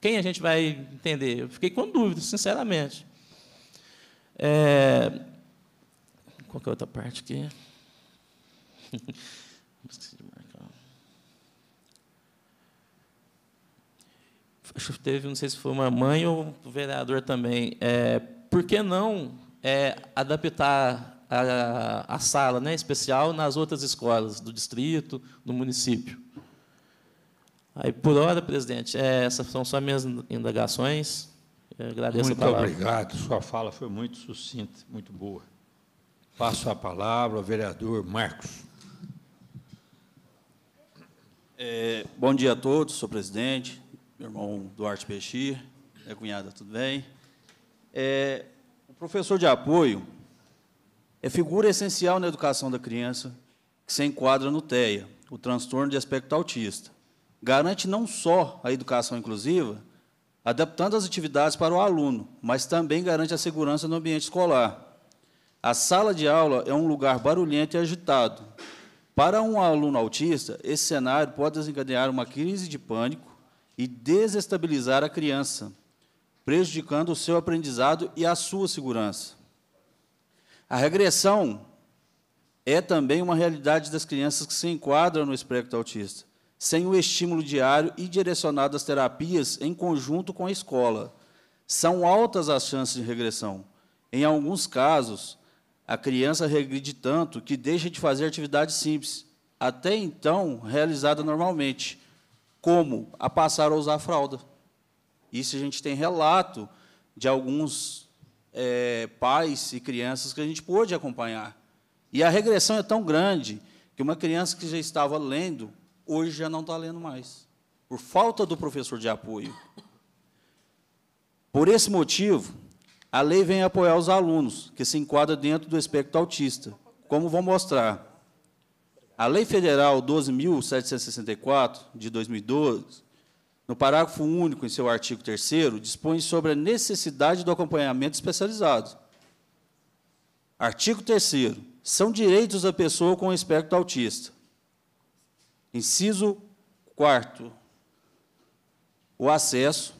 Quem a gente vai entender? Eu fiquei com dúvida, sinceramente. É... Qual que é a outra parte aqui? Acho que teve, não sei se foi uma mãe ou o vereador também. É, por que não é, adaptar a, a sala né, especial nas outras escolas do distrito, do município. Aí, por hora, presidente, é, essas são só minhas indagações. Eu agradeço muito a palavra. Muito obrigado. Sua fala foi muito sucinta, muito boa. Passo a palavra ao vereador Marcos. É, bom dia a todos, sou presidente, meu irmão Duarte Peixir, minha cunhada, tudo bem? É, o professor de apoio, é figura essencial na educação da criança que se enquadra no TEA, o transtorno de aspecto autista. Garante não só a educação inclusiva, adaptando as atividades para o aluno, mas também garante a segurança no ambiente escolar. A sala de aula é um lugar barulhento e agitado. Para um aluno autista, esse cenário pode desencadear uma crise de pânico e desestabilizar a criança, prejudicando o seu aprendizado e a sua segurança. A regressão é também uma realidade das crianças que se enquadram no espectro autista, sem o estímulo diário e direcionado às terapias em conjunto com a escola. São altas as chances de regressão. Em alguns casos, a criança regride tanto que deixa de fazer atividade simples, até então realizada normalmente, como a passar a usar a fralda. Isso a gente tem relato de alguns é, pais e crianças que a gente pôde acompanhar. E a regressão é tão grande que uma criança que já estava lendo, hoje já não está lendo mais, por falta do professor de apoio. Por esse motivo, a lei vem apoiar os alunos que se enquadram dentro do espectro autista, como vou mostrar. A Lei Federal 12.764, de 2012, no parágrafo único, em seu artigo 3 dispõe sobre a necessidade do acompanhamento especializado. Artigo 3 São direitos da pessoa com espectro autista. Inciso 4 O acesso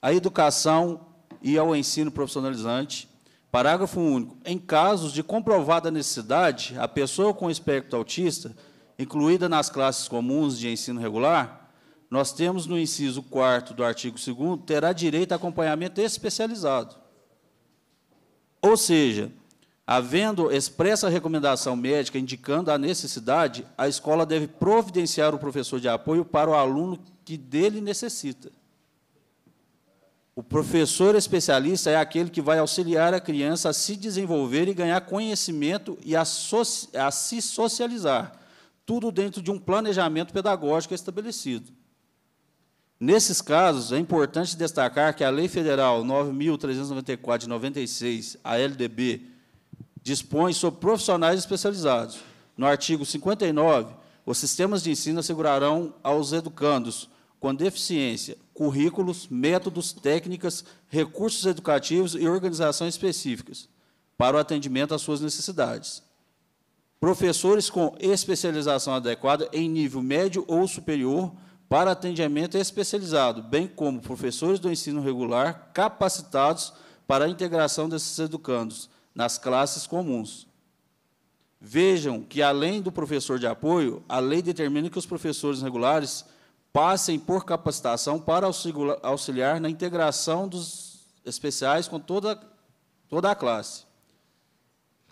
à educação e ao ensino profissionalizante. Parágrafo único. Em casos de comprovada necessidade, a pessoa com espectro autista, incluída nas classes comuns de ensino regular, nós temos no inciso 4 do artigo 2 terá direito a acompanhamento especializado. Ou seja, havendo expressa recomendação médica indicando a necessidade, a escola deve providenciar o professor de apoio para o aluno que dele necessita. O professor especialista é aquele que vai auxiliar a criança a se desenvolver e ganhar conhecimento e a, so a se socializar, tudo dentro de um planejamento pedagógico estabelecido. Nesses casos, é importante destacar que a Lei Federal 9.394 de 96, a LDB, dispõe sobre profissionais especializados. No artigo 59, os sistemas de ensino assegurarão aos educandos com deficiência currículos, métodos, técnicas, recursos educativos e organizações específicas para o atendimento às suas necessidades. Professores com especialização adequada em nível médio ou superior para atendimento especializado, bem como professores do ensino regular capacitados para a integração desses educandos nas classes comuns. Vejam que, além do professor de apoio, a lei determina que os professores regulares passem por capacitação para auxiliar na integração dos especiais com toda, toda a classe.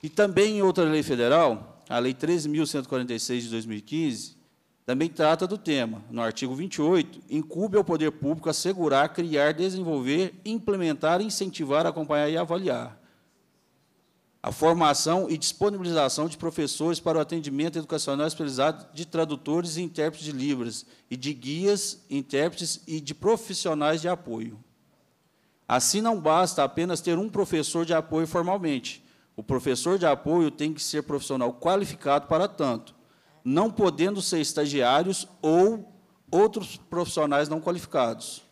E também em outra lei federal, a Lei 13.146 de 2015, também trata do tema, no artigo 28, incube ao poder público assegurar, criar, desenvolver, implementar, incentivar, acompanhar e avaliar a formação e disponibilização de professores para o atendimento educacional especializado de tradutores e intérpretes de livros, e de guias, intérpretes e de profissionais de apoio. Assim, não basta apenas ter um professor de apoio formalmente. O professor de apoio tem que ser profissional qualificado para tanto não podendo ser estagiários ou outros profissionais não qualificados.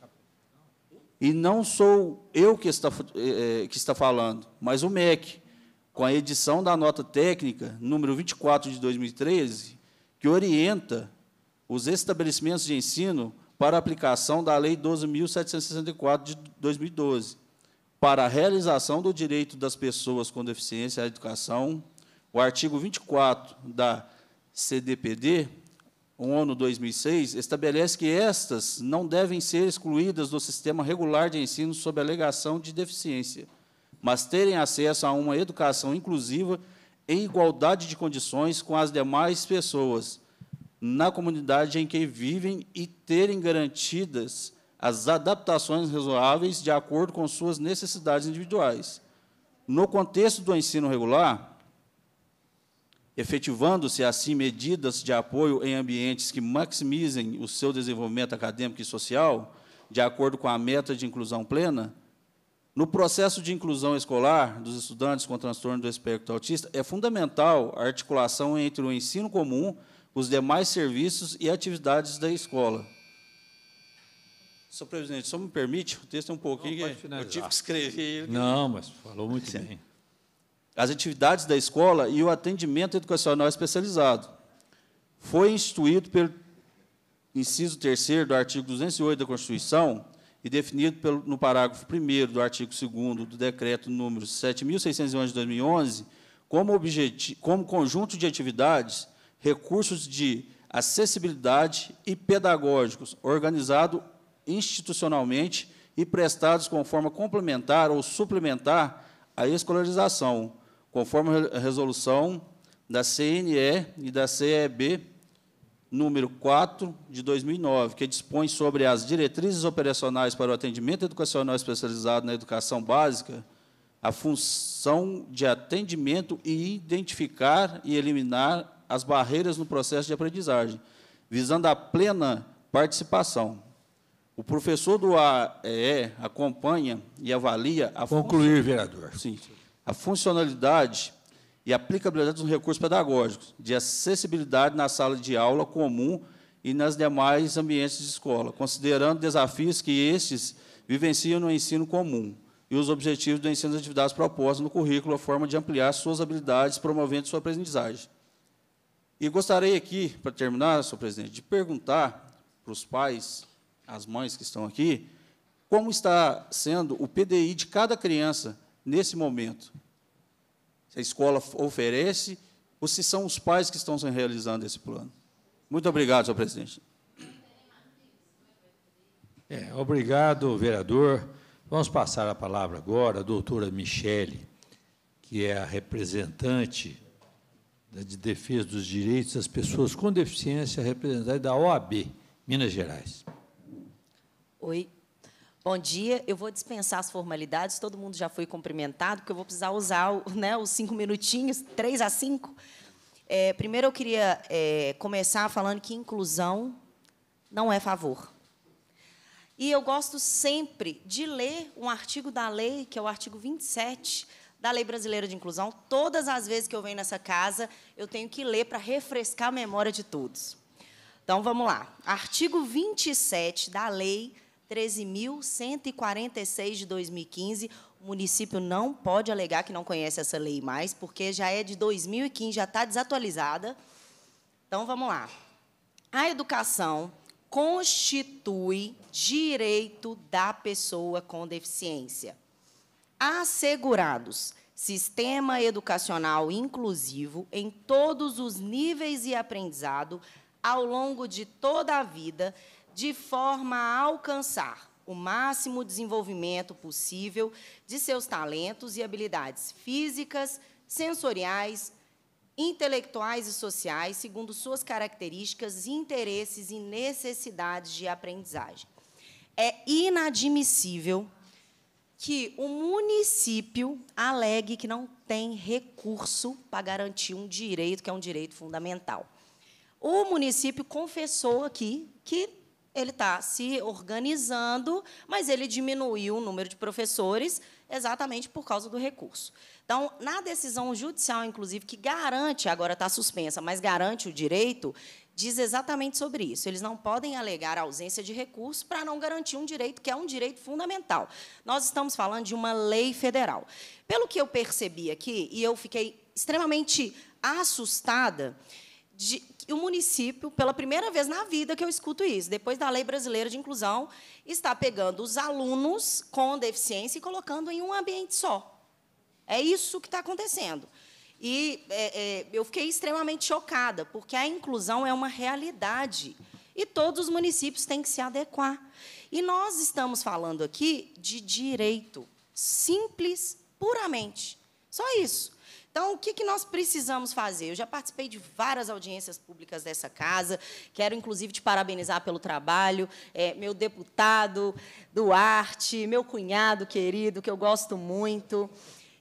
E não sou eu que está, é, que está falando, mas o MEC, com a edição da nota técnica número 24 de 2013, que orienta os estabelecimentos de ensino para aplicação da Lei 12.764 de 2012, para a realização do direito das pessoas com deficiência à educação, o artigo 24 da CDPD, ONU 2006, estabelece que estas não devem ser excluídas do sistema regular de ensino sob alegação de deficiência, mas terem acesso a uma educação inclusiva em igualdade de condições com as demais pessoas na comunidade em que vivem e terem garantidas as adaptações razoáveis de acordo com suas necessidades individuais. No contexto do ensino regular, efetivando-se assim medidas de apoio em ambientes que maximizem o seu desenvolvimento acadêmico e social, de acordo com a meta de inclusão plena, no processo de inclusão escolar dos estudantes com transtorno do espectro autista, é fundamental a articulação entre o ensino comum, os demais serviços e atividades da escola. Senhor presidente, só me permite, o texto é um pouquinho. Não, eu tive que escrever. Não, mas falou muito Sim. bem as atividades da escola e o atendimento educacional é especializado. Foi instituído pelo inciso 3 do artigo 208 da Constituição e definido pelo, no parágrafo 1 do artigo 2 do decreto número 7.611 de 2011, como, como conjunto de atividades, recursos de acessibilidade e pedagógicos, organizado institucionalmente e prestados com forma complementar ou suplementar à escolarização, conforme a resolução da CNE e da CEB número 4 de 2009, que dispõe sobre as diretrizes operacionais para o atendimento educacional especializado na educação básica, a função de atendimento e identificar e eliminar as barreiras no processo de aprendizagem, visando a plena participação. O professor do AEE acompanha e avalia a Concluir, função... vereador. Sim a funcionalidade e aplicabilidade dos recursos pedagógicos, de acessibilidade na sala de aula comum e nas demais ambientes de escola, considerando desafios que estes vivenciam no ensino comum e os objetivos do ensino das atividades propostas no currículo, a forma de ampliar suas habilidades, promovendo sua aprendizagem. E gostaria aqui, para terminar, senhor presidente, de perguntar para os pais, as mães que estão aqui, como está sendo o PDI de cada criança nesse momento. Se a escola oferece ou se são os pais que estão realizando esse plano. Muito obrigado, senhor presidente. É, obrigado, vereador. Vamos passar a palavra agora à doutora Michele, que é a representante de defesa dos direitos das pessoas com deficiência, representante da OAB, Minas Gerais. Oi, Bom dia, eu vou dispensar as formalidades, todo mundo já foi cumprimentado, porque eu vou precisar usar né, os cinco minutinhos, três a cinco. É, primeiro, eu queria é, começar falando que inclusão não é favor. E eu gosto sempre de ler um artigo da lei, que é o artigo 27 da Lei Brasileira de Inclusão. Todas as vezes que eu venho nessa casa, eu tenho que ler para refrescar a memória de todos. Então, vamos lá. Artigo 27 da Lei 13.146 de 2015. O município não pode alegar que não conhece essa lei mais, porque já é de 2015, já está desatualizada. Então, vamos lá. A educação constitui direito da pessoa com deficiência. Assegurados sistema educacional inclusivo em todos os níveis e aprendizado ao longo de toda a vida, de forma a alcançar o máximo desenvolvimento possível de seus talentos e habilidades físicas, sensoriais, intelectuais e sociais, segundo suas características, interesses e necessidades de aprendizagem. É inadmissível que o município alegue que não tem recurso para garantir um direito que é um direito fundamental. O município confessou aqui que ele está se organizando, mas ele diminuiu o número de professores exatamente por causa do recurso. Então, na decisão judicial, inclusive, que garante, agora está suspensa, mas garante o direito, diz exatamente sobre isso. Eles não podem alegar ausência de recurso para não garantir um direito que é um direito fundamental. Nós estamos falando de uma lei federal. Pelo que eu percebi aqui, e eu fiquei extremamente assustada, de, o município, pela primeira vez na vida que eu escuto isso, depois da Lei Brasileira de Inclusão, está pegando os alunos com deficiência e colocando em um ambiente só. É isso que está acontecendo. E é, é, eu fiquei extremamente chocada, porque a inclusão é uma realidade. E todos os municípios têm que se adequar. E nós estamos falando aqui de direito, simples, puramente. Só isso. Então, o que, que nós precisamos fazer? Eu já participei de várias audiências públicas dessa casa, quero, inclusive, te parabenizar pelo trabalho, é, meu deputado Duarte, meu cunhado querido, que eu gosto muito.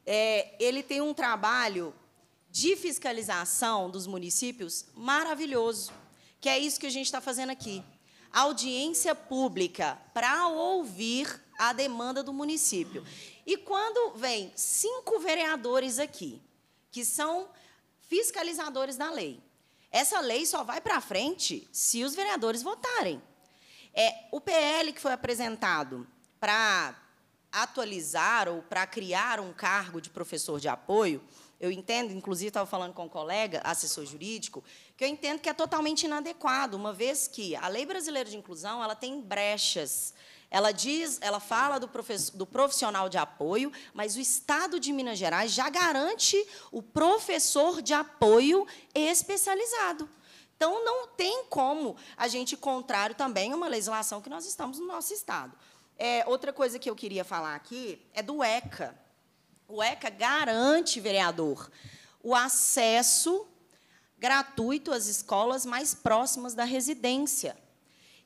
É, ele tem um trabalho de fiscalização dos municípios maravilhoso, que é isso que a gente está fazendo aqui. Audiência pública para ouvir a demanda do município. E quando vem cinco vereadores aqui, que são fiscalizadores da lei. Essa lei só vai para frente se os vereadores votarem. É, o PL que foi apresentado para atualizar ou para criar um cargo de professor de apoio, eu entendo, inclusive estava falando com um colega, assessor jurídico, que eu entendo que é totalmente inadequado, uma vez que a Lei Brasileira de Inclusão ela tem brechas ela diz, ela fala do, do profissional de apoio, mas o Estado de Minas Gerais já garante o professor de apoio especializado. Então, não tem como a gente contrário também uma legislação que nós estamos no nosso Estado. É, outra coisa que eu queria falar aqui é do ECA. O ECA garante, vereador, o acesso gratuito às escolas mais próximas da residência.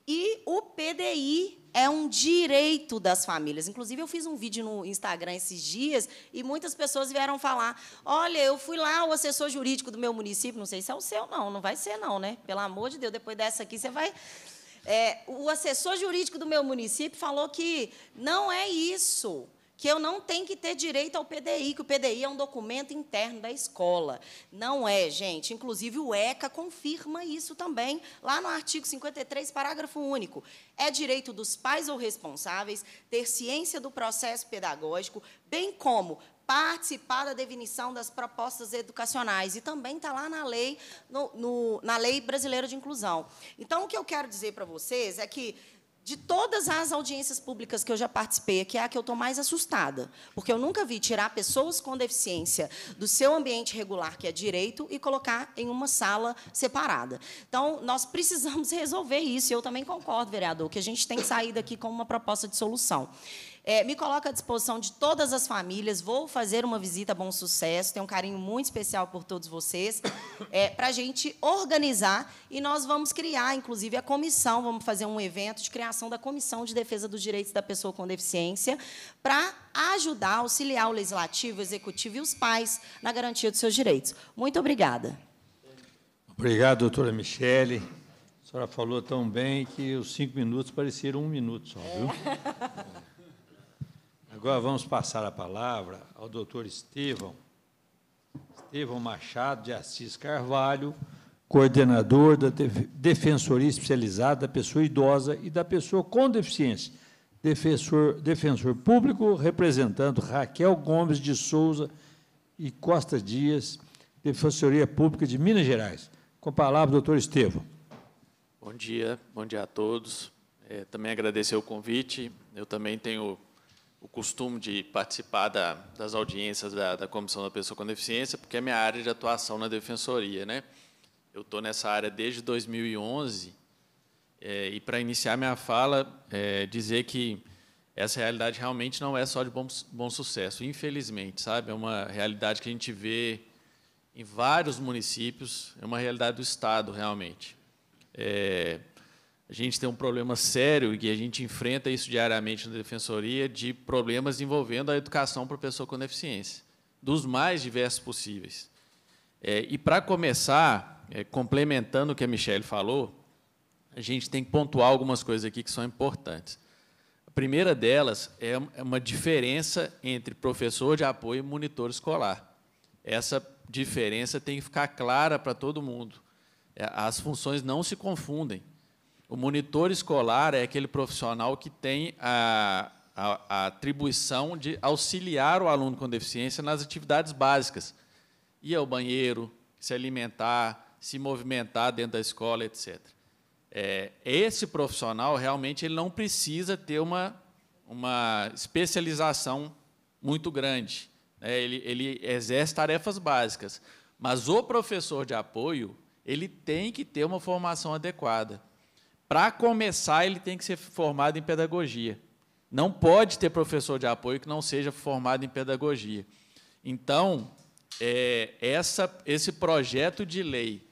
E o PDI é um direito das famílias. Inclusive, eu fiz um vídeo no Instagram esses dias e muitas pessoas vieram falar: olha, eu fui lá, o assessor jurídico do meu município, não sei se é o seu, não, não vai ser, não, né? Pelo amor de Deus, depois dessa aqui você vai. É, o assessor jurídico do meu município falou que não é isso que eu não tenho que ter direito ao PDI, que o PDI é um documento interno da escola. Não é, gente. Inclusive, o ECA confirma isso também, lá no artigo 53, parágrafo único. É direito dos pais ou responsáveis ter ciência do processo pedagógico, bem como participar da definição das propostas educacionais e também está lá na lei no, no, na lei brasileira de inclusão. Então o que eu quero dizer para vocês é que de todas as audiências públicas que eu já participei, que é a que eu estou mais assustada, porque eu nunca vi tirar pessoas com deficiência do seu ambiente regular, que é direito, e colocar em uma sala separada. Então, nós precisamos resolver isso, eu também concordo, vereador, que a gente tem que sair daqui com uma proposta de solução. É, me coloco à disposição de todas as famílias. Vou fazer uma visita a Bom Sucesso. Tenho um carinho muito especial por todos vocês. É, para a gente organizar. E nós vamos criar, inclusive, a comissão. Vamos fazer um evento de criação da Comissão de Defesa dos Direitos da Pessoa com Deficiência para ajudar, auxiliar o Legislativo, o Executivo e os pais na garantia dos seus direitos. Muito obrigada. Obrigado, doutora Michele. A senhora falou tão bem que os cinco minutos pareceram um minuto só, viu? É. Agora vamos passar a palavra ao doutor Estevão, Estevão Machado de Assis Carvalho, coordenador da Defensoria Especializada da Pessoa Idosa e da Pessoa com Deficiência, defensor, defensor público, representando Raquel Gomes de Souza e Costa Dias, Defensoria Pública de Minas Gerais. Com a palavra, doutor Estevão. Bom dia, bom dia a todos. É, também agradecer o convite. Eu também tenho o costume de participar da, das audiências da, da, Comissão da Pessoa com Deficiência, porque é minha área de atuação na defensoria. Né? Eu estou nessa área desde 2011, é, e eh, para iniciar minha fala, é, dizer que essa realidade realmente não é só de bom, bom sucesso, infelizmente, sabe? É uma realidade que a gente vê em vários municípios, é uma realidade do Estado, realmente. É, a gente tem um problema sério e a gente enfrenta isso diariamente na defensoria de problemas envolvendo a educação para a pessoa com deficiência, dos mais diversos possíveis. É, e para começar, é, complementando o que a Michelle falou, a gente tem que pontuar algumas coisas aqui que são importantes. A primeira delas é, é uma diferença entre professor de apoio e monitor escolar. Essa diferença tem que ficar clara para todo mundo. É, as funções não se confundem. O monitor escolar é aquele profissional que tem a, a, a atribuição de auxiliar o aluno com deficiência nas atividades básicas. Ir ao banheiro, se alimentar, se movimentar dentro da escola, etc. É, esse profissional, realmente, ele não precisa ter uma, uma especialização muito grande. É, ele, ele exerce tarefas básicas. Mas o professor de apoio, ele tem que ter uma formação adequada. Para começar, ele tem que ser formado em pedagogia. Não pode ter professor de apoio que não seja formado em pedagogia. Então, é, essa, esse projeto de lei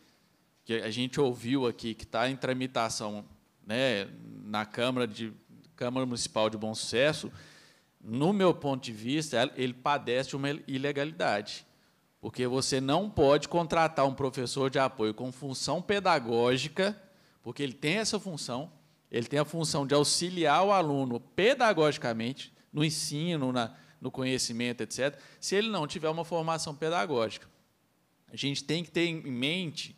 que a gente ouviu aqui, que está em tramitação né, na Câmara, de, Câmara Municipal de Bom Sucesso, no meu ponto de vista, ele padece uma ilegalidade. Porque você não pode contratar um professor de apoio com função pedagógica porque ele tem essa função, ele tem a função de auxiliar o aluno pedagogicamente no ensino, na, no conhecimento, etc. Se ele não tiver uma formação pedagógica, a gente tem que ter em mente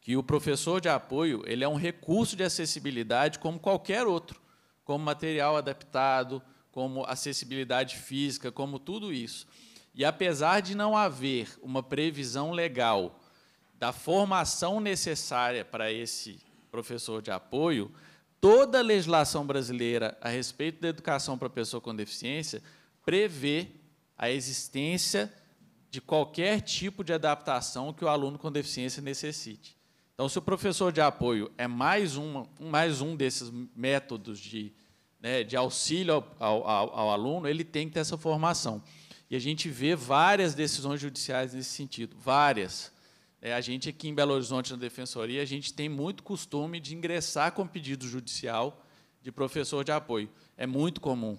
que o professor de apoio ele é um recurso de acessibilidade como qualquer outro, como material adaptado, como acessibilidade física, como tudo isso. E apesar de não haver uma previsão legal da formação necessária para esse professor de apoio, toda a legislação brasileira a respeito da educação para pessoa com deficiência prevê a existência de qualquer tipo de adaptação que o aluno com deficiência necessite. Então, se o professor de apoio é mais um, mais um desses métodos de, né, de auxílio ao, ao, ao aluno, ele tem que ter essa formação. E a gente vê várias decisões judiciais nesse sentido, várias. É, a gente aqui em Belo Horizonte, na Defensoria, a gente tem muito costume de ingressar com pedido judicial de professor de apoio. É muito comum.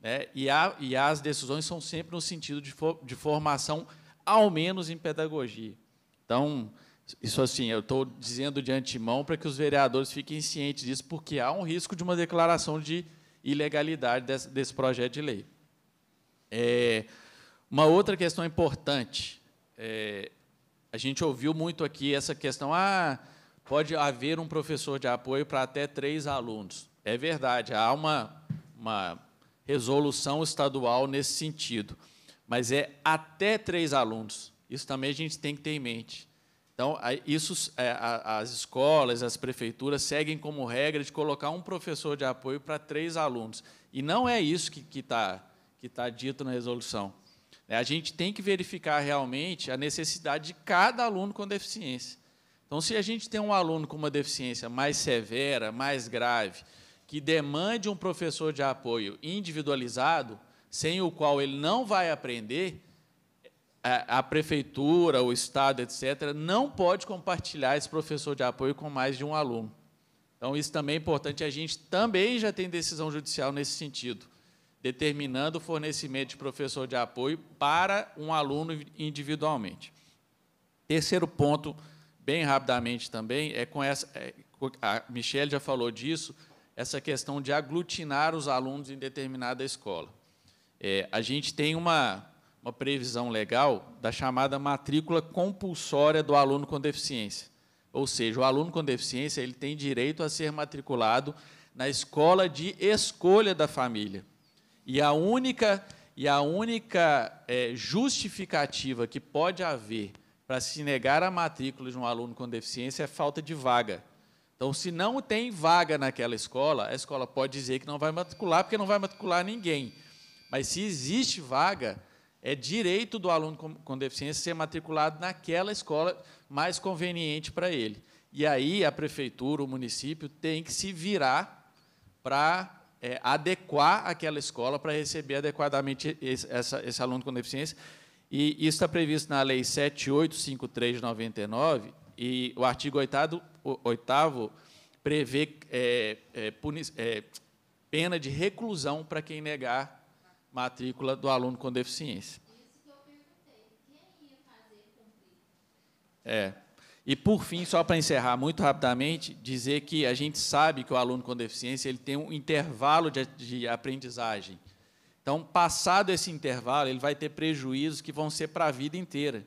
Né? E, a, e, as decisões são sempre no sentido de, for, de formação, ao menos em pedagogia. Então, isso assim, eu estou dizendo de antemão para que os vereadores fiquem cientes disso, porque há um risco de uma declaração de ilegalidade desse, desse projeto de lei. É, uma outra questão importante é, a gente ouviu muito aqui essa questão: ah, pode haver um professor de apoio para até três alunos. É verdade, há uma, uma resolução estadual nesse sentido, mas é até três alunos. Isso também a gente tem que ter em mente. Então, isso, é, as escolas, as prefeituras seguem como regra de colocar um professor de apoio para três alunos. E não é isso que está que está tá dito na resolução. Né? A gente tem que verificar realmente a necessidade de cada aluno com deficiência. Então, se a gente tem um aluno com uma deficiência mais severa, mais grave, que demande um professor de apoio individualizado, sem o qual ele não vai aprender, a prefeitura, o Estado, etc., não pode compartilhar esse professor de apoio com mais de um aluno. Então, isso também é importante. A gente também já tem decisão judicial nesse sentido determinando o fornecimento de professor de apoio para um aluno individualmente. Terceiro ponto, bem rapidamente também, é com essa. É, a Michelle já falou disso, essa questão de aglutinar os alunos em determinada escola. É, a gente tem uma, uma previsão legal da chamada matrícula compulsória do aluno com deficiência. Ou seja, o aluno com deficiência ele tem direito a ser matriculado na escola de escolha da família. E a única, e a única é, justificativa que pode haver para se negar a matrícula de um aluno com deficiência é falta de vaga. Então, se não tem vaga naquela escola, a escola pode dizer que não vai matricular, porque não vai matricular ninguém. Mas se existe vaga, é direito do aluno com, com deficiência ser matriculado naquela escola mais conveniente para ele. E aí a prefeitura, o município, tem que se virar para é, adequar aquela escola para receber adequadamente esse, essa, esse aluno com deficiência. E isso está previsto na Lei 7853 de 99, e o artigo 8 oitavo prevê é, é, é, pena de reclusão para quem negar matrícula do aluno com deficiência. Isso que eu perguntei, quem ia fazer cumprir? É. E por fim, só para encerrar muito rapidamente, dizer que a gente sabe que o aluno com deficiência ele tem um intervalo de, de aprendizagem. Então, passado esse intervalo, ele vai ter prejuízos que vão ser para a vida inteira.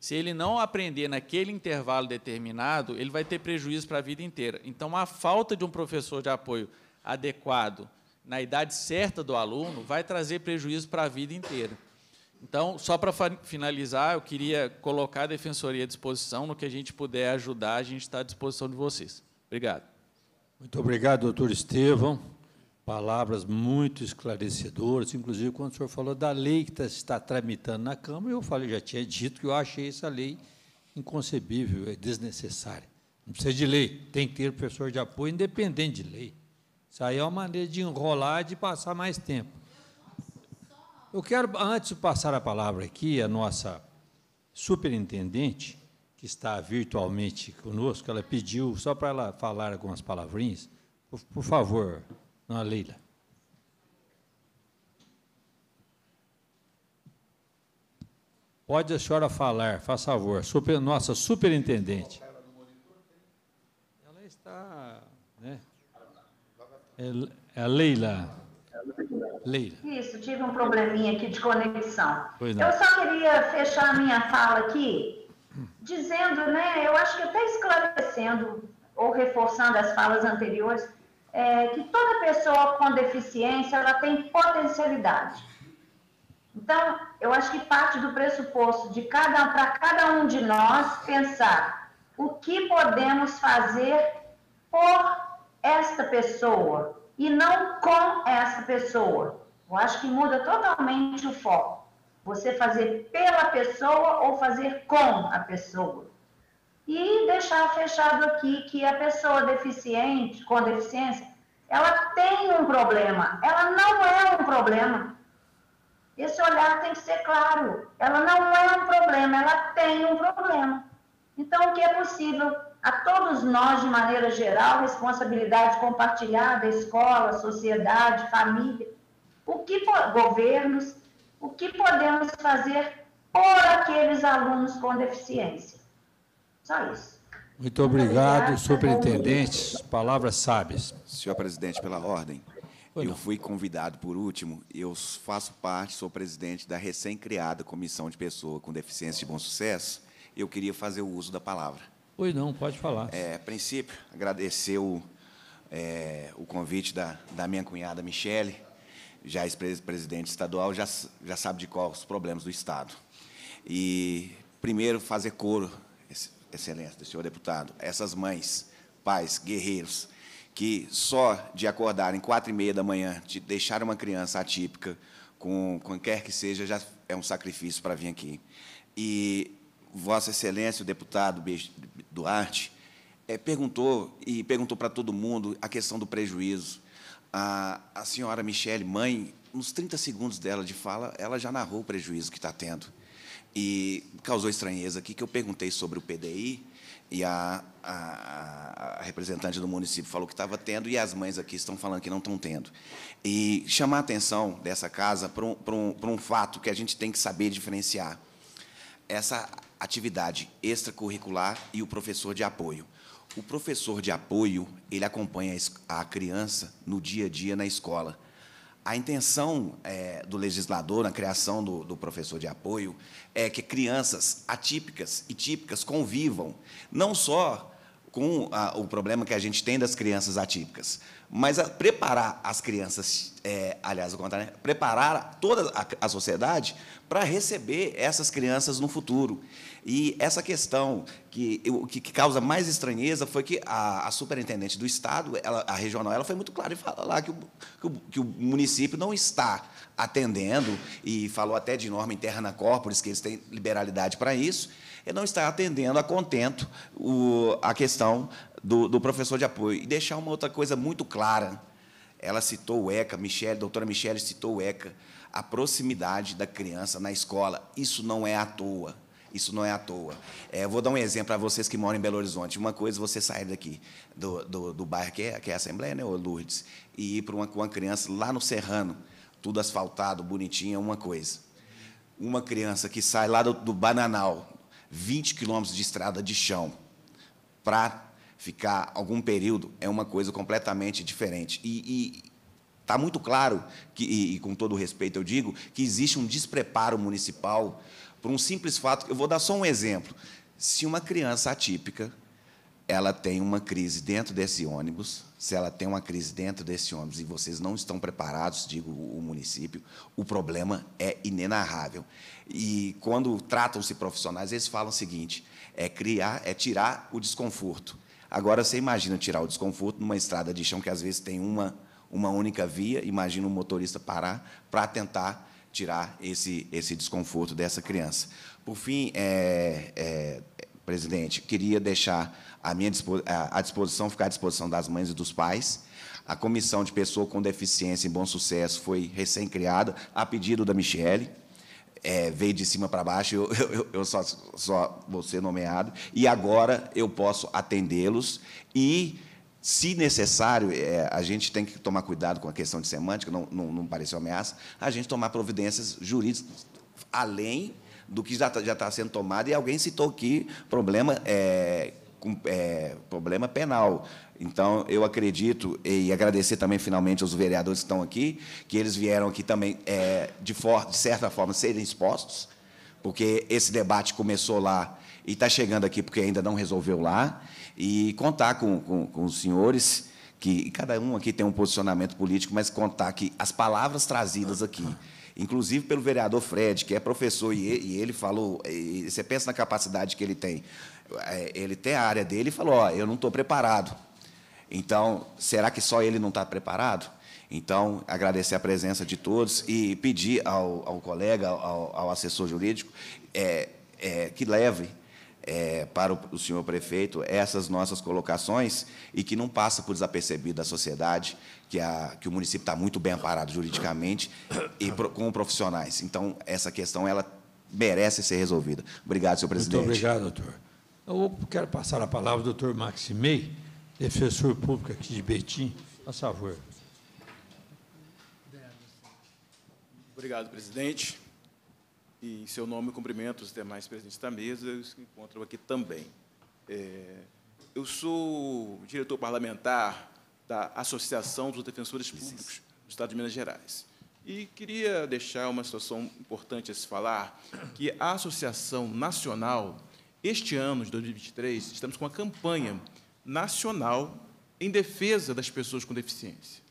Se ele não aprender naquele intervalo determinado, ele vai ter prejuízo para a vida inteira. Então, a falta de um professor de apoio adequado na idade certa do aluno vai trazer prejuízo para a vida inteira. Então, só para finalizar, eu queria colocar a Defensoria à disposição. No que a gente puder ajudar, a gente está à disposição de vocês. Obrigado. Muito obrigado, doutor Estevão. Palavras muito esclarecedoras, inclusive quando o senhor falou da lei que tá, está tramitando na Câmara, eu falei, já tinha dito que eu achei essa lei inconcebível, é desnecessária. Não precisa de lei, tem que ter professor de apoio independente de lei. Isso aí é uma maneira de enrolar e de passar mais tempo. Eu quero, antes de passar a palavra aqui, a nossa superintendente, que está virtualmente conosco, ela pediu, só para ela falar algumas palavrinhas, por, por favor, dona Leila. Pode a senhora falar, faz favor. Super, nossa superintendente. Ela está. Né? É, é Leila. Leila tive um probleminha aqui de conexão. Eu só queria fechar a minha fala aqui dizendo, né, eu acho que até esclarecendo ou reforçando as falas anteriores, é, que toda pessoa com deficiência ela tem potencialidade. Então, eu acho que parte do pressuposto de cada para cada um de nós pensar o que podemos fazer por esta pessoa e não com essa pessoa. Eu acho que muda totalmente o foco. Você fazer pela pessoa ou fazer com a pessoa. E deixar fechado aqui que a pessoa deficiente, com deficiência, ela tem um problema. Ela não é um problema. Esse olhar tem que ser claro. Ela não é um problema, ela tem um problema. Então, o que é possível a todos nós, de maneira geral, responsabilidade compartilhada, escola, sociedade, família, o que governos, o que podemos fazer por aqueles alunos com deficiência. Só isso. Muito obrigado, Obrigada, superintendente. Palavras sábias. Senhor presidente, pela ordem. Foi eu não. fui convidado por último. Eu faço parte, sou presidente da recém-criada Comissão de Pessoa com Deficiência de Bom Sucesso. Eu queria fazer o uso da palavra. Oi, não, pode falar. É, a princípio, agradecer o, é, o convite da, da minha cunhada Michele, já ex-presidente estadual, já, já sabe de quais os problemas do Estado. E, primeiro, fazer coro, excelência do senhor deputado, essas mães, pais, guerreiros, que só de acordarem quatro e meia da manhã, de deixar uma criança atípica, com qualquer que seja, já é um sacrifício para vir aqui. E Vossa Excelência, o deputado Duarte, é, perguntou, e perguntou para todo mundo, a questão do prejuízo. A, a senhora Michele, mãe, nos 30 segundos dela de fala, ela já narrou o prejuízo que está tendo. E causou estranheza aqui que eu perguntei sobre o PDI e a, a, a, representante do município falou que estava tendo e as mães aqui estão falando que não estão tendo. E chamar a atenção dessa casa para um, um, para um fato que a gente tem que saber diferenciar. Essa atividade extracurricular e o professor de apoio. O professor de apoio, ele acompanha a criança no dia a dia na escola. A intenção é, do legislador na criação do, do, professor de apoio é que crianças atípicas e típicas convivam, não só com a, o problema que a gente tem das crianças atípicas, mas preparar as crianças, é, aliás, o contrário, né, preparar toda a, a sociedade para receber essas crianças no futuro. E essa questão que o que causa mais estranheza foi que a, a superintendente do Estado, ela, a regional, ela foi muito clara e falou lá que o, que o, que o município não está atendendo, e falou até de norma interna corporis, que eles têm liberalidade para isso, e não está atendendo a contento o, a questão do, do professor de apoio. E deixar uma outra coisa muito clara, ela citou o ECA, a doutora Michelle citou o ECA, a proximidade da criança na escola, isso não é à toa. Isso não é à toa. É, vou dar um exemplo para vocês que moram em Belo Horizonte. Uma coisa, é você sair daqui do, do, do bairro que é, que é a Assembleia, né, ou Lourdes, e ir para uma, uma criança lá no Serrano, tudo asfaltado, bonitinho, é uma coisa. Uma criança que sai lá do, do Bananal, 20 quilômetros de estrada de chão, para ficar algum período, é uma coisa completamente diferente. e, e Está muito claro, que, e, com todo respeito eu digo, que existe um despreparo municipal por um simples fato. Eu vou dar só um exemplo. Se uma criança atípica ela tem uma crise dentro desse ônibus, se ela tem uma crise dentro desse ônibus e vocês não estão preparados, digo o município, o problema é inenarrável. E quando tratam-se profissionais, eles falam o seguinte: é criar, é tirar o desconforto. Agora você imagina tirar o desconforto numa estrada de chão que às vezes tem uma, uma única via, imagina um motorista parar para tentar tirar esse, esse desconforto dessa criança. Por fim, é, é, presidente, queria deixar a minha a disposição, ficar à disposição das mães e dos pais. A comissão de pessoa com deficiência em bom sucesso foi recém-criada, a pedido da Michele. É, veio de cima para baixo, eu, eu, eu, só, só vou ser nomeado. E agora eu posso atendê-los e se necessário, é, a gente tem que tomar cuidado com a questão de semântica, não, não, não pareceu ameaça, a gente tomar providências jurídicas além do que já está tá sendo tomado, e alguém citou aqui problema, é, é, problema penal. Então, eu acredito, e agradecer também finalmente aos vereadores que estão aqui, que eles vieram aqui também, é, de, for, de certa forma, serem expostos, porque esse debate começou lá e está chegando aqui porque ainda não resolveu lá, e contar com, com, com os senhores, que cada um aqui tem um posicionamento político, mas contar que as palavras trazidas aqui, inclusive pelo vereador Fred, que é professor, e ele falou, e você pensa na capacidade que ele tem, é, ele tem a área dele e falou, ó, eu não estou preparado. Então, será que só ele não está preparado? Então, agradecer a presença de todos e pedir ao, ao colega, ao, ao assessor jurídico, é, é, que leve é, para o senhor prefeito essas nossas colocações e que não passa por desapercebido da sociedade, que, a, que o município está muito bem amparado juridicamente e pro, com profissionais. Então, essa questão ela merece ser resolvida. Obrigado, senhor presidente. Muito obrigado, doutor. Eu quero passar a palavra ao doutor Maximei, defensor público aqui de Betim. A favor. Obrigado, presidente. E, em seu nome, cumprimento os demais presentes da mesa e os que encontram aqui também. É, eu sou diretor parlamentar da Associação dos Defensores Públicos do Estado de Minas Gerais. E queria deixar uma situação importante a se falar, que a Associação Nacional, este ano de 2023, estamos com uma campanha nacional em defesa das pessoas com deficiência.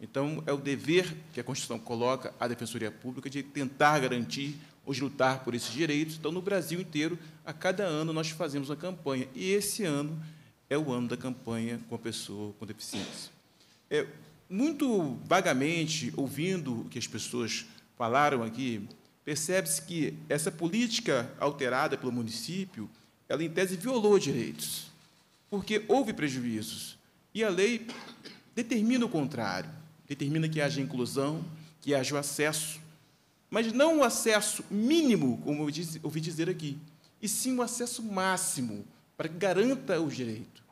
Então, é o dever que a Constituição coloca à Defensoria Pública de tentar garantir os lutar por esses direitos. Então, no Brasil inteiro, a cada ano nós fazemos uma campanha. E esse ano é o ano da campanha com a pessoa com deficiência. É, muito vagamente, ouvindo o que as pessoas falaram aqui, percebe-se que essa política alterada pelo município, ela em tese violou direitos, porque houve prejuízos. E a lei determina o contrário, determina que haja inclusão, que haja o acesso mas não o acesso mínimo, como eu disse, ouvi dizer aqui, e sim o acesso máximo, para que garanta o direito.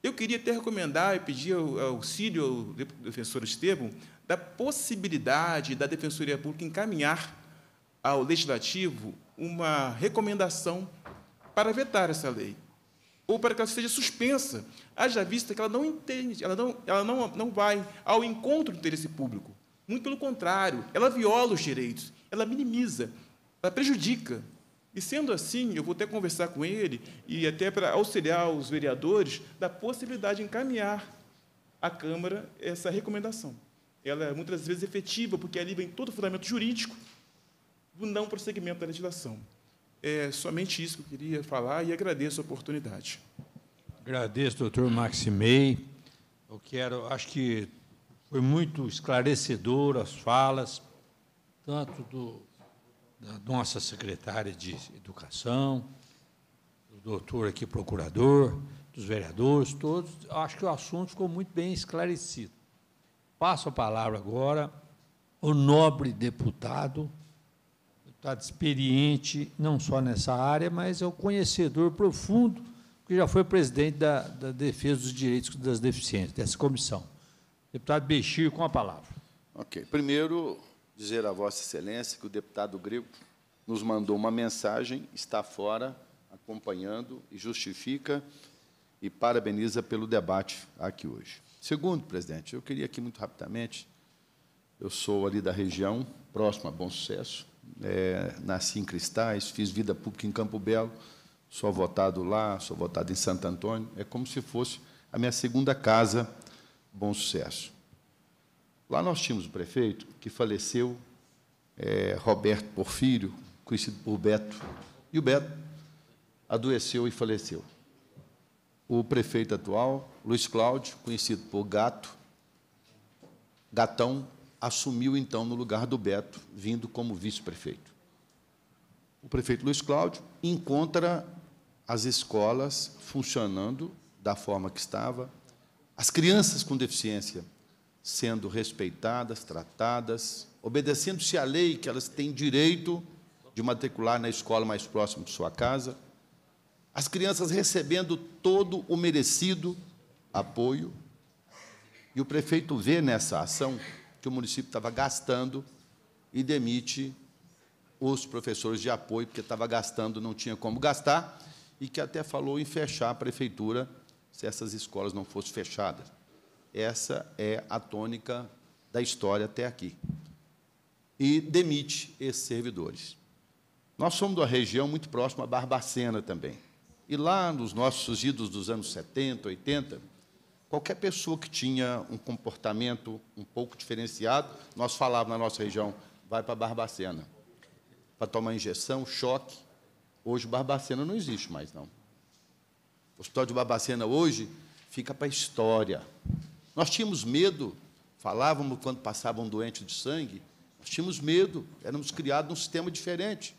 Eu queria até recomendar e pedir auxílio ao defensor Estevam da possibilidade da Defensoria Pública encaminhar ao Legislativo uma recomendação para vetar essa lei, ou para que ela seja suspensa, haja vista que ela não entende, ela não, ela não, não vai ao encontro do interesse público. Muito pelo contrário, ela viola os direitos, ela minimiza, ela prejudica. E sendo assim, eu vou até conversar com ele e até para auxiliar os vereadores da possibilidade de encaminhar à Câmara essa recomendação. Ela é muitas vezes efetiva, porque ali vem todo o fundamento jurídico do não prosseguimento da legislação. É somente isso que eu queria falar e agradeço a oportunidade. Agradeço, doutor Maximei. Eu quero, acho que foi muito esclarecedor as falas, tanto do, da nossa secretária de Educação, do doutor aqui procurador, dos vereadores, todos. Acho que o assunto ficou muito bem esclarecido. Passo a palavra agora ao nobre deputado, deputado experiente, não só nessa área, mas é um conhecedor profundo, que já foi presidente da, da Defesa dos Direitos das Deficientes, dessa comissão. Deputado Bexio, com a palavra. Ok. Primeiro, dizer a Vossa Excelência que o deputado Grego nos mandou uma mensagem, está fora, acompanhando e justifica e parabeniza pelo debate aqui hoje. Segundo, presidente, eu queria aqui muito rapidamente, eu sou ali da região, próximo a Bom Sucesso, é, nasci em Cristais, fiz vida pública em Campo Belo, sou votado lá, sou votado em Santo Antônio, é como se fosse a minha segunda casa Bom Sucesso. Lá nós tínhamos o um prefeito que faleceu, é, Roberto Porfírio, conhecido por Beto. E o Beto adoeceu e faleceu. O prefeito atual, Luiz Cláudio, conhecido por Gato, Gatão, assumiu então no lugar do Beto, vindo como vice-prefeito. O prefeito Luiz Cláudio encontra as escolas funcionando da forma que estava, as crianças com deficiência sendo respeitadas, tratadas, obedecendo-se à lei que elas têm direito de matricular na escola mais próxima de sua casa, as crianças recebendo todo o merecido apoio. E o prefeito vê nessa ação que o município estava gastando e demite os professores de apoio, porque estava gastando, não tinha como gastar, e que até falou em fechar a prefeitura se essas escolas não fossem fechadas. Essa é a tônica da história até aqui. E demite esses servidores. Nós somos de uma região muito próxima a Barbacena também. E lá nos nossos idos dos anos 70, 80, qualquer pessoa que tinha um comportamento um pouco diferenciado, nós falávamos na nossa região, vai para Barbacena, para tomar injeção, choque. Hoje Barbacena não existe mais, não. O Hospital de Babacena hoje fica para a história. Nós tínhamos medo, falávamos quando passavam um doente de sangue, nós tínhamos medo, éramos criados num sistema diferente.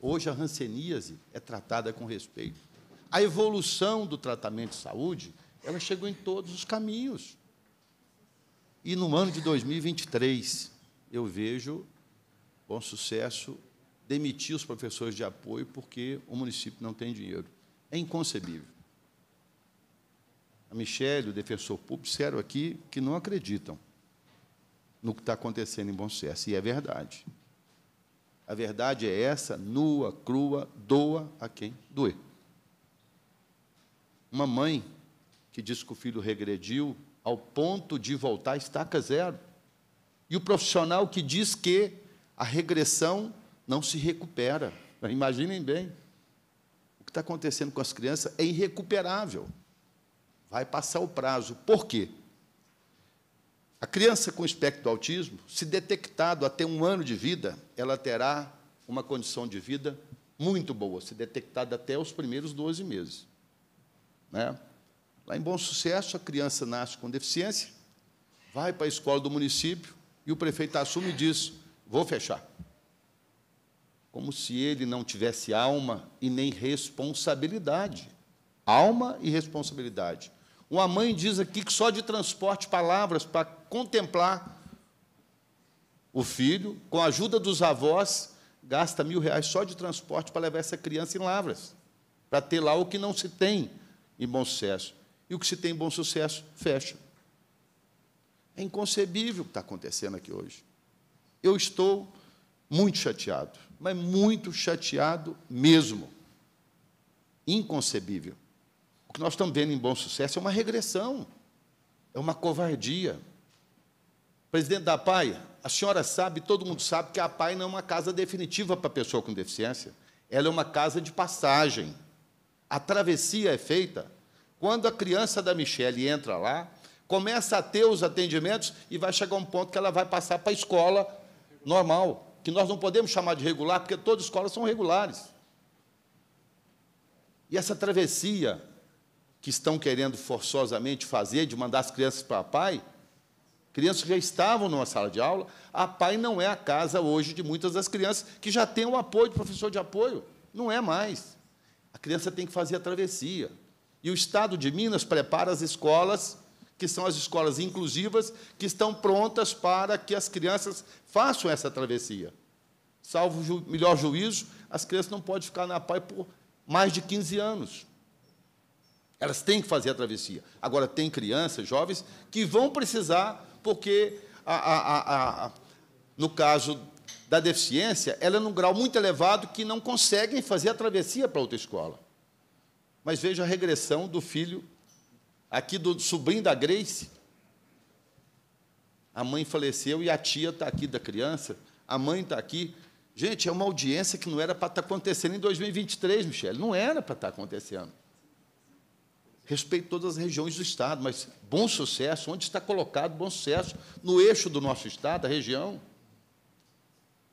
Hoje a ranceníase é tratada com respeito. A evolução do tratamento de saúde, ela chegou em todos os caminhos. E no ano de 2023, eu vejo bom sucesso demitir os professores de apoio porque o município não tem dinheiro. É inconcebível a Michelle, o defensor público, disseram aqui que não acreditam no que está acontecendo em Bom Sucesso. E é verdade. A verdade é essa, nua, crua, doa a quem doer. Uma mãe que diz que o filho regrediu ao ponto de voltar à estaca zero. E o profissional que diz que a regressão não se recupera. Imaginem bem. O que está acontecendo com as crianças é irrecuperável vai passar o prazo. Por quê? A criança com espectro do autismo, se detectado até um ano de vida, ela terá uma condição de vida muito boa, se detectada até os primeiros 12 meses. Né? Lá em Bom Sucesso, a criança nasce com deficiência, vai para a escola do município e o prefeito assume e diz: vou fechar. Como se ele não tivesse alma e nem responsabilidade. Alma e responsabilidade. Uma mãe diz aqui que só de transporte palavras para contemplar o filho, com a ajuda dos avós, gasta mil reais só de transporte para levar essa criança em Lavras, para ter lá o que não se tem em bom sucesso. E o que se tem em bom sucesso, fecha. É inconcebível o que está acontecendo aqui hoje. Eu estou muito chateado, mas muito chateado mesmo. Inconcebível. O que nós estamos vendo em bom sucesso é uma regressão, é uma covardia. Presidente da PAI, a senhora sabe, todo mundo sabe, que a PAI não é uma casa definitiva para a pessoa com deficiência. Ela é uma casa de passagem. A travessia é feita quando a criança da Michelle entra lá, começa a ter os atendimentos e vai chegar um ponto que ela vai passar para a escola normal, que nós não podemos chamar de regular, porque todas as escolas são regulares. E essa travessia que estão querendo forçosamente fazer, de mandar as crianças para a pai, crianças que já estavam numa sala de aula, a pai não é a casa hoje de muitas das crianças que já tem o apoio do professor de apoio. Não é mais. A criança tem que fazer a travessia. E o Estado de Minas prepara as escolas, que são as escolas inclusivas, que estão prontas para que as crianças façam essa travessia. Salvo o ju melhor juízo, as crianças não podem ficar na PAI por mais de 15 anos. Elas têm que fazer a travessia. Agora, tem crianças, jovens, que vão precisar, porque, a, a, a, no caso da deficiência, ela é num grau muito elevado que não conseguem fazer a travessia para outra escola. Mas veja a regressão do filho, aqui do sobrinho da Grace. A mãe faleceu e a tia está aqui da criança, a mãe está aqui. Gente, é uma audiência que não era para estar tá acontecendo em 2023, Michele. Não era para estar tá acontecendo respeito todas as regiões do Estado, mas bom sucesso, onde está colocado bom sucesso? No eixo do nosso Estado, da região.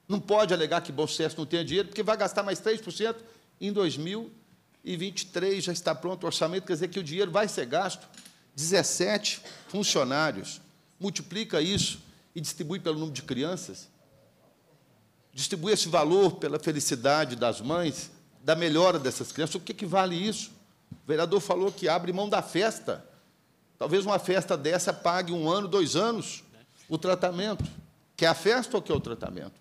Não pode alegar que bom sucesso não tenha dinheiro, porque vai gastar mais 3% em 2023, já está pronto o orçamento, quer dizer que o dinheiro vai ser gasto. 17 funcionários, multiplica isso e distribui pelo número de crianças. Distribui esse valor pela felicidade das mães, da melhora dessas crianças. O que, que vale isso? O vereador falou que abre mão da festa. Talvez uma festa dessa pague um ano, dois anos o tratamento. Que é a festa ou que é o tratamento?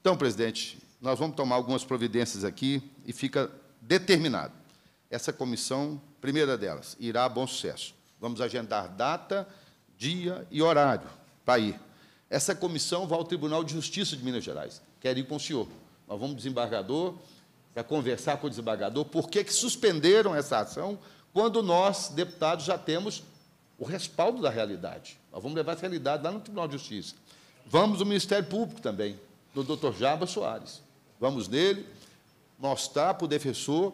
Então, presidente, nós vamos tomar algumas providências aqui e fica determinado. Essa comissão, primeira delas, irá a bom sucesso. Vamos agendar data, dia e horário para ir. Essa comissão vai ao Tribunal de Justiça de Minas Gerais. Quero ir com o senhor. Nós vamos desembargador, para é conversar com o desembargador por que, que suspenderam essa ação quando nós, deputados, já temos o respaldo da realidade. Nós vamos levar essa realidade lá no Tribunal de Justiça. Vamos no Ministério Público também, do doutor Jabas Soares. Vamos nele mostrar para o defensor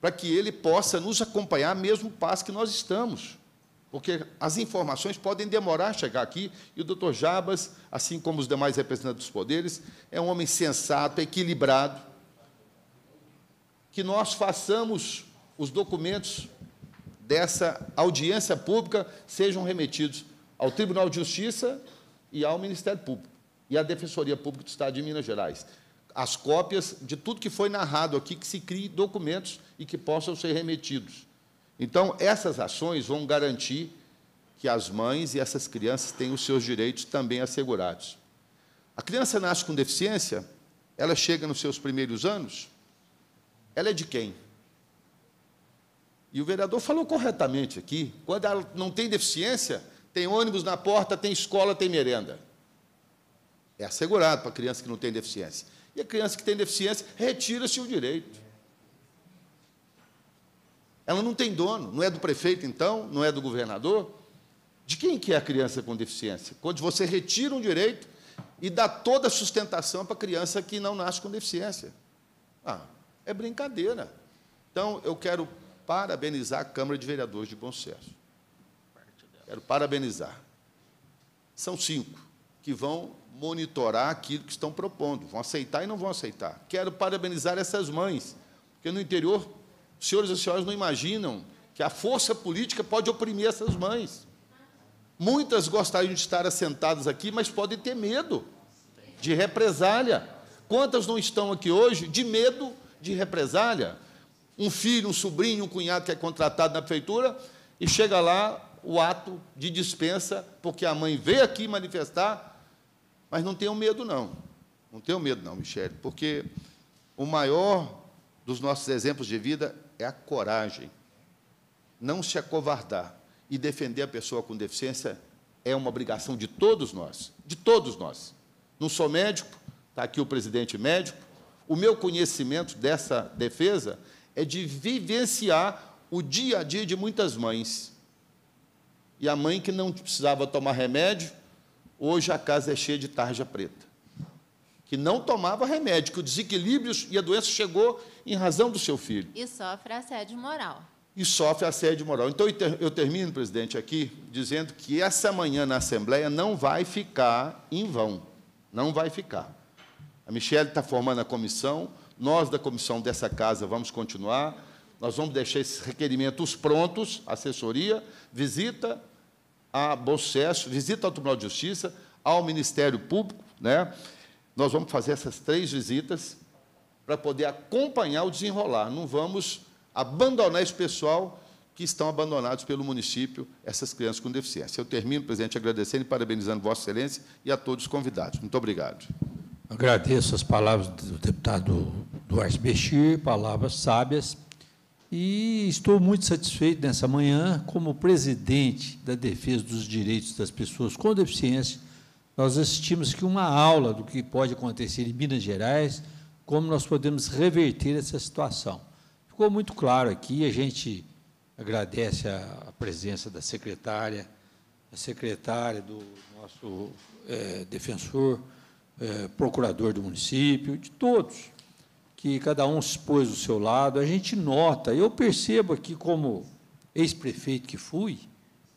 para que ele possa nos acompanhar mesmo passo que nós estamos. Porque as informações podem demorar a chegar aqui, e o doutor Jabas, assim como os demais representantes dos poderes, é um homem sensato, equilibrado, que nós façamos os documentos dessa audiência pública sejam remetidos ao Tribunal de Justiça e ao Ministério Público e à Defensoria Pública do Estado de Minas Gerais. As cópias de tudo que foi narrado aqui, que se crie documentos e que possam ser remetidos. Então, essas ações vão garantir que as mães e essas crianças tenham os seus direitos também assegurados. A criança nasce com deficiência, ela chega nos seus primeiros anos, ela é de quem? E o vereador falou corretamente aqui: quando ela não tem deficiência, tem ônibus na porta, tem escola, tem merenda. É assegurado para a criança que não tem deficiência. E a criança que tem deficiência retira-se o direito. Ela não tem dono, não é do prefeito então, não é do governador. De quem que é a criança com deficiência? Quando você retira um direito e dá toda a sustentação para a criança que não nasce com deficiência. Ah, é brincadeira. Então, eu quero parabenizar a Câmara de Vereadores de Bom Sucesso. Quero parabenizar. São cinco que vão monitorar aquilo que estão propondo. Vão aceitar e não vão aceitar. Quero parabenizar essas mães, porque no interior, senhores e senhoras não imaginam que a força política pode oprimir essas mães. Muitas gostariam de estar assentadas aqui, mas podem ter medo de represália. Quantas não estão aqui hoje de medo de represália. Um filho, um sobrinho, um cunhado que é contratado na prefeitura e chega lá o ato de dispensa, porque a mãe veio aqui manifestar, mas não tenham medo, não. Não tenham medo, não, Michele, porque o maior dos nossos exemplos de vida é a coragem. Não se acovardar e defender a pessoa com deficiência é uma obrigação de todos nós, de todos nós. Não sou médico, está aqui o presidente médico, o meu conhecimento dessa defesa é de vivenciar o dia a dia de muitas mães. E a mãe que não precisava tomar remédio, hoje a casa é cheia de tarja preta. Que não tomava remédio, que o desequilíbrio e a doença chegou em razão do seu filho. E sofre assédio moral. E sofre assédio moral. Então, eu termino, presidente, aqui dizendo que essa manhã na Assembleia não vai ficar em vão. Não vai ficar. A Michelle está formando a comissão, nós da comissão dessa casa vamos continuar, nós vamos deixar esses requerimentos prontos, assessoria, visita a Bolsesso, visita ao Tribunal de Justiça, ao Ministério Público, né? Nós vamos fazer essas três visitas para poder acompanhar o desenrolar. Não vamos abandonar esse pessoal que estão abandonados pelo município, essas crianças com deficiência. Eu termino, presidente, agradecendo e parabenizando Vossa Excelência e a todos os convidados. Muito obrigado. Agradeço as palavras do deputado Duarte Bechir, palavras sábias, e estou muito satisfeito nessa manhã, como presidente da Defesa dos Direitos das Pessoas com Deficiência, nós assistimos que uma aula do que pode acontecer em Minas Gerais, como nós podemos reverter essa situação. Ficou muito claro aqui, a gente agradece a, presença da secretária, a secretária do nosso é, defensor, é, procurador do município, de todos, que cada um se pôs do seu lado. A gente nota, eu percebo aqui como ex-prefeito que fui,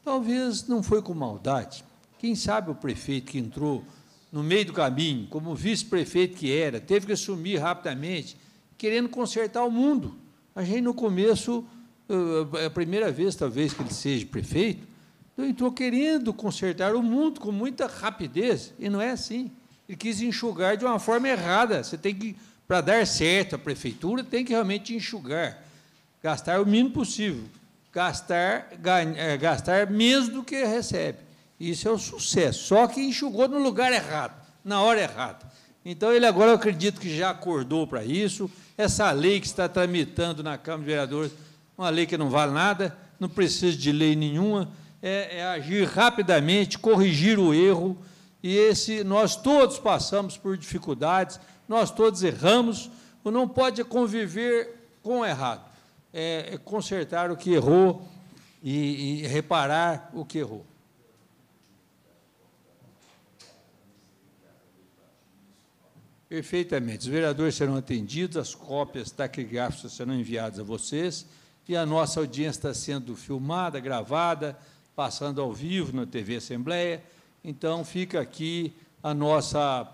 talvez não foi com maldade. Quem sabe o prefeito que entrou no meio do caminho, como vice-prefeito que era, teve que assumir rapidamente, querendo consertar o mundo. A gente, no começo, eh, a primeira vez, talvez, que ele seja prefeito, entrou querendo consertar o mundo com muita rapidez, e não é assim ele quis enxugar de uma forma errada. Você tem que, para dar certo a prefeitura, tem que realmente enxugar, gastar o mínimo possível, gastar, é, gastar menos do que recebe. Isso é o um sucesso. Só que enxugou no lugar errado, na hora errada. Então, ele agora, eu acredito que já acordou para isso. Essa lei que está tramitando na Câmara de Vereadores, uma lei que não vale nada, não precisa de lei nenhuma, é, é agir rapidamente, corrigir o erro, e esse nós todos passamos por dificuldades, nós todos erramos. O não pode é conviver com o errado, é, é consertar o que errou e, e reparar o que errou. Perfeitamente. Os vereadores serão atendidos, as cópias taquigráficas serão enviadas a vocês e a nossa audiência está sendo filmada, gravada, passando ao vivo na TV Assembleia. Então, fica aqui a nossa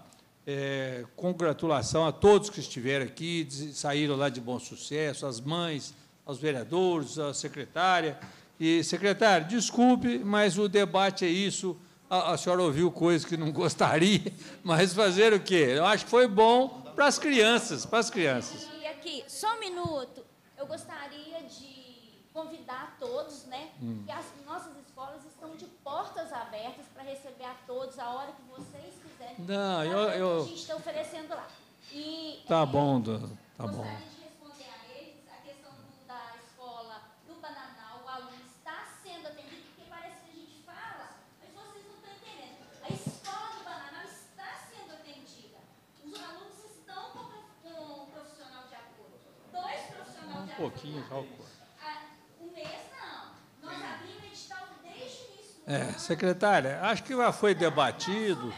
é, congratulação a todos que estiveram aqui, saíram lá de bom sucesso, as mães, aos vereadores, à secretária. E, secretário, desculpe, mas o debate é isso. A, a senhora ouviu coisas que não gostaria, mas fazer o quê? Eu acho que foi bom para as crianças, para as crianças. E aqui, só um minuto. Eu gostaria de convidar todos, né? Hum. Que as nossas escolas estão de portas abertas para receber a todos a hora que vocês quiserem. Não, tá eu, eu... A gente está oferecendo lá. E, tá é, bom, Dona. Tá bom. responder a eles a questão da escola do Bananal. O aluno está sendo atendido, porque parece que a gente fala, mas vocês não estão entendendo. A escola do Bananal está sendo atendida. Os alunos estão com um profissional de Dois profissionais de Um pouquinho já o É, secretária, acho que já foi debatido.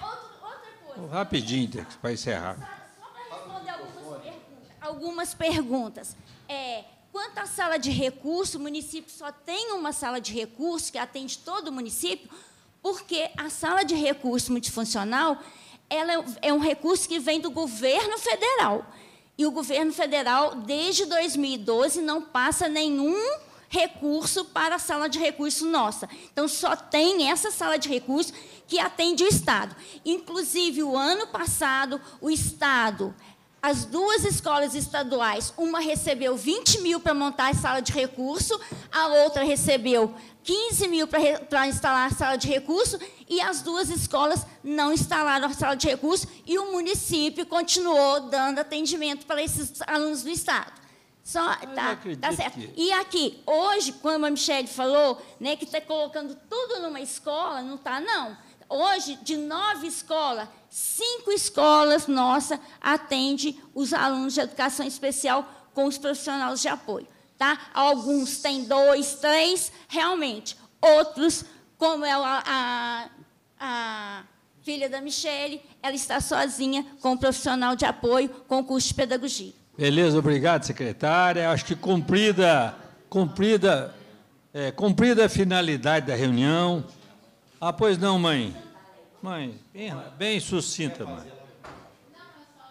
coisa. Rapidinho, para encerrar. Só, para responder algumas perguntas. Algumas perguntas. É, quanto à sala de recurso, o município só tem uma sala de recurso que atende todo o município, porque a sala de recurso multifuncional ela é um é recurso que vem do governo federal. E o governo federal, desde 2012, não passa nenhum recurso para a sala de recurso nossa. Então, só tem essa sala de recurso que atende o Estado. Inclusive, o ano passado, o Estado as duas escolas estaduais, uma recebeu 20 mil para montar a sala de recurso, a outra recebeu 15 mil para, re, para instalar a sala de recurso, e as duas escolas não instalaram a sala de recurso, e o município continuou dando atendimento para esses alunos do Estado. Só, tá, tá certo. Que... E aqui, hoje, como a Michelle falou, né, que está colocando tudo numa escola, não está, não. Hoje, de nove escolas, cinco escolas nossa atende os alunos de educação especial com os profissionais de apoio. Tá? Alguns têm dois, três, realmente. Outros, como é a, a, a filha da Michele, ela está sozinha com o profissional de apoio, com o curso de pedagogia. Beleza, obrigado, secretária. Acho que cumprida, cumprida, é, cumprida a finalidade da reunião. Ah, pois não, mãe. Mãe, bem, bem sucinta, mãe.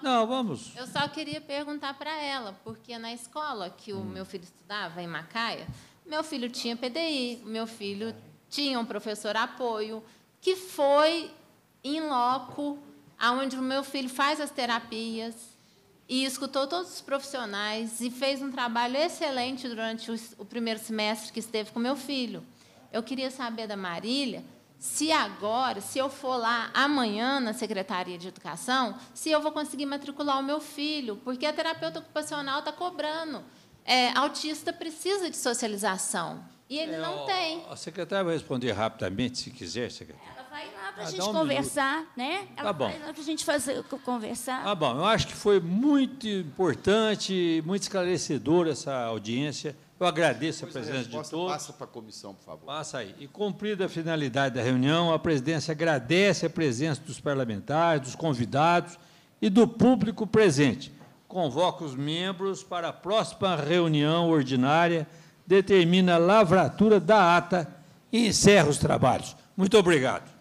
Não, vamos. Eu só queria perguntar para ela, porque na escola que o hum. meu filho estudava, em Macaia, meu filho tinha PDI, meu filho tinha um professor apoio, que foi em loco, aonde o meu filho faz as terapias, e escutou todos os profissionais e fez um trabalho excelente durante o primeiro semestre que esteve com meu filho. Eu queria saber da Marília se agora, se eu for lá amanhã na Secretaria de Educação, se eu vou conseguir matricular o meu filho, porque a terapeuta ocupacional está cobrando. É, autista precisa de socialização e ele é, não tem. A secretária vai responder rapidamente, se quiser, secretária vai lá para a ah, gente um conversar, minuto. né? Tá Ela tá bom. vai lá para a gente fazer, conversar. Ah, bom, eu acho que foi muito importante, muito esclarecedor essa audiência. Eu agradeço a presença a de todos. Passa para a comissão, por favor. Passa aí. E cumprida a finalidade da reunião, a presidência agradece a presença dos parlamentares, dos convidados e do público presente. Convoca os membros para a próxima reunião ordinária, determina a lavratura da ata e encerra os trabalhos. Muito obrigado.